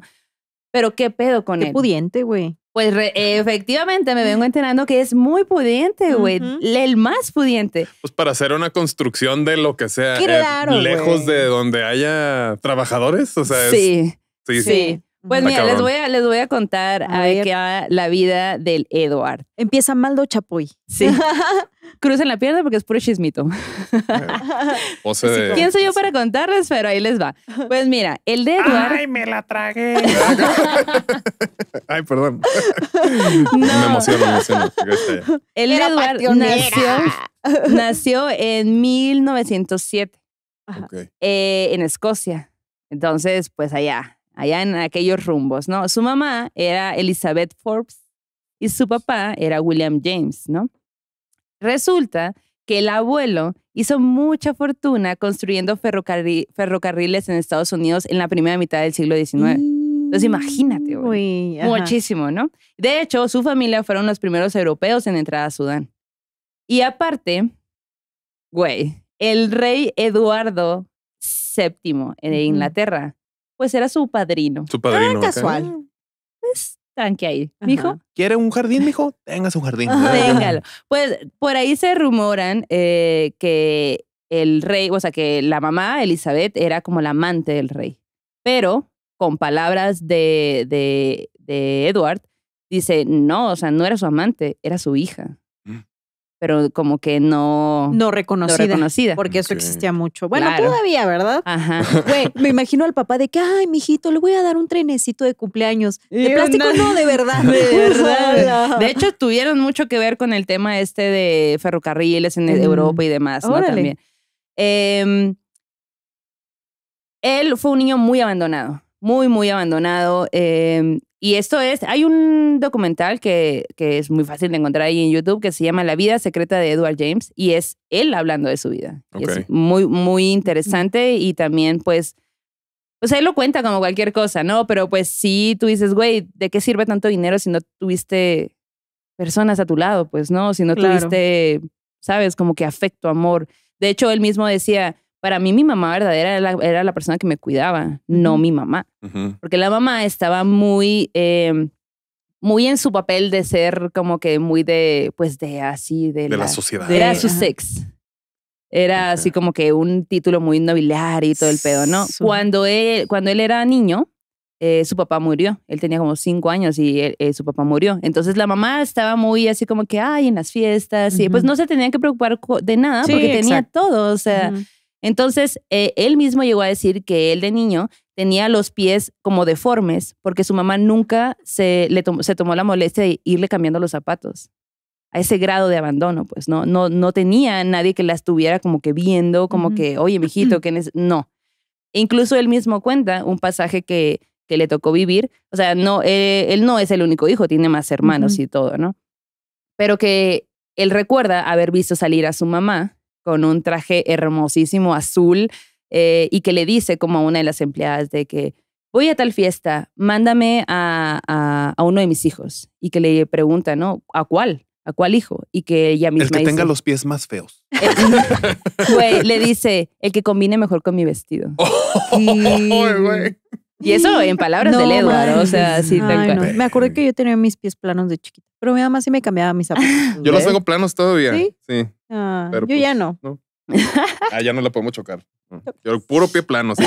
Pero ¿qué pedo con qué él? pudiente, güey. Pues efectivamente me vengo enterando que es muy pudiente, güey. El más pudiente. Pues para hacer una construcción de lo que sea. Eh, lejos de donde haya trabajadores. O sea, sí. sí. sí. Pues mira, les voy, a, les voy a contar a, la vida del Eduard. Empieza Maldo Chapoy. Sí. [LAUGHS] Crucen la pierna porque es puro chismito. [LAUGHS] ¿Quién soy yo para contarles? Pero ahí les va. Pues mira, el de Eduard... ¡Ay, me la tragué! [LAUGHS] Ay, perdón. No. Me emociono, me emociono. El de nació, en 1907 okay. Eh, en Escocia. Entonces, pues allá allá en aquellos rumbos, ¿no? Su mamá era Elizabeth Forbes y su papá era William James, ¿no? Resulta que el abuelo hizo mucha fortuna construyendo ferrocarriles en Estados Unidos en la primera mitad del siglo XIX. Entonces imagínate, güey. Muchísimo, ¿no? De hecho, su familia fueron los primeros europeos en entrar a Sudán. Y aparte, güey, el rey Eduardo VII de Inglaterra pues era su padrino. Su padrino. Ah, casual. Pues mm, tranqui ahí. hijo. ¿Quiere un jardín, mijo? Tenga su jardín. Téngalo. Pues por ahí se rumoran eh, que el rey, o sea, que la mamá, Elizabeth, era como la amante del rey. Pero con palabras de, de Edward, dice, no, o sea, no era su amante, era su hija pero como que no, no, reconocida, Porque eso existía mucho. Bueno, todavía, ¿verdad? Ajá. me imagino al papá de que, ay, mijito, le voy a dar un trenecito de cumpleaños. De plástico, no, de verdad. De [LAUGHS] verdad. de hecho, tuvieron mucho que ver con el tema este de ferrocarriles en mm. Europa y demás, También. Em, él fue un niño muy abandonado muy, muy abandonado. Em, y esto es, hay un documental que, que, es muy fácil de encontrar ahí en YouTube que se llama La vida secreta de Edward James y es él hablando de su vida. es muy, muy interesante y también pues, o sea, él lo cuenta como cualquier cosa, ¿no? Pero pues sí, tú dices, güey, ¿de qué sirve tanto dinero si no tuviste personas a tu lado? Pues no, si no tuviste, sabes, como que afecto, amor. De hecho, él mismo decía, para mí mi mamá verdadera era la, persona que me cuidaba, no mi mamá. Porque la mamá estaba muy, em, muy en su papel de ser como que muy de, pues de así, de, de la, sociedad. Era su sex. Era así como que un título muy nobiliar y todo el pedo, ¿no? cuando, él, cuando él era niño, eh, su papá murió. Él tenía como cinco años y eh, eh, su papá murió. Entonces la mamá estaba muy así como que, ay, en las fiestas. Y pues no se tenía que preocupar de nada porque tenía todo. O sea, entonces, eh, él mismo llegó a decir que él de niño tenía los pies como deformes porque su mamá nunca se, tomó la molestia de irle cambiando los zapatos a ese grado de abandono, pues no, no, no tenía nadie que la estuviera como que viendo, como que, oye, mijito, que no. E incluso él mismo cuenta un pasaje que, le tocó vivir, o sea, no, eh, él no es el único hijo, tiene más hermanos y todo, ¿no? Pero que él recuerda haber visto salir a su mamá con un traje hermosísimo azul eh, y que le dice como a una de las empleadas de que voy a tal fiesta, mándame a, uno de mis hijos y que le pregunta, ¿no? ¿A cuál? ¿A cuál hijo? Y que ella misma. El que tenga los pies más feos. [LAUGHS] le dice, el que combine mejor con mi vestido. [LAUGHS] y... y... eso en palabras del Eduardo, o sea, sí, Me acuerdo que yo tenía mis pies planos de chiquita, pero mi mamá sí me cambiaba mis zapatos. Yo los tengo planos todavía. Sí. Sí. Ah, yo ya pues, no. [LAUGHS] Ah, ya no la podemos chocar. puro pie plano. [LAUGHS]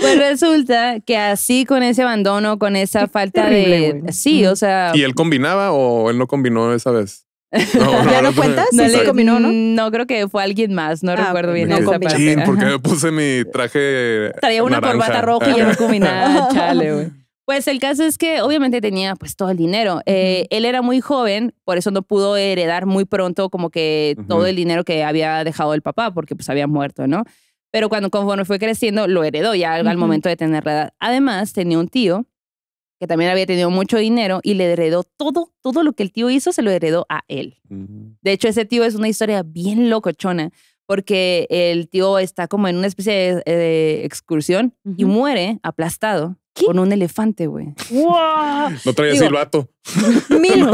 Pues resulta que así con ese abandono, con esa falta de... Sí, o sea... ¿Y él combinaba o él no combinó esa vez? [LAUGHS] No, ¿Ya no, cuentas? No, combinó, ¿no? Mm, no, creo que fue alguien más. No ah, recuerdo bien esa porque me puse mi traje Traía una corbata roja y yo no combinaba. Ah, chale, güey. Pues el caso es que obviamente tenía pues todo el dinero. Eh, él era muy joven, por eso no pudo heredar muy pronto como que todo el dinero que había dejado el papá, porque pues había muerto, ¿no? Pero cuando conforme fue creciendo, lo heredó ya al momento de tener la edad. Además, tenía un tío que también había tenido mucho dinero y le heredó todo, todo lo que el tío hizo se lo heredó a él. Mm. De hecho, ese tío es una historia bien locochona, porque el tío está como en una especie de, eh, excursión y muere aplastado con un elefante, güey. No traía silbato. Mil,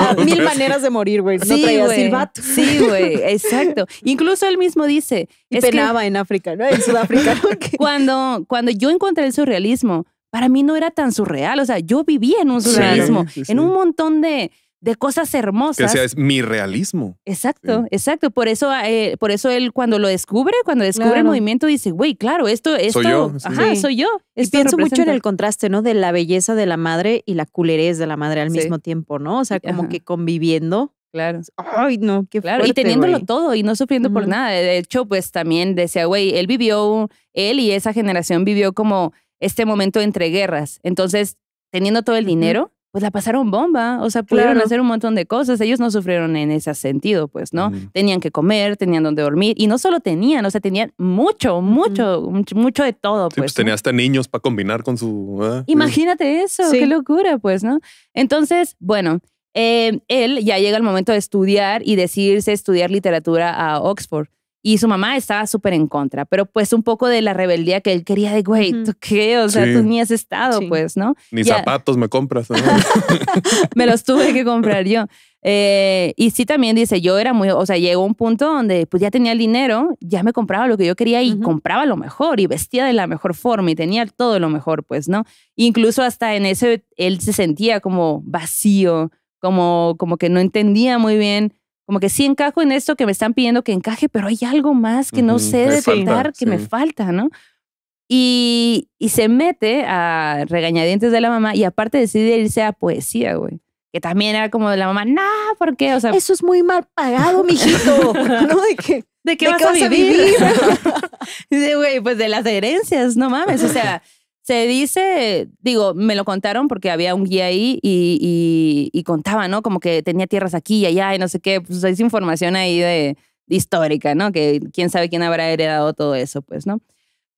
maneras de morir, güey. No traía silbato. Sí, güey, exacto. Incluso él mismo dice. Y en África, ¿no? En Sudáfrica. [LAUGHS] cuando, cuando yo encontré el surrealismo, para mí no era tan surreal. O sea, yo vivía en un surrealismo, en un montón de de cosas hermosas. Que sea, es mi realismo. Exacto, exacto. Por eso, eh, por eso él cuando lo descubre, cuando descubre el movimiento, dice, güey, claro, esto, esto, soy yo. Ajá, soy yo. y pienso mucho en el contraste, ¿no? De la belleza de la madre y la culerez de la madre al mismo tiempo, ¿no? O sea, como que conviviendo. Claro. Ay, no, qué claro. y teniéndolo todo y no sufriendo por nada. De hecho, pues también decía, güey, él vivió, él y esa generación vivió como este momento entre guerras. Entonces, teniendo todo el dinero, pues la pasaron bomba, o sea, pudieron hacer un montón de cosas, ellos no sufrieron en ese sentido, pues, ¿no? Tenían que comer, tenían donde dormir, y no solo tenían, o sea, tenían mucho, mucho, mucho, de todo, pues. pues tenía hasta niños para combinar con su... ¿eh? Imagínate eso, qué locura, pues, ¿no? Entonces, bueno, eh, él ya llega el momento de estudiar y decidirse estudiar literatura a Oxford. Y su mamá estaba súper en contra, pero pues un poco de la rebeldía que él quería de, güey, qué? O sea, tú ni has estado, pues, ¿no? Ni zapatos me compras. ¿no? [LAUGHS] me los tuve que comprar yo. Eh, y sí también dice, yo era muy, o sea, llegó un punto donde pues ya tenía el dinero, ya me compraba lo que yo quería y compraba lo mejor y vestía de la mejor forma y tenía todo lo mejor, pues, ¿no? Incluso hasta en ese, él se sentía como vacío, como, como que no entendía muy bien como que sí encajo en esto que me están pidiendo que encaje, pero hay algo más que no sé de sé que me falta, ¿no? Y, y, se mete a regañadientes de la mamá y aparte decide irse a poesía, güey. Que también era como de la mamá, no, ¿por qué? O sea, eso es muy mal pagado, [LAUGHS] mijito. [LAUGHS] ¿No? ¿De qué, ¿De qué, ¿De vas, a vivir? [LAUGHS] dice, güey, pues de las herencias, no mames. O sea, se dice, digo, me lo contaron porque había un guía ahí y, y, contaba, ¿no? Como que tenía tierras aquí y allá y no sé qué. Pues es información ahí de, histórica, ¿no? Que quién sabe quién habrá heredado todo eso, pues, ¿no?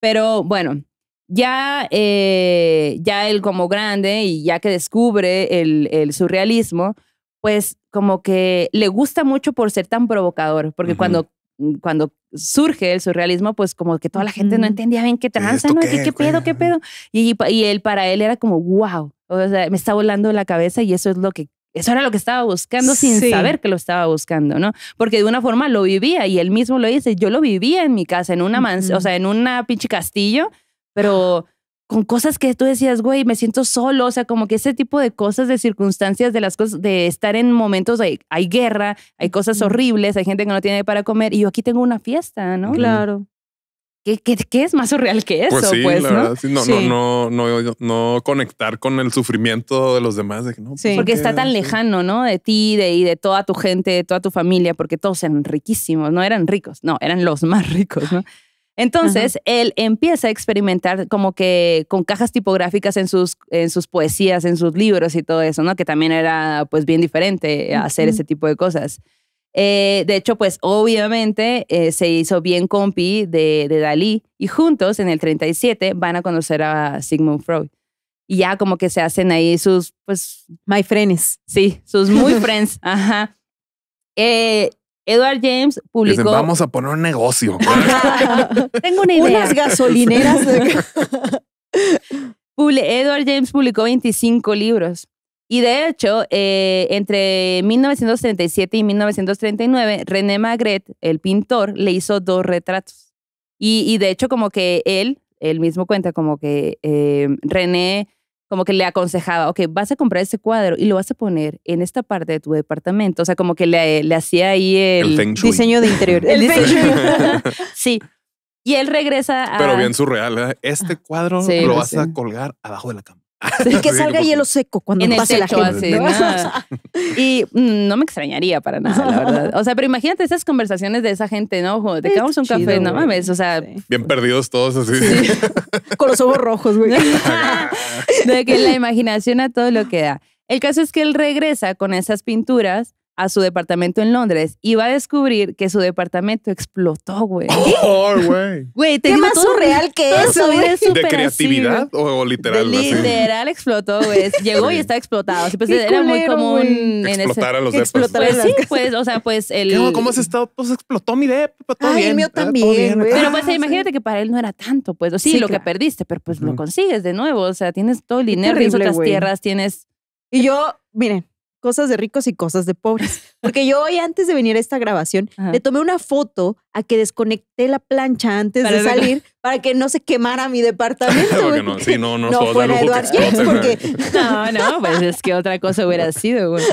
Pero bueno, ya, eh, ya él como grande y ya que descubre el, surrealismo, pues como que le gusta mucho por ser tan provocador, porque cuando Mm, cuando surge el surrealismo, pues como que toda la gente no entendía bien qué tranza, ¿no? ¿Qué, qué pedo, qué pedo? Y, y, él para él era como, wow, o sea, me está volando la cabeza y eso es lo que, eso era lo que estaba buscando sin saber que lo estaba buscando, ¿no? Porque de una forma lo vivía y él mismo lo dice, yo lo vivía en mi casa, en una mm o sea, en una pinche castillo, pero con cosas que tú decías, güey, me siento solo, o sea, como que ese tipo de cosas, de circunstancias, de las cosas, de estar en momentos, hay, hay guerra, hay cosas horribles, hay gente que no tiene para comer y yo aquí tengo una fiesta, ¿no? Claro. ¿Qué, es más surreal que pues eso? Pues ¿no? no, no, no, no, conectar con el sufrimiento de los demás. no, pues, Porque está tan lejano, ¿no? De ti, de, y de toda tu gente, de toda tu familia, porque todos eran riquísimos, no eran ricos, no, eran los más ricos, ¿no? Entonces, él empieza a experimentar como que con cajas tipográficas en sus, en sus poesías, en sus libros y todo eso, ¿no? Que también era pues bien diferente hacer ese tipo de cosas. Eh, de hecho, pues obviamente eh, se hizo bien compi de, de, Dalí y juntos en el 37 van a conocer a Sigmund Freud. Y ya como que se hacen ahí sus, pues... My friends. Sí, sus muy [LAUGHS] friends. Ajá. Eh, Edward James publicó. vamos a poner un negocio. [LAUGHS] Tengo una idea. Unas gasolineras. [LAUGHS] Edward James publicó 25 libros. Y de hecho, eh, entre 1937 y 1939, René Magritte, el pintor, le hizo dos retratos. Y, de hecho, como que él, él mismo cuenta, como que eh, René como que le aconsejaba, ok, vas a comprar este cuadro y lo vas a poner en esta parte de tu departamento. O sea, como que le, hacía ahí el, diseño de interior. [LAUGHS] el, diseño, [LAUGHS] sí. Y él regresa a... Pero bien surreal, Este cuadro lo vas a colgar abajo de la cama. [LAUGHS] que salga hielo seco cuando la Y no me extrañaría para nada, la verdad. O sea, pero imagínate esas conversaciones de esa gente, ¿no? Ojo, te quedamos un café, no mames. O sea. Bien perdidos todos así. [LAUGHS] Con los ojos rojos, güey. [LAUGHS] de que la imaginación a todo lo que da. El caso es que él regresa con esas pinturas a su departamento en Londres y va a descubrir que su departamento explotó, güey. Oh, [LAUGHS] güey. ¿Qué más surreal que eso, ¿De creatividad o literal? literal explotó, güey. [LAUGHS] Llegó y estaba explotado. Pues, era muy común en explotar a los pues explotar Pues, sí, pues, o sea, pues el. ¿Cómo has estado? Pues explotó mi depa, todo Ay, El mío también, pero pues ah, imagínate que para él no era tanto, pues. sí, lo que perdiste, pero pues lo consigues de nuevo. O sea, tienes todo el dinero, tienes otras tierras, tienes. Y yo, miren cosas de ricos y cosas de pobres. [LAUGHS] Porque yo hoy antes de venir a esta grabación le tomé una foto a que desconecté la plancha antes de salir para que no se quemara mi departamento. [LAUGHS] no, sí, no, James porque... [LAUGHS] No, no, pues es que otra cosa hubiera sido. Güey.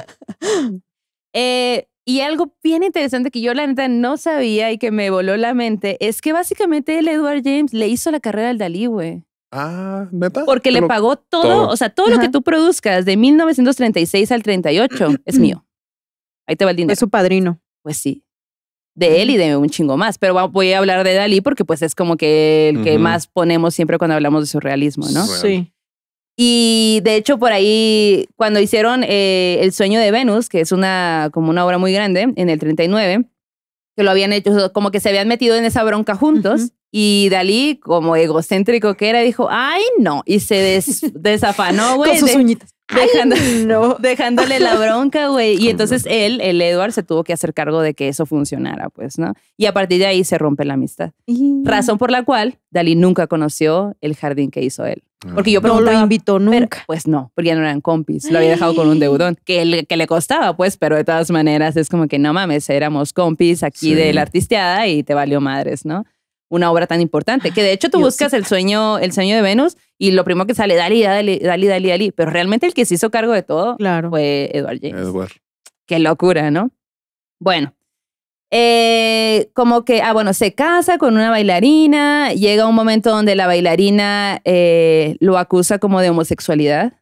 Eh, y algo bien interesante que yo la neta no sabía y que me voló la mente es que básicamente el Edward James le hizo la carrera al Dalí, güey. Ah, neta. Porque le pagó todo, o sea, todo lo que tú produzcas de 1936 al 38 [CLEARS THROAT] es mío. Ahí te va el dinero. Es su padrino. Pues sí. De él y de un chingo más. Pero voy a hablar de Dalí porque pues es como que el que más ponemos siempre cuando hablamos de surrealismo, ¿no? Sí. Y de hecho por ahí, cuando hicieron eh, El sueño de Venus, que es una, como una obra muy grande, en el 39, que lo habían hecho, como que se habían metido en esa bronca juntos. Y Dalí, como egocéntrico que era, dijo, ay, no. Y se [LAUGHS] desafanó, güey. Con sus [LAUGHS] Dejándole la bronca, güey. Y entonces él, el Edward, se tuvo que hacer cargo de que eso funcionara, pues, ¿no? Y a partir de ahí se rompe la amistad. Razón por la cual Dalí nunca conoció el jardín que hizo él. Porque yo preguntaba, no lo invitó nunca. pues no, porque ya no eran compis. Lo había dejado con un deudón que le, que le costaba, pues, pero de todas maneras es como que no mames, éramos compis aquí de la artisteada y te valió madres, ¿no? una obra tan importante. Que de hecho tú buscas el sueño, el sueño de Venus y lo primero que sale, Dali, Dali, Dali, Dali, Dali. Pero realmente el que se hizo cargo de todo fue Edward James. Edward. Qué locura, ¿no? Bueno. Eh, como que, ah, bueno, se casa con una bailarina, llega un momento donde la bailarina eh, lo acusa como de homosexualidad.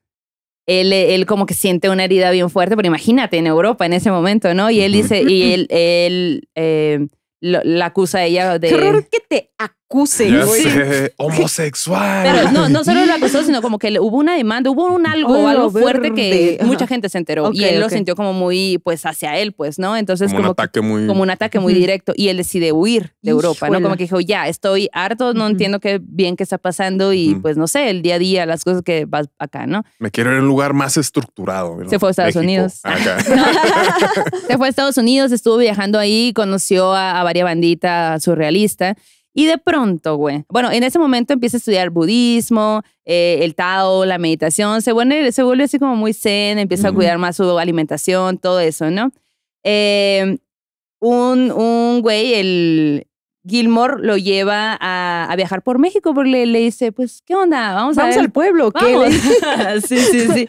Él, él, como que siente una herida bien fuerte, pero imagínate en Europa en ese momento, ¿no? Y él dice, y él, él eh, la acusa ella de... Creo que te acusa acuse. Homosexual. Pero no, solo lo acusó, sino como que hubo una demanda, hubo un algo, algo fuerte que mucha gente se enteró. y él lo sintió como muy, pues, hacia él, pues, ¿no? Entonces, como, un ataque muy. directo. Y él decide huir de Europa, ¿no? Como que dijo, ya, estoy harto, no entiendo qué bien qué está pasando y, pues, no sé, el día a día, las cosas que vas acá, ¿no? Me quiero ir a un lugar más estructurado. Se fue a Estados Unidos. Ah, [LAUGHS] se fue a Estados Unidos, estuvo viajando ahí, conoció a, varias banditas Surrealistas y de pronto, güey, bueno, en ese momento empieza a estudiar budismo, eh, el Tao, la meditación, se vuelve, se vuelve así como muy zen, empieza a cuidar más su alimentación, todo eso, ¿no? Eh, un, un güey, el, Gilmore lo lleva a, viajar por México porque le, dice, pues, ¿qué onda? Vamos, a al pueblo. ¿qué? [LAUGHS] [LAUGHS] sí, sí, sí.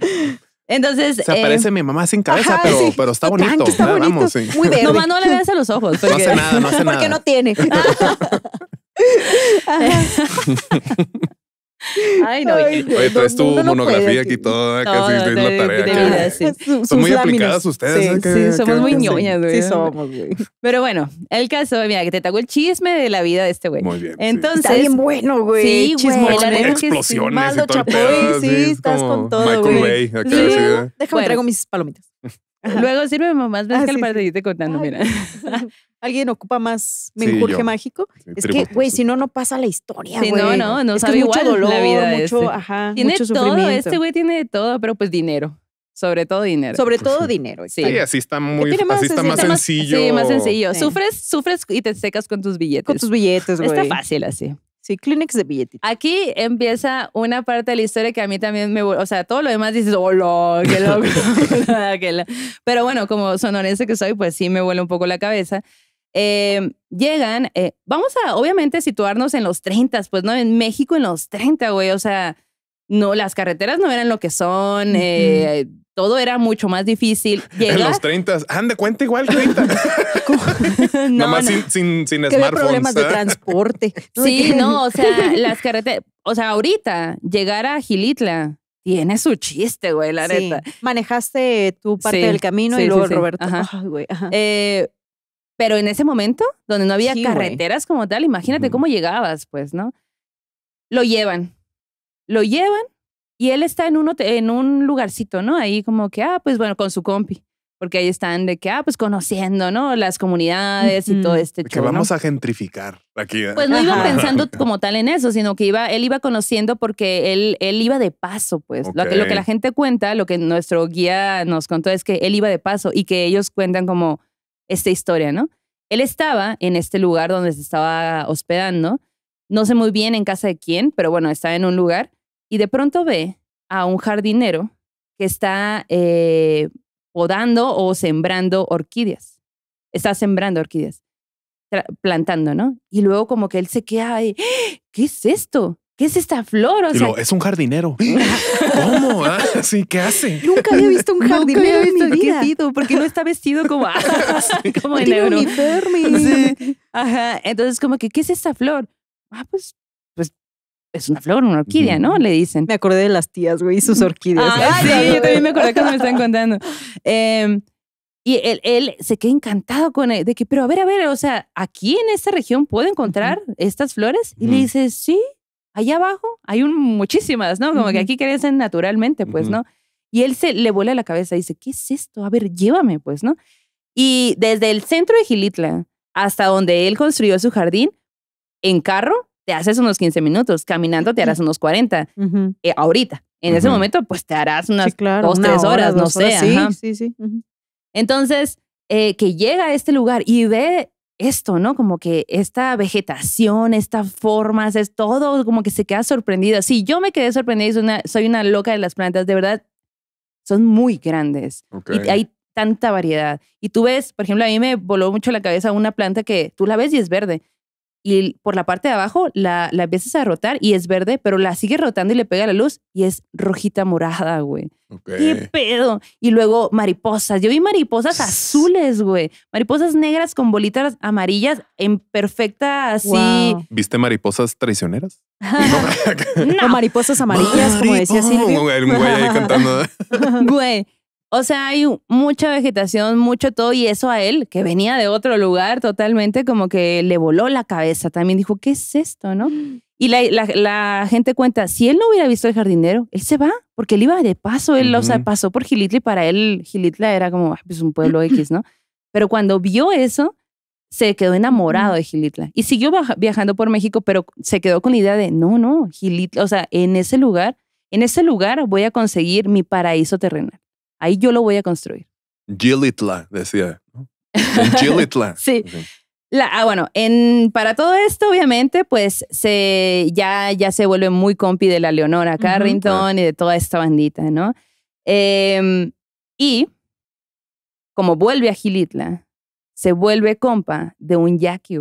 Entonces. Se aparece eh, mi mamá sin cabeza, pero, está bonito. Vamos, Muy bien. [LAUGHS] Nomás no le veas a los ojos. Porque, no hace nada, no hace nada. Porque no tiene. Ay, no. Oye, traes tu monografía aquí toda, casi estoy la tarea. que vida, Son muy aplicadas ustedes. Sí, ¿eh? sí, somos muy ñoñas, güey. Sí, somos, güey. Pero bueno, el caso, mira, que te tagó el chisme de la vida de este güey. Muy bien. Entonces. Está bien bueno, güey. Sí, chisme. La explosiones. Malo, chapoy, sí, estás con todo, güey. Michael Bay, Déjame traigo mis palomitas. Luego sirve mamás, más ah, que para seguirte contando, mira alguien ocupa más menjurje mágico. es que, güey, si no, no pasa la historia, güey. Sí, no, no, no es que igual mucho dolor, la vida mucho, este. tiene todo, este güey tiene de todo, pero pues dinero. Sobre todo dinero. Sobre todo [LAUGHS] dinero. Sí. así está muy más, así está más sencillo. sí, más sencillo. Sufres, sufres y te secas con tus billetes. Con tus billetes, güey. Está fácil así. Sí, Kleenex de billetitos. Aquí empieza una parte de la historia que a mí también me... O sea, todo lo demás dices, hola, oh, qué qué loco. [LAUGHS] Pero bueno, como sonorense que soy, pues sí me vuela un poco la cabeza. Em, llegan, eh, vamos a obviamente situarnos en los 30, pues, ¿no? En México en los 30, güey, o sea, no, las carreteras no eran lo que son, eh, todo era mucho más difícil. [LAUGHS] En los 30, anda, cuenta igual 30. [LAUGHS] [LAUGHS] no, más sin, sin, sin smartphones. problemas de ¿eh? transporte. sí, no, o sea, las carreteras, o sea, ahorita llegar a Gilitla, tiene su chiste, güey, la sí. Manejaste tu parte del camino y luego Roberto. Ajá. ajá. Pero en ese momento, donde no había carreteras como tal, imagínate cómo llegabas, pues, ¿no? Lo llevan. Lo llevan y él está en un, en un lugarcito, ¿no? Ahí como que, ah, pues bueno, con su compi. Porque ahí están de que, ah, pues conociendo, ¿no? Las comunidades y todo este Que vamos a gentrificar aquí. ¿eh? Pues no iba pensando [LAUGHS] como tal en eso, sino que iba, él iba conociendo porque él, él iba de paso, pues. lo que la gente cuenta, lo que nuestro guía nos contó es que él iba de paso y que ellos cuentan como esta historia, ¿no? Él estaba en este lugar donde se estaba hospedando, no sé muy bien en casa de quién, pero bueno, estaba en un lugar y de pronto ve a un jardinero que está eh, podando o sembrando orquídeas. Está sembrando orquídeas, plantando, ¿no? Y luego como que él se queda, ahí, ¡Ah! ¿qué es esto? ¿qué es esta flor? O sea, es un jardinero. [LAUGHS] ¿Cómo? Ah, ¿qué hace? Nunca había visto un jardinero en mi vida. Vestido porque no está vestido como, [LAUGHS] [LAUGHS] como no uniforme. Ajá. Entonces, como que, ¿qué es esta flor? Ah, pues, pues es una flor, una orquídea, ¿no? Le dicen. Me acordé de las tías, güey, y sus orquídeas. Ah, sí, yo también me acordé cuando me están contando. Em, y él, se queda encantado con él, de que, pero a ver, a ver, o sea, aquí en esta región puedo encontrar estas flores. Y le dice, sí, allá abajo hay un, muchísimas, ¿no? Como que aquí crecen naturalmente, pues, ¿no? Y él se le vuela la cabeza y dice, ¿qué es esto? A ver, llévame, pues, ¿no? Y desde el centro de Gilitla hasta donde él construyó su jardín, en carro, te haces unos 15 minutos, caminando te harás unos 40, eh, ahorita. En ese momento, pues te harás unas dos, tres horas, no sé. Sí, sí, sí. Entonces, eh, que llega a este lugar y ve esto, ¿no? Como que esta vegetación, estas formas, es todo como que se queda sorprendida. Sí, yo me quedé sorprendida soy una, loca de las plantas, de verdad, son muy grandes. Y hay tanta variedad. Y tú ves, por ejemplo, a mí me voló mucho la cabeza una planta que tú la ves y es verde, y por la parte de abajo la, empiezas a rotar y es verde, pero la sigue rotando y le pega la luz y es rojita morada, güey. ¡Qué pedo! Y luego mariposas. Yo vi mariposas azules, güey. Mariposas negras con bolitas amarillas en perfecta así. ¿Viste mariposas traicioneras? [LAUGHS] no. [LAUGHS] mariposas amarillas, como decía Silvio. [LAUGHS] güey ahí cantando. güey. O sea, hay mucha vegetación, mucho todo, y eso a él, que venía de otro lugar totalmente, como que le voló la cabeza. También dijo, ¿qué es esto, no? [GASPS] Y la, gente cuenta, si él no hubiera visto el jardinero, él se va, porque él iba de paso, él, o sea, pasó por Gilitla y para él Gilitla era como, pues, un pueblo [CLEARS THROAT] X, ¿no? Pero cuando vio eso, se quedó enamorado de Gilitla y siguió viajando por México, pero se quedó con la idea de, no, no, Gilitla, o sea, en ese lugar, en ese lugar voy a conseguir mi paraíso terrenal. Ahí yo lo voy a construir. Gilitla, decía. Gilitla. [LAUGHS] sí. ah, bueno, en, para todo esto, obviamente, pues se, ya, ya se vuelve muy compi de la Leonora Carrington y de toda esta bandita, ¿no? Em, y como vuelve a Gilitla, se vuelve compa de un Jackie,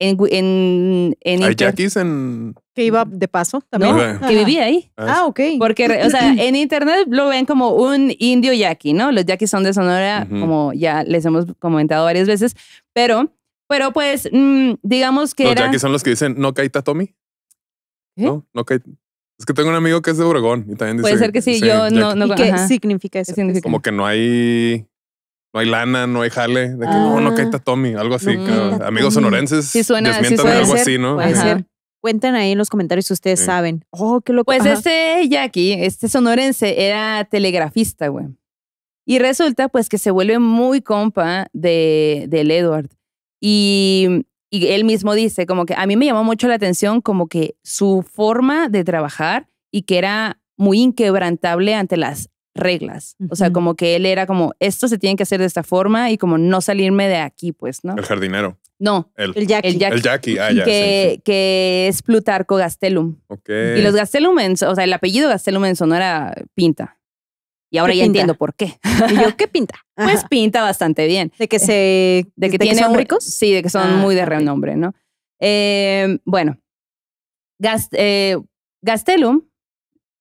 en, en, ¿Hay yaquis en...? Que iba de paso también. que vivía ahí. Ah, ah ok. Porque, o sea, [CLEARS THROAT] en internet lo ven como un indio yaqui, ¿no? Los yaquis son de Sonora, como ya les hemos comentado varias veces, pero, pero pues, mm, digamos que Los yaquis son los que dicen, ¿no caita Tommy? ¿No? ¿No caita? Es que tengo un amigo que es de Oregón y también dice... Puede ser que sí, yo no... no qué significa eso? Como que no hay no hay lana, no hay jale, de que no, no caita ah. Tommy, algo así. Amigos sonorenses, sí suena, así, ¿no? Puede ahí en los comentarios si ustedes saben. Oh, qué loco. Pues este Jackie, este sonorense, era telegrafista, güey. Y resulta pues que se vuelve muy compa de, del Edward. Y, y él mismo dice, como que a mí me llamó mucho la atención como que su forma de trabajar y que era muy inquebrantable ante las reglas. O sea, como que él era como, esto se tiene que hacer de esta forma y como no salirme de aquí, pues, ¿no? El jardinero. No, el, Jackie. El Jackie, ah, que, es Plutarco Gastelum. Okay. Y los Gastelumens, o sea, el apellido Gastelum Sonora pinta. Y ahora ya entiendo por qué. yo qué pinta? [LAUGHS] Pues pinta bastante bien. De que se. De que, tienen, ricos. Sí, de que son ah, muy de renombre, ¿no? Eh, bueno, eh, Gastelum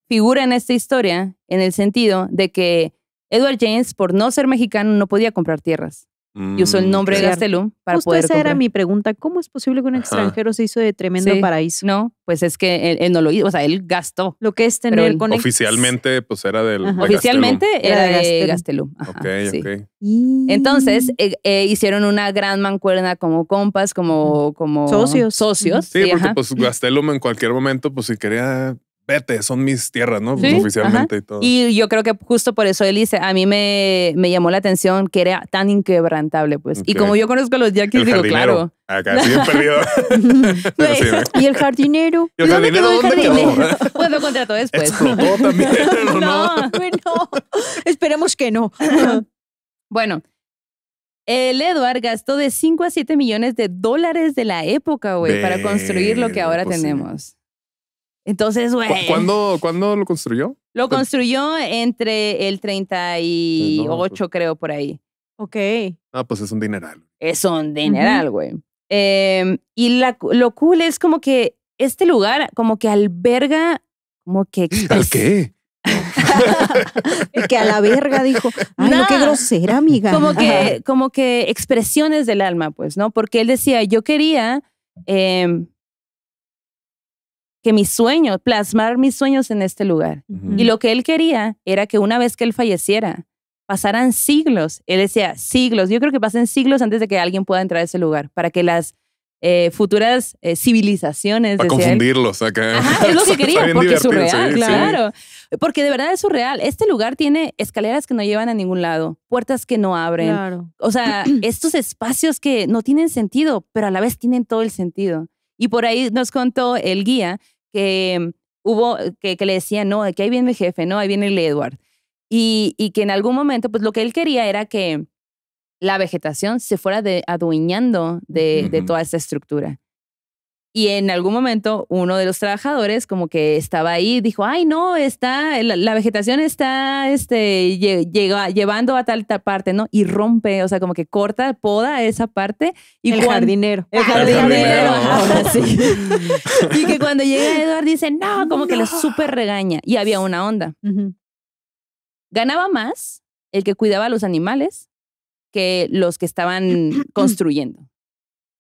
figura en esta historia en el sentido de que Edward James, por no ser mexicano, no podía comprar tierras. y usó el mm, nombre de Gastelum para Justo poder esa era mi pregunta. ¿Cómo es posible que un extranjero se hizo de tremendo paraíso? No, pues es que él, no lo hizo. O sea, él gastó. Lo que es tener Oficialmente, pues era del Oficialmente era de Gastelum. ok, ok. Entonces, eh, eh, hicieron una gran mancuerna como compas, como, como socios. socios. Sí, porque pues Gastelum en cualquier momento, pues si quería vete, son mis tierras, ¿no? Oficialmente y todo. Y yo creo que justo por eso él dice, a mí me, me llamó la atención que era tan inquebrantable, pues. Y como yo conozco a los Yankees, digo, claro. Acá sí perdido. [LAUGHS] Pues, y el jardinero. dónde quedó? ¿dónde quedó? Pues lo contrató después. también, [LAUGHS] no? No, Esperemos que no. [LAUGHS] bueno. El Edward gastó de 5 a 7 millones de dólares de la época, güey, para construir lo que ahora pues tenemos. Entonces, güey. ¿Cuándo, lo construyó? Lo construyó entre el 38, creo, por ahí. Ok. Ah, pues es un dineral. Es un dineral, güey. Em, y la, lo cool es como que este lugar como que alberga, como que... ¿Al qué? [LAUGHS] que a la verga dijo, ay, no, qué grosera, amiga. Como que, como que expresiones del alma, pues, ¿no? Porque él decía, yo quería em, que mis sueños, plasmar mis sueños en este lugar. Y lo que él quería era que una vez que él falleciera, pasaran siglos, él decía siglos, yo creo que pasen siglos antes de que alguien pueda entrar a ese lugar, para que las eh, futuras eh, civilizaciones. Para confundirlos acá. [LAUGHS] es lo que quería, porque es surreal, claro. Porque de verdad es surreal. Este lugar tiene escaleras que no llevan a ningún lado, puertas que no abren. O sea, [CLEARS THROAT] estos espacios que no tienen sentido, pero a la vez tienen todo el sentido. Y por ahí nos contó el guía que hubo, que, le decían, no, aquí viene mi jefe, no, ahí viene el Edward. Y, que en algún momento, pues lo que él quería era que la vegetación se fuera adueñando de, de toda esa estructura. Y en algún momento uno de los trabajadores como que estaba ahí, dijo, ay no, está, la, vegetación está este, llevando a tal, parte, ¿no? Y rompe, o sea, como que corta, poda esa parte. Y el jardinero. El jardinero. Ahora sí. [LAUGHS] y que cuando llega Eduardo dice, no, como que lo súper regaña. Y había una onda. Ganaba más el que cuidaba a los animales que los que estaban construyendo.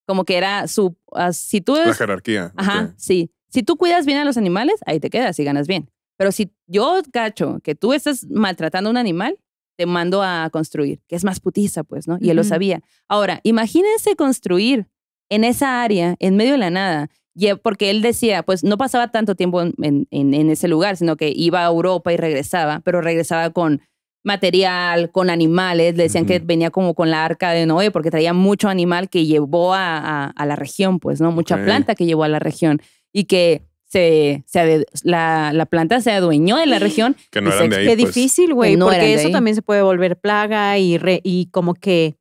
Como que era su... Ah, es, La jerarquía. Ajá, sí. Si tú cuidas bien a los animales, ahí te quedas y ganas bien. Pero si yo cacho que tú estás maltratando a un animal, te mando a construir, que es más putiza, pues, ¿no? Y él lo sabía. Ahora, imagínense construir en esa área, en medio de la nada, e, porque él decía, pues no pasaba tanto tiempo en ese lugar, sino que iba a Europa y regresaba, pero regresaba con material, con animales. Le decían que venía como con la arca de Noé porque traía mucho animal que llevó a, la región, pues, ¿no? Mucha planta que llevó a la región y que se, se la, planta se adueñó de la [GASPS] región. Que no Qué pues. difícil, güey, porque eso también se puede volver plaga y, y como que...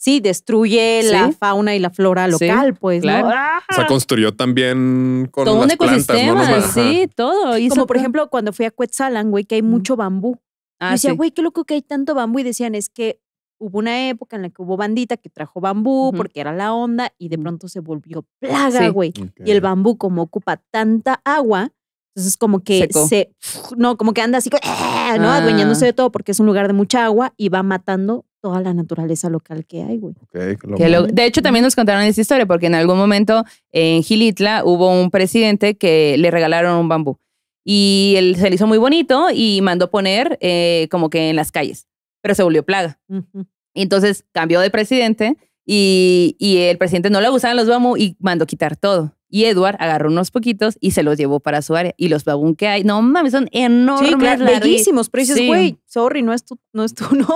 Sí, destruye la fauna y la flora local, pues. Claro. ¿no? Ah. construyó también con todo un ecosistema, sí, todo. como por ejemplo cuando fui a Cuetzalan, güey, que hay mucho bambú. Y ah, decía, güey, qué loco que hay tanto bambú. Y decían, es que hubo una época en la que hubo bandita que trajo bambú porque era la onda y de pronto se volvió plaga, güey. Y el bambú, como ocupa tanta agua, entonces como que se. No, como que anda así, ¡eh! ¿no? Adueñándose ah. de todo porque es un lugar de mucha agua y va matando toda la naturaleza local que hay, güey. de hecho, también nos contaron esa historia porque en algún momento en Gilitla hubo un presidente que le regalaron un bambú. Y él se le hizo muy bonito y mandó poner eh, como que en las calles, pero se volvió plaga. Entonces cambió de presidente y, el presidente no le gustaban los bambú y mandó quitar todo. Y Edward agarró unos poquitos y se los llevó para su área. Y los bambú que hay, no mames, son enormes. Sí, bellísimos, pero dices, güey, sorry, no es tú, no es tú, [LAUGHS] no.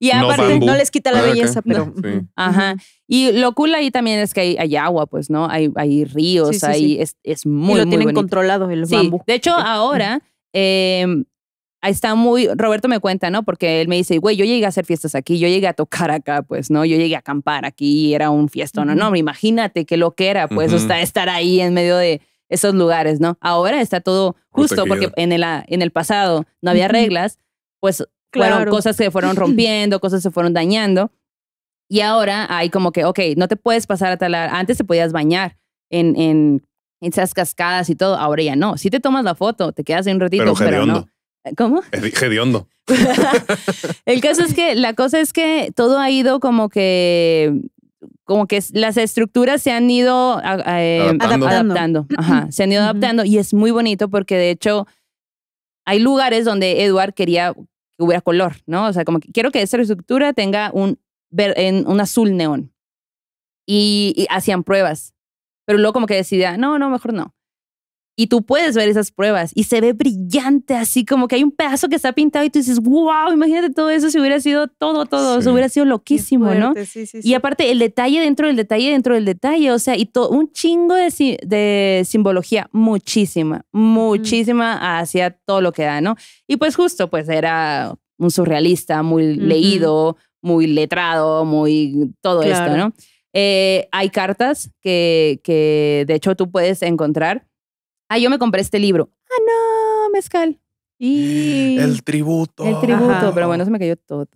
Y aparte, no, les quita la ah, belleza, pero. Ajá. Y lo cool ahí también es que hay, agua, pues, ¿no? Hay, hay ríos, ahí es, es, muy. Y lo tienen controlado el bambú. De hecho, ahora. Em, ahí está muy, Roberto me cuenta, ¿no? Porque él me dice, güey, yo llegué a hacer fiestas aquí, yo llegué a tocar acá, pues, ¿no? Yo llegué a acampar aquí y era un fiestón, ¿no? No, imagínate qué lo que era, pues, estar ahí en medio de esos lugares, ¿no? Ahora está todo justo, porque en el, ah, en el pasado no había reglas, pues claro. fueron cosas que se fueron [LAUGHS] rompiendo, cosas se fueron dañando. Y ahora hay como que, ok, no te puedes pasar a talar. Antes te podías bañar en, en esas cascadas y todo, ahora ya no. Si te tomas la foto, te quedas ahí un ratito, pero no. ¿Cómo? Hediondo. [LAUGHS] el caso es que la cosa es que todo ha ido como que como que las estructuras se han ido ah, ah, em, adaptando. se han ido adaptando y es muy bonito porque de hecho hay lugares donde Eduard quería que hubiera color, ¿no? O sea, como que quiero que esta estructura tenga un, un azul neón. Y, y, hacían pruebas, pero luego como que decidía, no, no, mejor no y tú puedes ver esas pruebas y se ve brillante, así como que hay un pedazo que está pintado y tú dices, wow, imagínate todo eso si hubiera sido todo, todo, se hubiera sido loquísimo, ¿no? Sí, sí, y aparte, el detalle dentro del detalle dentro del detalle, o sea, y todo un chingo de, de, simbología, muchísima, muchísima hacia todo lo que da, ¿no? Y pues justo, pues era un surrealista muy leído, muy letrado, muy todo esto, ¿no? Eh, hay cartas que, que de hecho tú puedes encontrar ah, yo me compré este libro. Ah, no, mezcal. Y... El tributo. El tributo, pero bueno, se me cayó todo.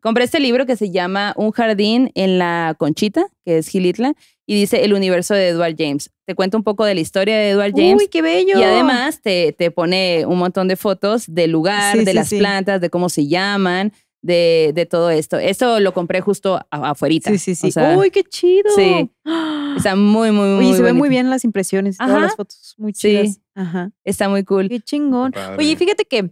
Compré este libro que se llama Un jardín en la Conchita, que es Gilitla, y dice El universo de Edward James. Te cuenta un poco de la historia de Edward James. ¡Uy, qué bello! Y además te, te pone un montón de fotos del lugar, de las plantas, de cómo se llaman de, de, todo esto. Esto lo compré justo afuera. Sí, sí, sí. ¡Uy, qué chido! Sí. [GASPS] Está muy, muy, muy. y se ven muy bien las impresiones, todas las fotos muy chidas. Ajá. Está muy cool. Qué chingón. Oye, fíjate que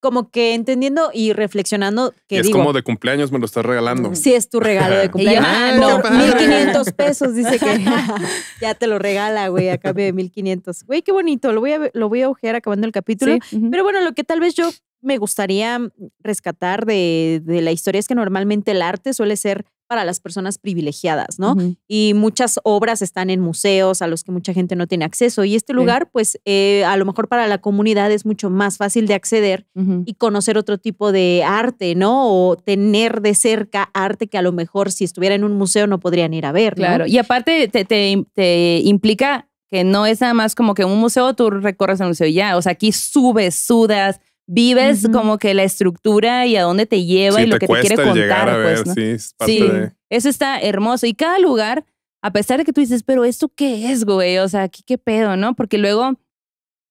como que entendiendo y reflexionando que es como de cumpleaños me lo estás regalando. Sí, es tu regalo de [LAUGHS] cumpleaños. ah, no, 1500 pesos dice que [LAUGHS] [LAUGHS] ya te lo regala, güey, a cambio de 1500. Güey, qué bonito, lo voy a lo voy a ojear acabando el capítulo, pero bueno, lo que tal vez yo me gustaría rescatar de, la historia es que normalmente el arte suele ser para las personas privilegiadas, ¿no? Y muchas obras están en museos a los que mucha gente no tiene acceso. Y este lugar, pues, eh, a lo mejor para la comunidad es mucho más fácil de acceder y conocer otro tipo de arte, ¿no? O tener de cerca arte que a lo mejor si estuviera en un museo no podrían ir a ver. Claro, y aparte te, te, implica que no es nada más como que un museo tú recorres el museo y ya, o sea, aquí subes, sudas, vives como que la estructura y a dónde te lleva y lo que te quiere contar. Pues, sí, eso está hermoso. Y cada lugar, a pesar de que tú dices, pero ¿esto qué es, güey? O sea, aquí qué pedo, ¿no? Porque luego...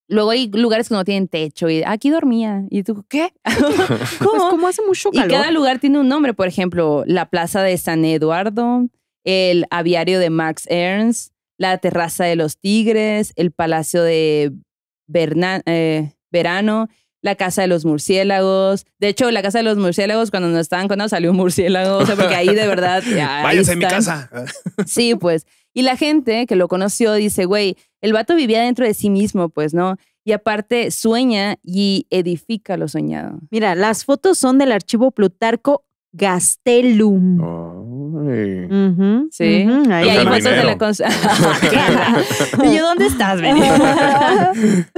Luego hay lugares que no tienen techo y aquí dormía. Y tú, ¿qué? [LAUGHS] Pues ¿Cómo? Pues hace mucho calor. Y cada lugar tiene un nombre, por ejemplo, la plaza de San Eduardo, el aviario de Max Ernst, la terraza de los tigres, el palacio de eh, Verano, la Casa de los Murciélagos. De hecho, La Casa de los Murciélagos, cuando nos estaban cuando salió un murciélago, o sea, porque ahí de verdad... [LAUGHS] Váyanse a mi casa. sí, pues. Y la gente que lo conoció dice, güey, el vato vivía dentro de sí mismo, pues, ¿no? y aparte sueña y edifica lo soñado. Mira, las fotos son del archivo Plutarco Gastelum. Oh sí. Ahí [LAUGHS] dónde estás, Benito.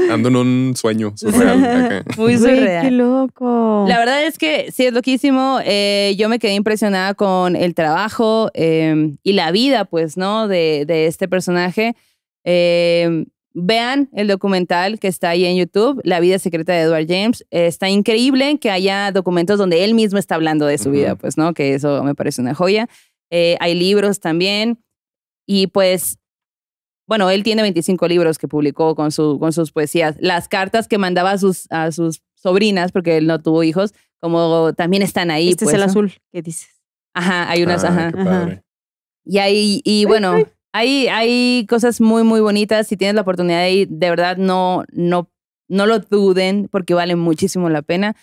[LAUGHS] Ando en un sueño surreal. [LAUGHS] Muy surreal. qué loco. La verdad es que sí es loquísimo. Eh, yo me quedé impresionada con el trabajo em, y la vida, pues, ¿no? De, este personaje. Em, vean el documental que está ahí en YouTube, La vida secreta de Edward James. Eh, está increíble que haya documentos donde él mismo está hablando de su vida, pues, ¿no? Que eso me parece una joya. Eh, hay libros también. Y pues, bueno, él tiene 25 libros que publicó con, su, con sus poesías. Las cartas que mandaba a sus, a sus sobrinas, porque él no tuvo hijos, como también están ahí. Este pues, es el azul que dices. Ajá, hay unas, ajá. Y ahí, y bueno, Hay, cosas muy, muy bonitas. Si tienes la oportunidad de ir, de verdad no, no, no lo duden porque vale muchísimo la pena.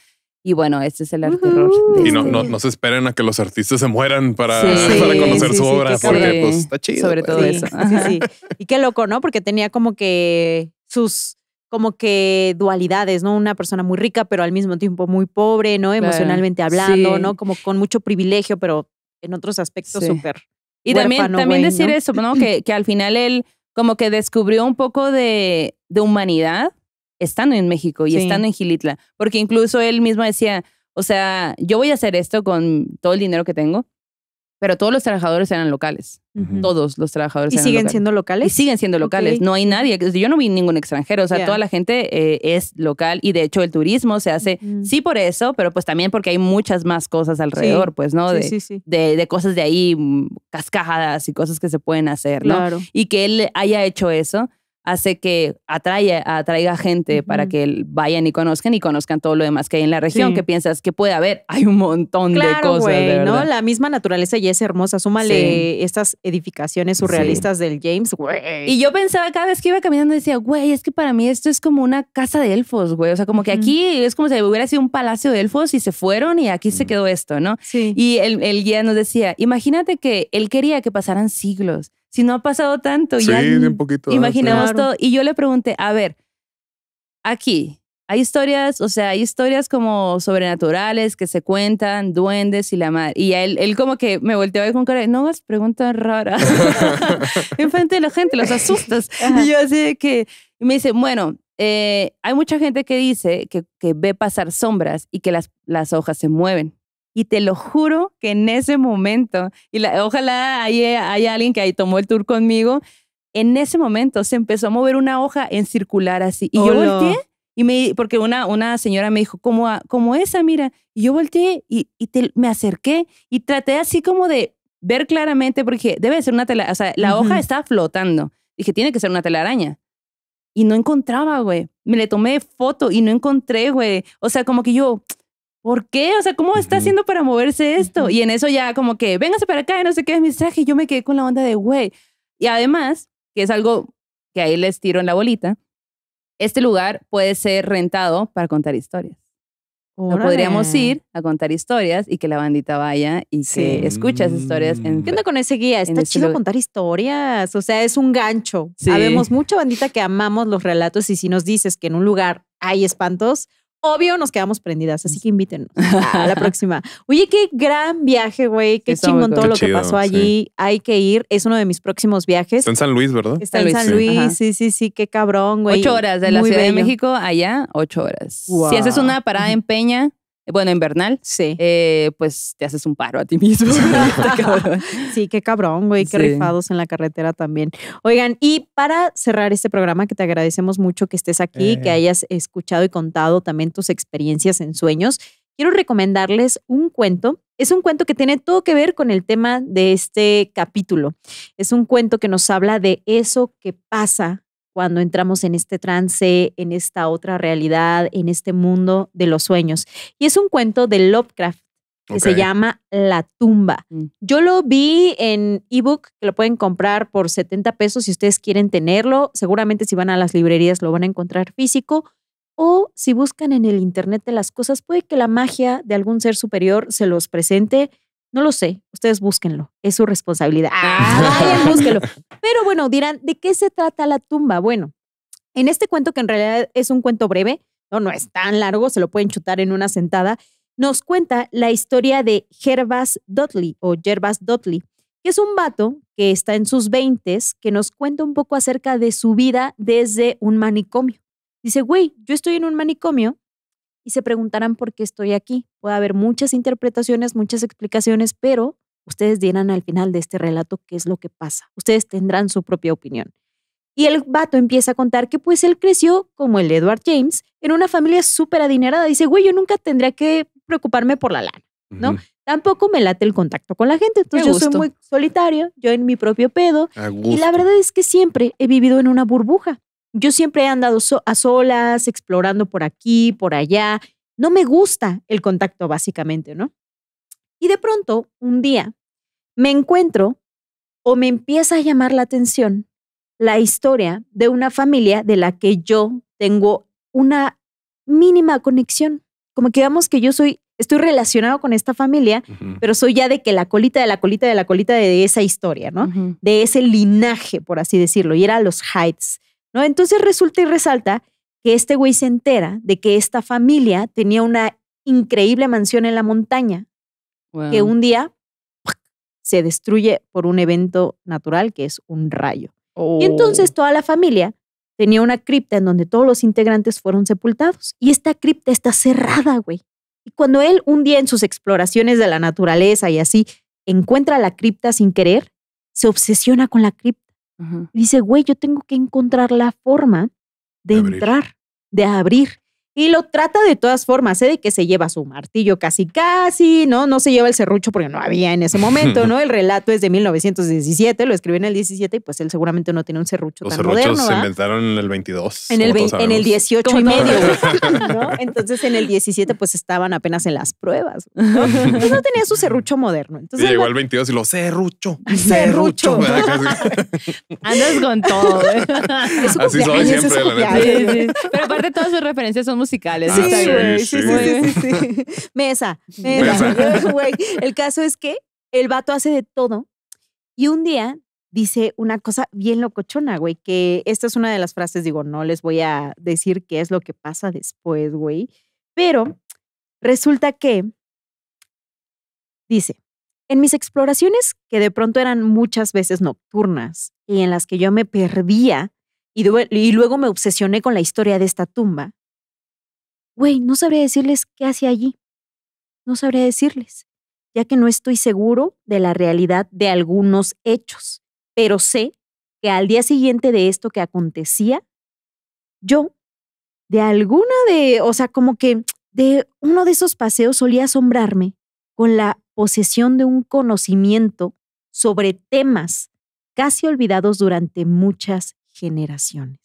Y bueno, este es el arte Y no, este no, no, se esperen a que los artistas se mueran para, [LAUGHS] conocer su obra, porque pues, está chido. Sobre todo eso. [LAUGHS] Y qué loco, ¿no? Porque tenía como que sus como que dualidades, ¿no? Una persona muy rica, pero al mismo tiempo muy pobre, ¿no? Emocionalmente hablando, ¿no? Como con mucho privilegio, pero en otros aspectos súper. Y también, también decir eso, ¿no? [CLEARS THROAT] Que, que al final él como que descubrió un poco de, de humanidad estando en México y están estando en Gilitla, porque incluso él mismo decía, o sea, yo voy a hacer esto con todo el dinero que tengo, pero todos los trabajadores eran locales, todos los trabajadores. ¿Y siguen siendo locales? Y siguen siendo locales, no hay nadie, yo no vi ningún extranjero, o sea, toda la gente eh, es local y de hecho el turismo se hace, sí por eso, pero pues también porque hay muchas más cosas alrededor, pues, ¿no? Sí, de, sí, De, cosas de ahí, mm, cascadas y cosas que se pueden hacer, ¿no? Y que él haya hecho eso hace que atraiga gente para que vayan y conozcan y conozcan todo lo demás que hay en la región, que piensas que puede haber, hay un montón de cosas. La misma naturaleza ya es hermosa, súmale estas edificaciones surrealistas del James, Y yo pensaba cada vez que iba caminando decía, güey, es que para mí esto es como una casa de elfos, güey, o sea, como que aquí es como si hubiera sido un palacio de elfos y se fueron y aquí se quedó esto, ¿no? Y el, el guía nos decía, imagínate que él quería que pasaran siglos si no ha pasado tanto, ya imaginamos todo. Y yo le pregunté, a ver, aquí hay historias, o sea, hay historias como sobrenaturales que se cuentan, duendes y la madre. Y él, él como que me volteó a ver con cara de, no, es pregunta rara. [LAUGHS] [LAUGHS] Enfrente de la gente, los asustas. Y yo así de que, me dice, bueno, eh, hay mucha gente que dice que, que, ve pasar sombras y que las, las hojas se mueven. Y te lo juro que en ese momento, y ojalá haya, alguien que ahí tomó el tour conmigo, en ese momento se empezó a mover una hoja en circular así. Y yo oh, volteé, y me, porque una, una señora me dijo, como, esa, mira. Y yo volteé y, me acerqué y traté así como de ver claramente, porque debe ser una telaraña, o sea, la hoja está flotando. Dije, tiene que ser una telaraña. Y no encontraba, güey. Me le tomé foto y no encontré, güey. O sea, como que yo, ¿por qué? O sea, ¿cómo está haciendo para moverse esto? Y en eso ya como que, véngase para acá, y no sé qué es mensaje, y yo me quedé con la onda de, güey. Y además, que es algo que ahí les tiro en la bolita, este lugar puede ser rentado para contar historias. O podríamos ir a contar historias y que la bandita vaya y se que escuche esas historias. En, ¿Qué onda con ese guía? Está este chido contar historias. O sea, es un gancho. Sabemos Habemos mucha bandita que amamos los relatos y si nos dices que en un lugar hay espantos, obvio nos quedamos prendidas, así que invítennos a [LAUGHS] ah, la próxima. Oye, qué gran viaje, güey, qué chingón todo lo que pasó allí, hay que ir, es uno de mis próximos viajes. Está en San Luis, ¿verdad? Está en San Luis, sí, sí, sí, qué cabrón, güey. Ocho horas de la Ciudad de México allá, ocho horas. Si haces una parada en Peña, bueno, invernal, sí. Eh, pues te haces un paro a ti mismo. [LAUGHS] [LAUGHS] sí, qué cabrón, güey, qué rifados en la carretera también. Oigan, y para cerrar este programa, que te agradecemos mucho que estés aquí, que eh. hayas escuchado y contado también tus experiencias en sueños, quiero recomendarles un cuento. Es un cuento que tiene todo que ver con el tema de este capítulo. Es un cuento que nos habla de eso que pasa cuando entramos en este trance, en esta otra realidad, en este mundo de los sueños. Y es un cuento de Lovecraft que se llama La tumba. Mm. Yo lo vi en ebook, que lo pueden comprar por 70 pesos si ustedes quieren tenerlo. Seguramente si van a las librerías lo van a encontrar físico. O si buscan en el Internet de las cosas, puede que la magia de algún ser superior se los presente no lo sé, ustedes búsquenlo, es su responsabilidad. Ah. [LAUGHS] búsquenlo. [LAUGHS] Pero bueno, dirán, ¿de qué se trata la tumba? Bueno, en este cuento que en realidad es un cuento breve, no, no es tan largo, se lo pueden chutar en una sentada, nos cuenta la historia de Gervas Dudley o Gervas Dudley, que es un vato que está en sus veintes, que nos cuenta un poco acerca de su vida desde un manicomio. Dice, güey, yo estoy en un manicomio y se preguntarán por qué estoy aquí. Puede haber muchas interpretaciones, muchas explicaciones, pero ustedes dirán al final de este relato qué es lo que pasa. Ustedes tendrán su propia opinión. Y el vato empieza a contar que pues él creció como el Edward James en una familia súper adinerada. Dice, güey, yo nunca tendría que preocuparme por la lana, ¿no? Tampoco me late el contacto con la gente. Entonces yo soy muy solitario, yo en mi propio pedo. Y la verdad es que siempre he vivido en una burbuja. Yo siempre he andado a solas, explorando por aquí, por allá. No me gusta el contacto, básicamente, ¿no? Y de pronto, un día, me encuentro o me empieza a llamar la atención la historia de una familia de la que yo tengo una mínima conexión. Como que digamos que yo soy, estoy relacionado con esta familia, pero soy ya de que la colita de la colita de la colita de, esa historia, ¿no? De ese linaje, por así decirlo, y era los Heights. ¿no? Entonces resulta y resalta que este güey se entera de que esta familia tenía una increíble mansión en la montaña, que un día se destruye por un evento natural que es un rayo. Y entonces oh. toda la familia tenía una cripta en donde todos los integrantes fueron sepultados. Y esta cripta está cerrada, güey. Y cuando él un día en sus exploraciones de la naturaleza y así encuentra la cripta sin querer, se obsesiona con la cripta Dice, güey, yo tengo que encontrar la forma de, entrar, de abrir. Y lo trata de todas formas, sé ¿eh? de que se lleva su martillo casi casi, ¿no? No se lleva el serrucho porque no había en ese momento, [LAUGHS] ¿no? El relato es de 1917, lo escribió en el 17 y pues él seguramente no tiene un serrucho Los serruchos se inventaron en el 22. En el, 18 y medio, [LAUGHS] Entonces en el 17 pues estaban apenas en las pruebas. No, [LAUGHS] pues, no tenía su serrucho moderno. Entonces, llegó el 22 y lo serrucho. Serrucho. Andas con todo. es Así Pero aparte todas sus referencias son musicales. Ah, sí, Sí, sí, sí, [LAUGHS] Mesa, el caso es que el vato hace de todo y un día dice una cosa bien locochona, güey, que esta es una de las frases, digo, no les voy a decir qué es lo que pasa después, güey, pero resulta que dice, en mis exploraciones, que de pronto eran muchas veces nocturnas y en las que yo me perdía y luego me obsesioné con la historia de esta tumba, Güey, no sabría decirles qué hacía allí. No sabría decirles, ya que no estoy seguro de la realidad de algunos hechos, pero sé que al día siguiente de esto que acontecía, yo, de alguna de, o sea, como que de uno de esos paseos solía asombrarme con la posesión de un conocimiento sobre temas casi olvidados durante muchas generaciones.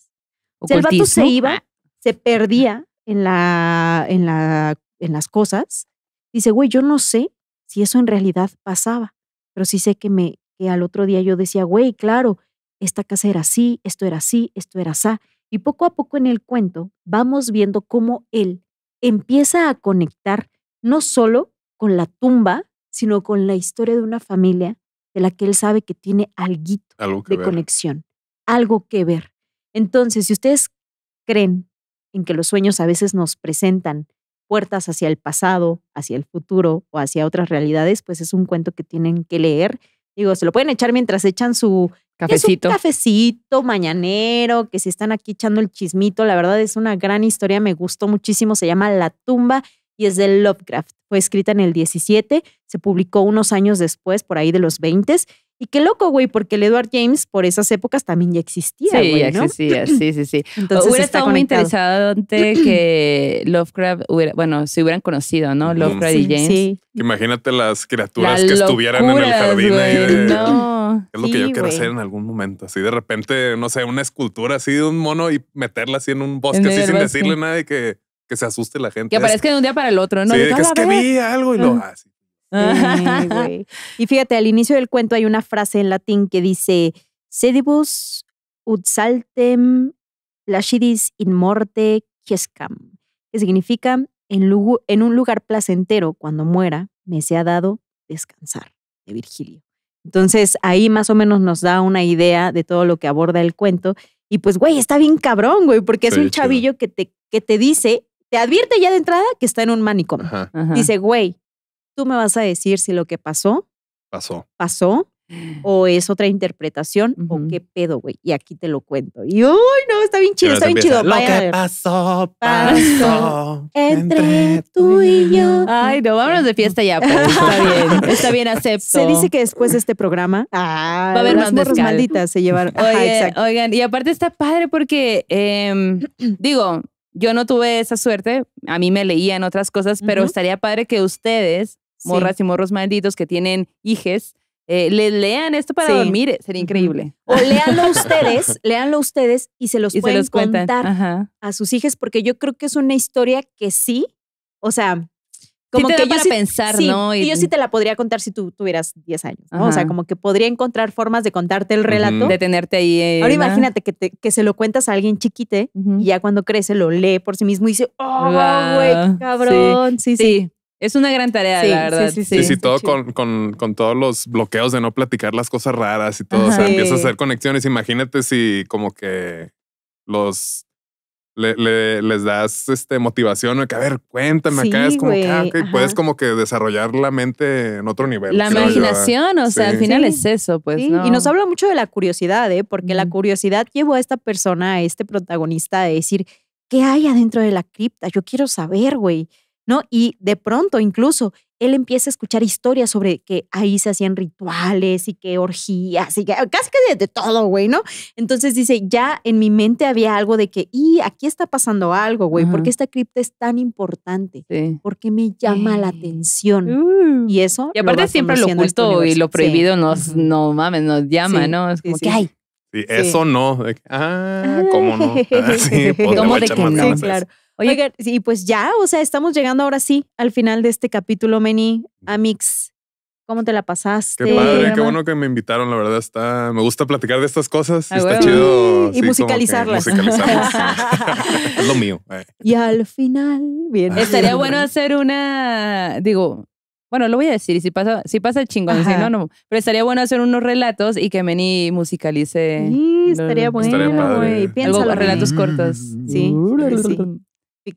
el vato se iba, ah. se perdía en, la, en, la, en las cosas, dice, güey, yo no sé si eso en realidad pasaba, pero sí sé que, me, que al otro día yo decía, güey, claro, esta casa era así, esto era así, esto era así. Y poco a poco en el cuento vamos viendo cómo él empieza a conectar no solo con la tumba, sino con la historia de una familia de la que él sabe que tiene alguito algo de conexión, algo que ver. Entonces, si ustedes creen en que los sueños a veces nos presentan puertas hacia el pasado, hacia el futuro o hacia otras realidades, pues es un cuento que tienen que leer. Digo, se lo pueden echar mientras echan su cafecito. cafecito mañanero, que si están aquí echando el chismito, la verdad es una gran historia, me gustó muchísimo, se llama La tumba y es de Lovecraft. Fue escrita en el 17, se publicó unos años después, por ahí de los 20 y qué loco, güey, porque el Edward James por esas épocas también ya existía. Sí, güey, existía, sí, sí, sí. [CLEARS THROAT] Entonces hubiera estado muy interesante [CLEARS THROAT] que Lovecraft hubiera, bueno, se hubieran conocido, ¿no? Lovecraft y James. Imagínate las criaturas que estuvieran en el jardín ahí [CLEARS THROAT] Es lo que yo quiero hacer en algún momento. Así de repente, no sé, una escultura así de un mono y meterla así en un bosque, así sin decirle nada y que se asuste la gente. Que aparezca de un día para el otro, ¿no? Sí, que ah, es que vi algo y lo. hace. Ah. Ah, [LAUGHS] y fíjate, al inicio del cuento hay una frase en latín que dice: Sedibus ut saltem placidis in morte quiescam, que significa: en, un lugar placentero, cuando muera, me se ha dado descansar, de Virgilio. Entonces ahí más o menos nos da una idea de todo lo que aborda el cuento. Y pues, güey, está bien cabrón, güey, porque es un chavillo que te, que te dice, te advierte ya de entrada que está en un manicomio. Dice, güey, tú me vas a decir si lo que pasó pasó. Pasó [GASPS] o es otra interpretación o qué pedo, güey. Y aquí te lo cuento. Y uy, no, está bien chido, está bien chido. Lo que pasó, pasó entre tú y yo. Ay, no, vámonos de fiesta ya. Pues, [LAUGHS] está bien, está bien, acepto. Se dice que después de este programa ah, va a haber las malditas se llevaron. [LAUGHS] Oigan, oigan, y aparte está padre porque em, [CLEARS THROAT] digo, yo no tuve esa suerte, a mí me leían otras cosas, pero estaría padre que ustedes morras y morros malditos que tienen hijes, eh, lean esto para dormir, eh, sería increíble. O leanlo [LAUGHS] ustedes, leanlo ustedes y se los pueden contar a sus hijas, porque yo creo que es una historia que sí, o sea, como que yo para pensar, ¿no? Y yo sí te la podría contar si tú tuvieras 10 años, ¿no? O sea, como que podría encontrar formas de contarte el relato. De tenerte ahí. Eh, Ahora imagínate que, que, se lo cuentas a alguien chiquite y ya cuando crece lo lee por sí mismo y dice, ¡oh, güey, cabrón! Sí sí, es una gran tarea, la verdad. Sí, sí, sí. todo con, todos los bloqueos de no platicar las cosas raras y todo. O sea, empiezas a hacer conexiones. Imagínate si como que los le, les das este motivación sí. que, a ver, cuéntame acá. Es como que, ah, puedes como que desarrollar la mente en otro nivel. La imaginación, o sea, al final es eso, pues. Y nos habla mucho de la curiosidad, ¿eh? porque la curiosidad llevó a esta persona, a este protagonista, a decir, ¿qué hay adentro de la cripta? Yo quiero saber, güey. ¿no? Y de pronto incluso él empieza a escuchar historias sobre que ahí se hacían rituales y que orgías y que ah, casi que de, todo, güey, ¿no? Entonces dice, ya en mi mente había algo de que, y aquí está pasando algo, güey, porque esta cripta es tan importante? Porque me llama la atención. Uh. Y eso. Y aparte siempre lo oculto y lo prohibido nos, no nos llama, ¿no? Es como que hay. eso no. Ah, ¿cómo no? [LAUGHS] Ah, [LAUGHS] de que claro. Oye, y pues ya, o sea, estamos llegando ahora sí al final de este capítulo, Meni, Amix. ¿Cómo te la pasaste? Qué padre, qué bueno que me invitaron, la verdad está, me gusta platicar de estas cosas, está chido. y musicalizarlas. musicalizarlas [LAUGHS] es lo mío. Eh. Y al final, bien. Ah, estaría bueno hacer una, digo, bueno, lo voy a decir, y si pasa, si pasa el chingón, no, no. Pero estaría bueno hacer unos relatos y que Meni musicalice. Sí, estaría bueno. Estaría relatos cortos. Sí, sí.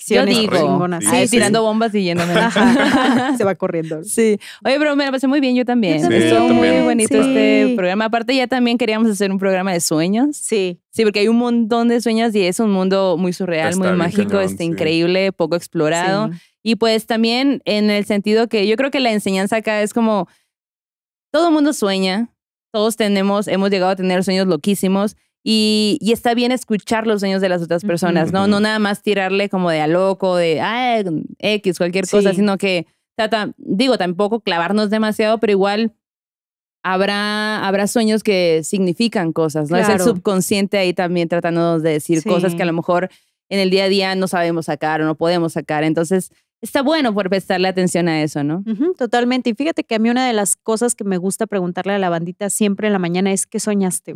Yo digo, ah, tirando bombas y yéndome. [LAUGHS] Se va corriendo. Sí. Oye, pero me la pasé muy bien, yo también. Estuvo muy bonito este programa. Aparte, ya también queríamos hacer un programa de sueños. Sí. Sí, porque hay un montón de sueños y es un mundo muy surreal, muy mágico, este increíble, poco explorado. Y pues también en el sentido que yo creo que la enseñanza acá es como todo el mundo sueña, todos tenemos, hemos llegado a tener sueños loquísimos y, está bien escuchar los sueños de las otras personas, ¿no? No nada más tirarle como de a loco, de X, cualquier cosa, sino que, tata, digo, tampoco clavarnos demasiado, pero igual habrá, habrá sueños que significan cosas, ¿no? Es el subconsciente ahí también tratándonos de decir cosas que a lo mejor en el día a día no sabemos sacar o no podemos sacar. Entonces, está bueno por prestarle atención a eso, ¿no? totalmente. Y fíjate que a mí una de las cosas que me gusta preguntarle a la bandita siempre en la mañana es, ¿qué soñaste?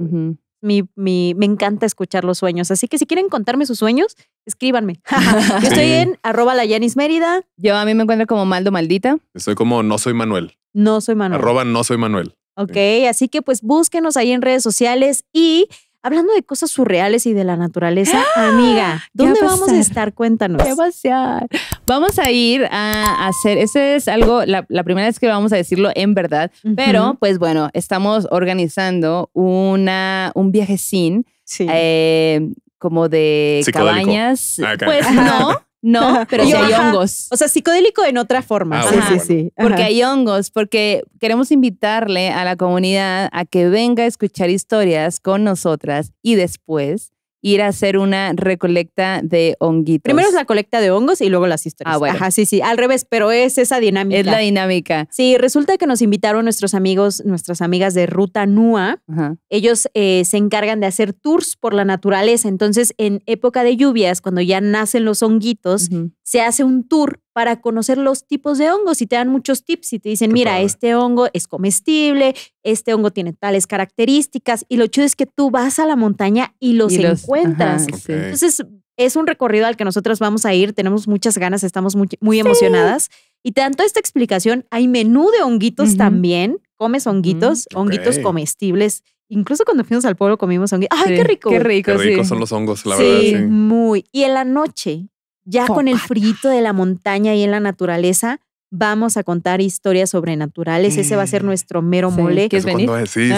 me encanta escuchar los sueños. Así que si quieren contarme sus sueños, escríbanme. [LAUGHS] Yo estoy en arroba la Mérida. Yo a mí me encuentro como Maldo Maldita. Estoy como no soy Manuel. No soy Manuel. Arroba no soy Manuel. Ok, así que pues búsquenos ahí en redes sociales y Hablando de cosas surreales y de la naturaleza, ¡Ah! amiga, ¿dónde vamos a, estar? Cuéntanos. ¿Qué va Vamos a ir a hacer, ese es algo, la, primera vez que vamos a decirlo en verdad, pero pues bueno, estamos organizando una, un viajecín. sin, eh, como de cabañas. Ah, pues [LAUGHS] no, no, pero sí hay hongos. O sea, psicodélico en otra forma. Ah, sí, sí, sí. Porque hay hongos, porque queremos invitarle a la comunidad a que venga a escuchar historias con nosotras y después ir a hacer una recolecta de honguitos. Primero es la colecta de hongos y luego las historias. Ah, bueno. Ajá, sí, sí, al revés, pero es esa dinámica. Es la dinámica. Sí, resulta que nos invitaron nuestros amigos, nuestras amigas de Ruta Nua. Ellos eh, se encargan de hacer tours por la naturaleza. Entonces, en época de lluvias, cuando ya nacen los honguitos, se hace un tour para conocer los tipos de hongos y te dan muchos tips y te dicen, mira, este hongo es comestible, este hongo tiene tales características y lo chido es que tú vas a la montaña y los, encuentras. Entonces es un recorrido al que nosotros vamos a ir, tenemos muchas ganas, estamos muy, emocionadas y te dan toda esta explicación. Hay menú de honguitos también, comes honguitos, mm, honguitos comestibles. Incluso cuando fuimos al pueblo comimos honguitos. ¡Ay, qué rico! Qué rico, son los hongos, la verdad. Sí, muy. Y en la noche ya con el ah. frito de la montaña y en la naturaleza, vamos a contar historias sobrenaturales. Ese va a ser nuestro mero mole. ¿Quieres venir? Sí,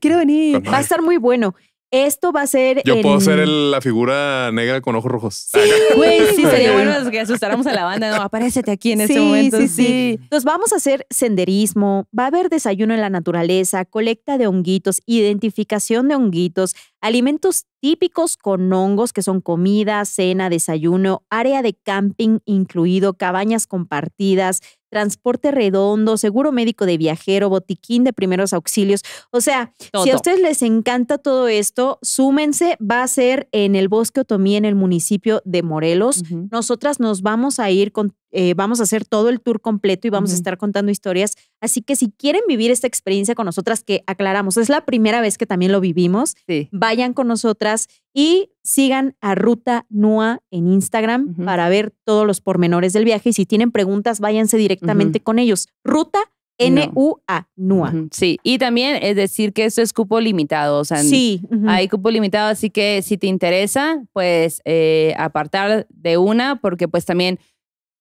quiero, venir. Va a estar muy bueno. Esto va a ser. Yo puedo ser la figura negra con ojos rojos. Sí, ah, [LAUGHS] sí, sería bueno que asustáramos a la banda. No, aquí en este momento. Sí, sí, sí. Nos vamos a hacer senderismo, va a haber desayuno en la naturaleza, colecta de honguitos, identificación de honguitos, Alimentos típicos con hongos que son comida, cena, desayuno, área de camping incluido, cabañas compartidas, transporte redondo, seguro médico de viajero, botiquín de primeros auxilios. O sea, si a ustedes les encanta todo esto, súmense, va a ser en el Bosque Otomí, en el municipio de Morelos. Nosotras nos vamos a ir, con, eh, vamos a hacer todo el tour completo y vamos a estar contando historias Así que si quieren vivir esta experiencia con nosotras, que aclaramos, es la primera vez que también lo vivimos, vayan con nosotras y sigan a Ruta Nua en Instagram para ver todos los pormenores del viaje. Y si tienen preguntas, váyanse directamente con ellos. Ruta N-U-A, NUA. Sí, y también es decir que esto es cupo limitado, o sí, hay cupo limitado, así que si te interesa, pues eh, apartar de una, porque pues también,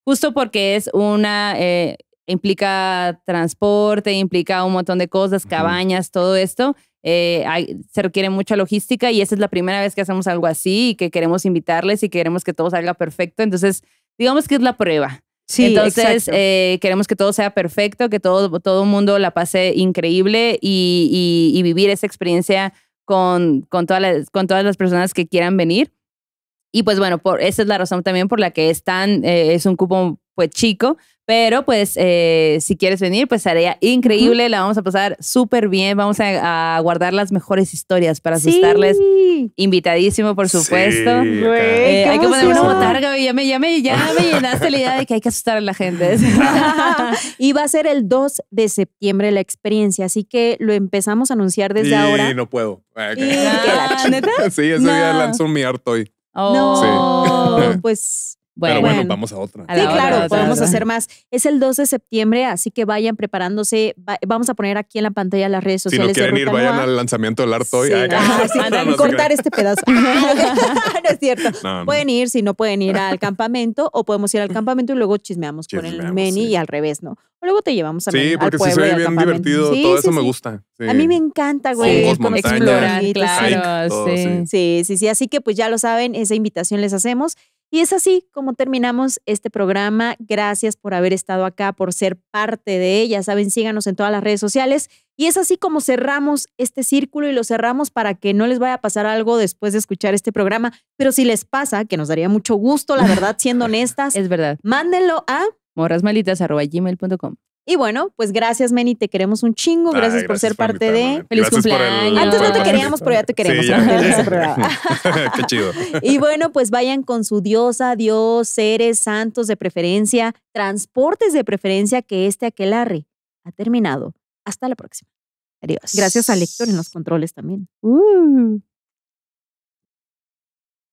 justo porque es una, eh, implica transporte, implica un montón de cosas, cabañas, todo esto. Eh, se requiere mucha logística y esa es la primera vez que hacemos algo así y que queremos invitarles y queremos que todo salga perfecto. Entonces, digamos que es la prueba. Sí, Entonces, eh, queremos que todo sea perfecto, que todo, todo mundo la pase increíble y, vivir esa experiencia con, con, todas las, con todas las personas que quieran venir. Y pues bueno, por, esa es la razón también por la que es, eh, es un cupo chico, pero pues eh, si quieres venir, pues sería increíble, la vamos a pasar súper bien, vamos a, guardar las mejores historias para asustarles. Invitadísimo, por supuesto. Eh, hay que poner una botarga, ya me, [LAUGHS] la idea de que hay que asustar a la gente. [LAUGHS] y va a ser el 2 de septiembre la experiencia, así que lo empezamos a anunciar desde y ahora. no puedo. Ah, sí, ese día lanzó mi harto hoy. Oh, pues pero bueno, vamos a otra. sí, claro, podemos hacer más. Es el 2 de septiembre, así que vayan preparándose. vamos a poner aquí en la pantalla las redes sociales. Si no quieren ir, vayan al lanzamiento del Art Toy. Sí, ah, [LAUGHS] cortar este pedazo. [LAUGHS] [LAUGHS] no es cierto. pueden ir, si no pueden ir al campamento, o podemos ir al campamento y luego chismeamos, con el meni y al revés, ¿no? luego te llevamos a Sí, porque al pueblo, sí se ve bien divertido. todo eso me gusta. A mí me encanta, güey. Explorar, claro. sí, sí, sí. Así que pues ya lo saben, esa invitación les hacemos. Y es así como terminamos este programa. Gracias por haber estado acá, por ser parte de ella. Saben, síganos en todas las redes sociales. Y es así como cerramos este círculo y lo cerramos para que no les vaya a pasar algo después de escuchar este programa. Pero si les pasa, que nos daría mucho gusto, la verdad, siendo [LAUGHS] honestas. es verdad. Mándenlo a morrasmalitas@gmail.com. Y bueno, pues gracias, Meni, te queremos un chingo. Gracias por ser parte de. Feliz cumpleaños. Antes no te queríamos, pero ya te queremos. [LAUGHS] [LAUGHS] Qué chido. Y bueno, pues vayan con su diosa, Dios, seres santos de preferencia, transportes de preferencia, que este aquelarre ha terminado. Hasta la próxima. Adiós. Gracias a Lector en los controles también. Uh.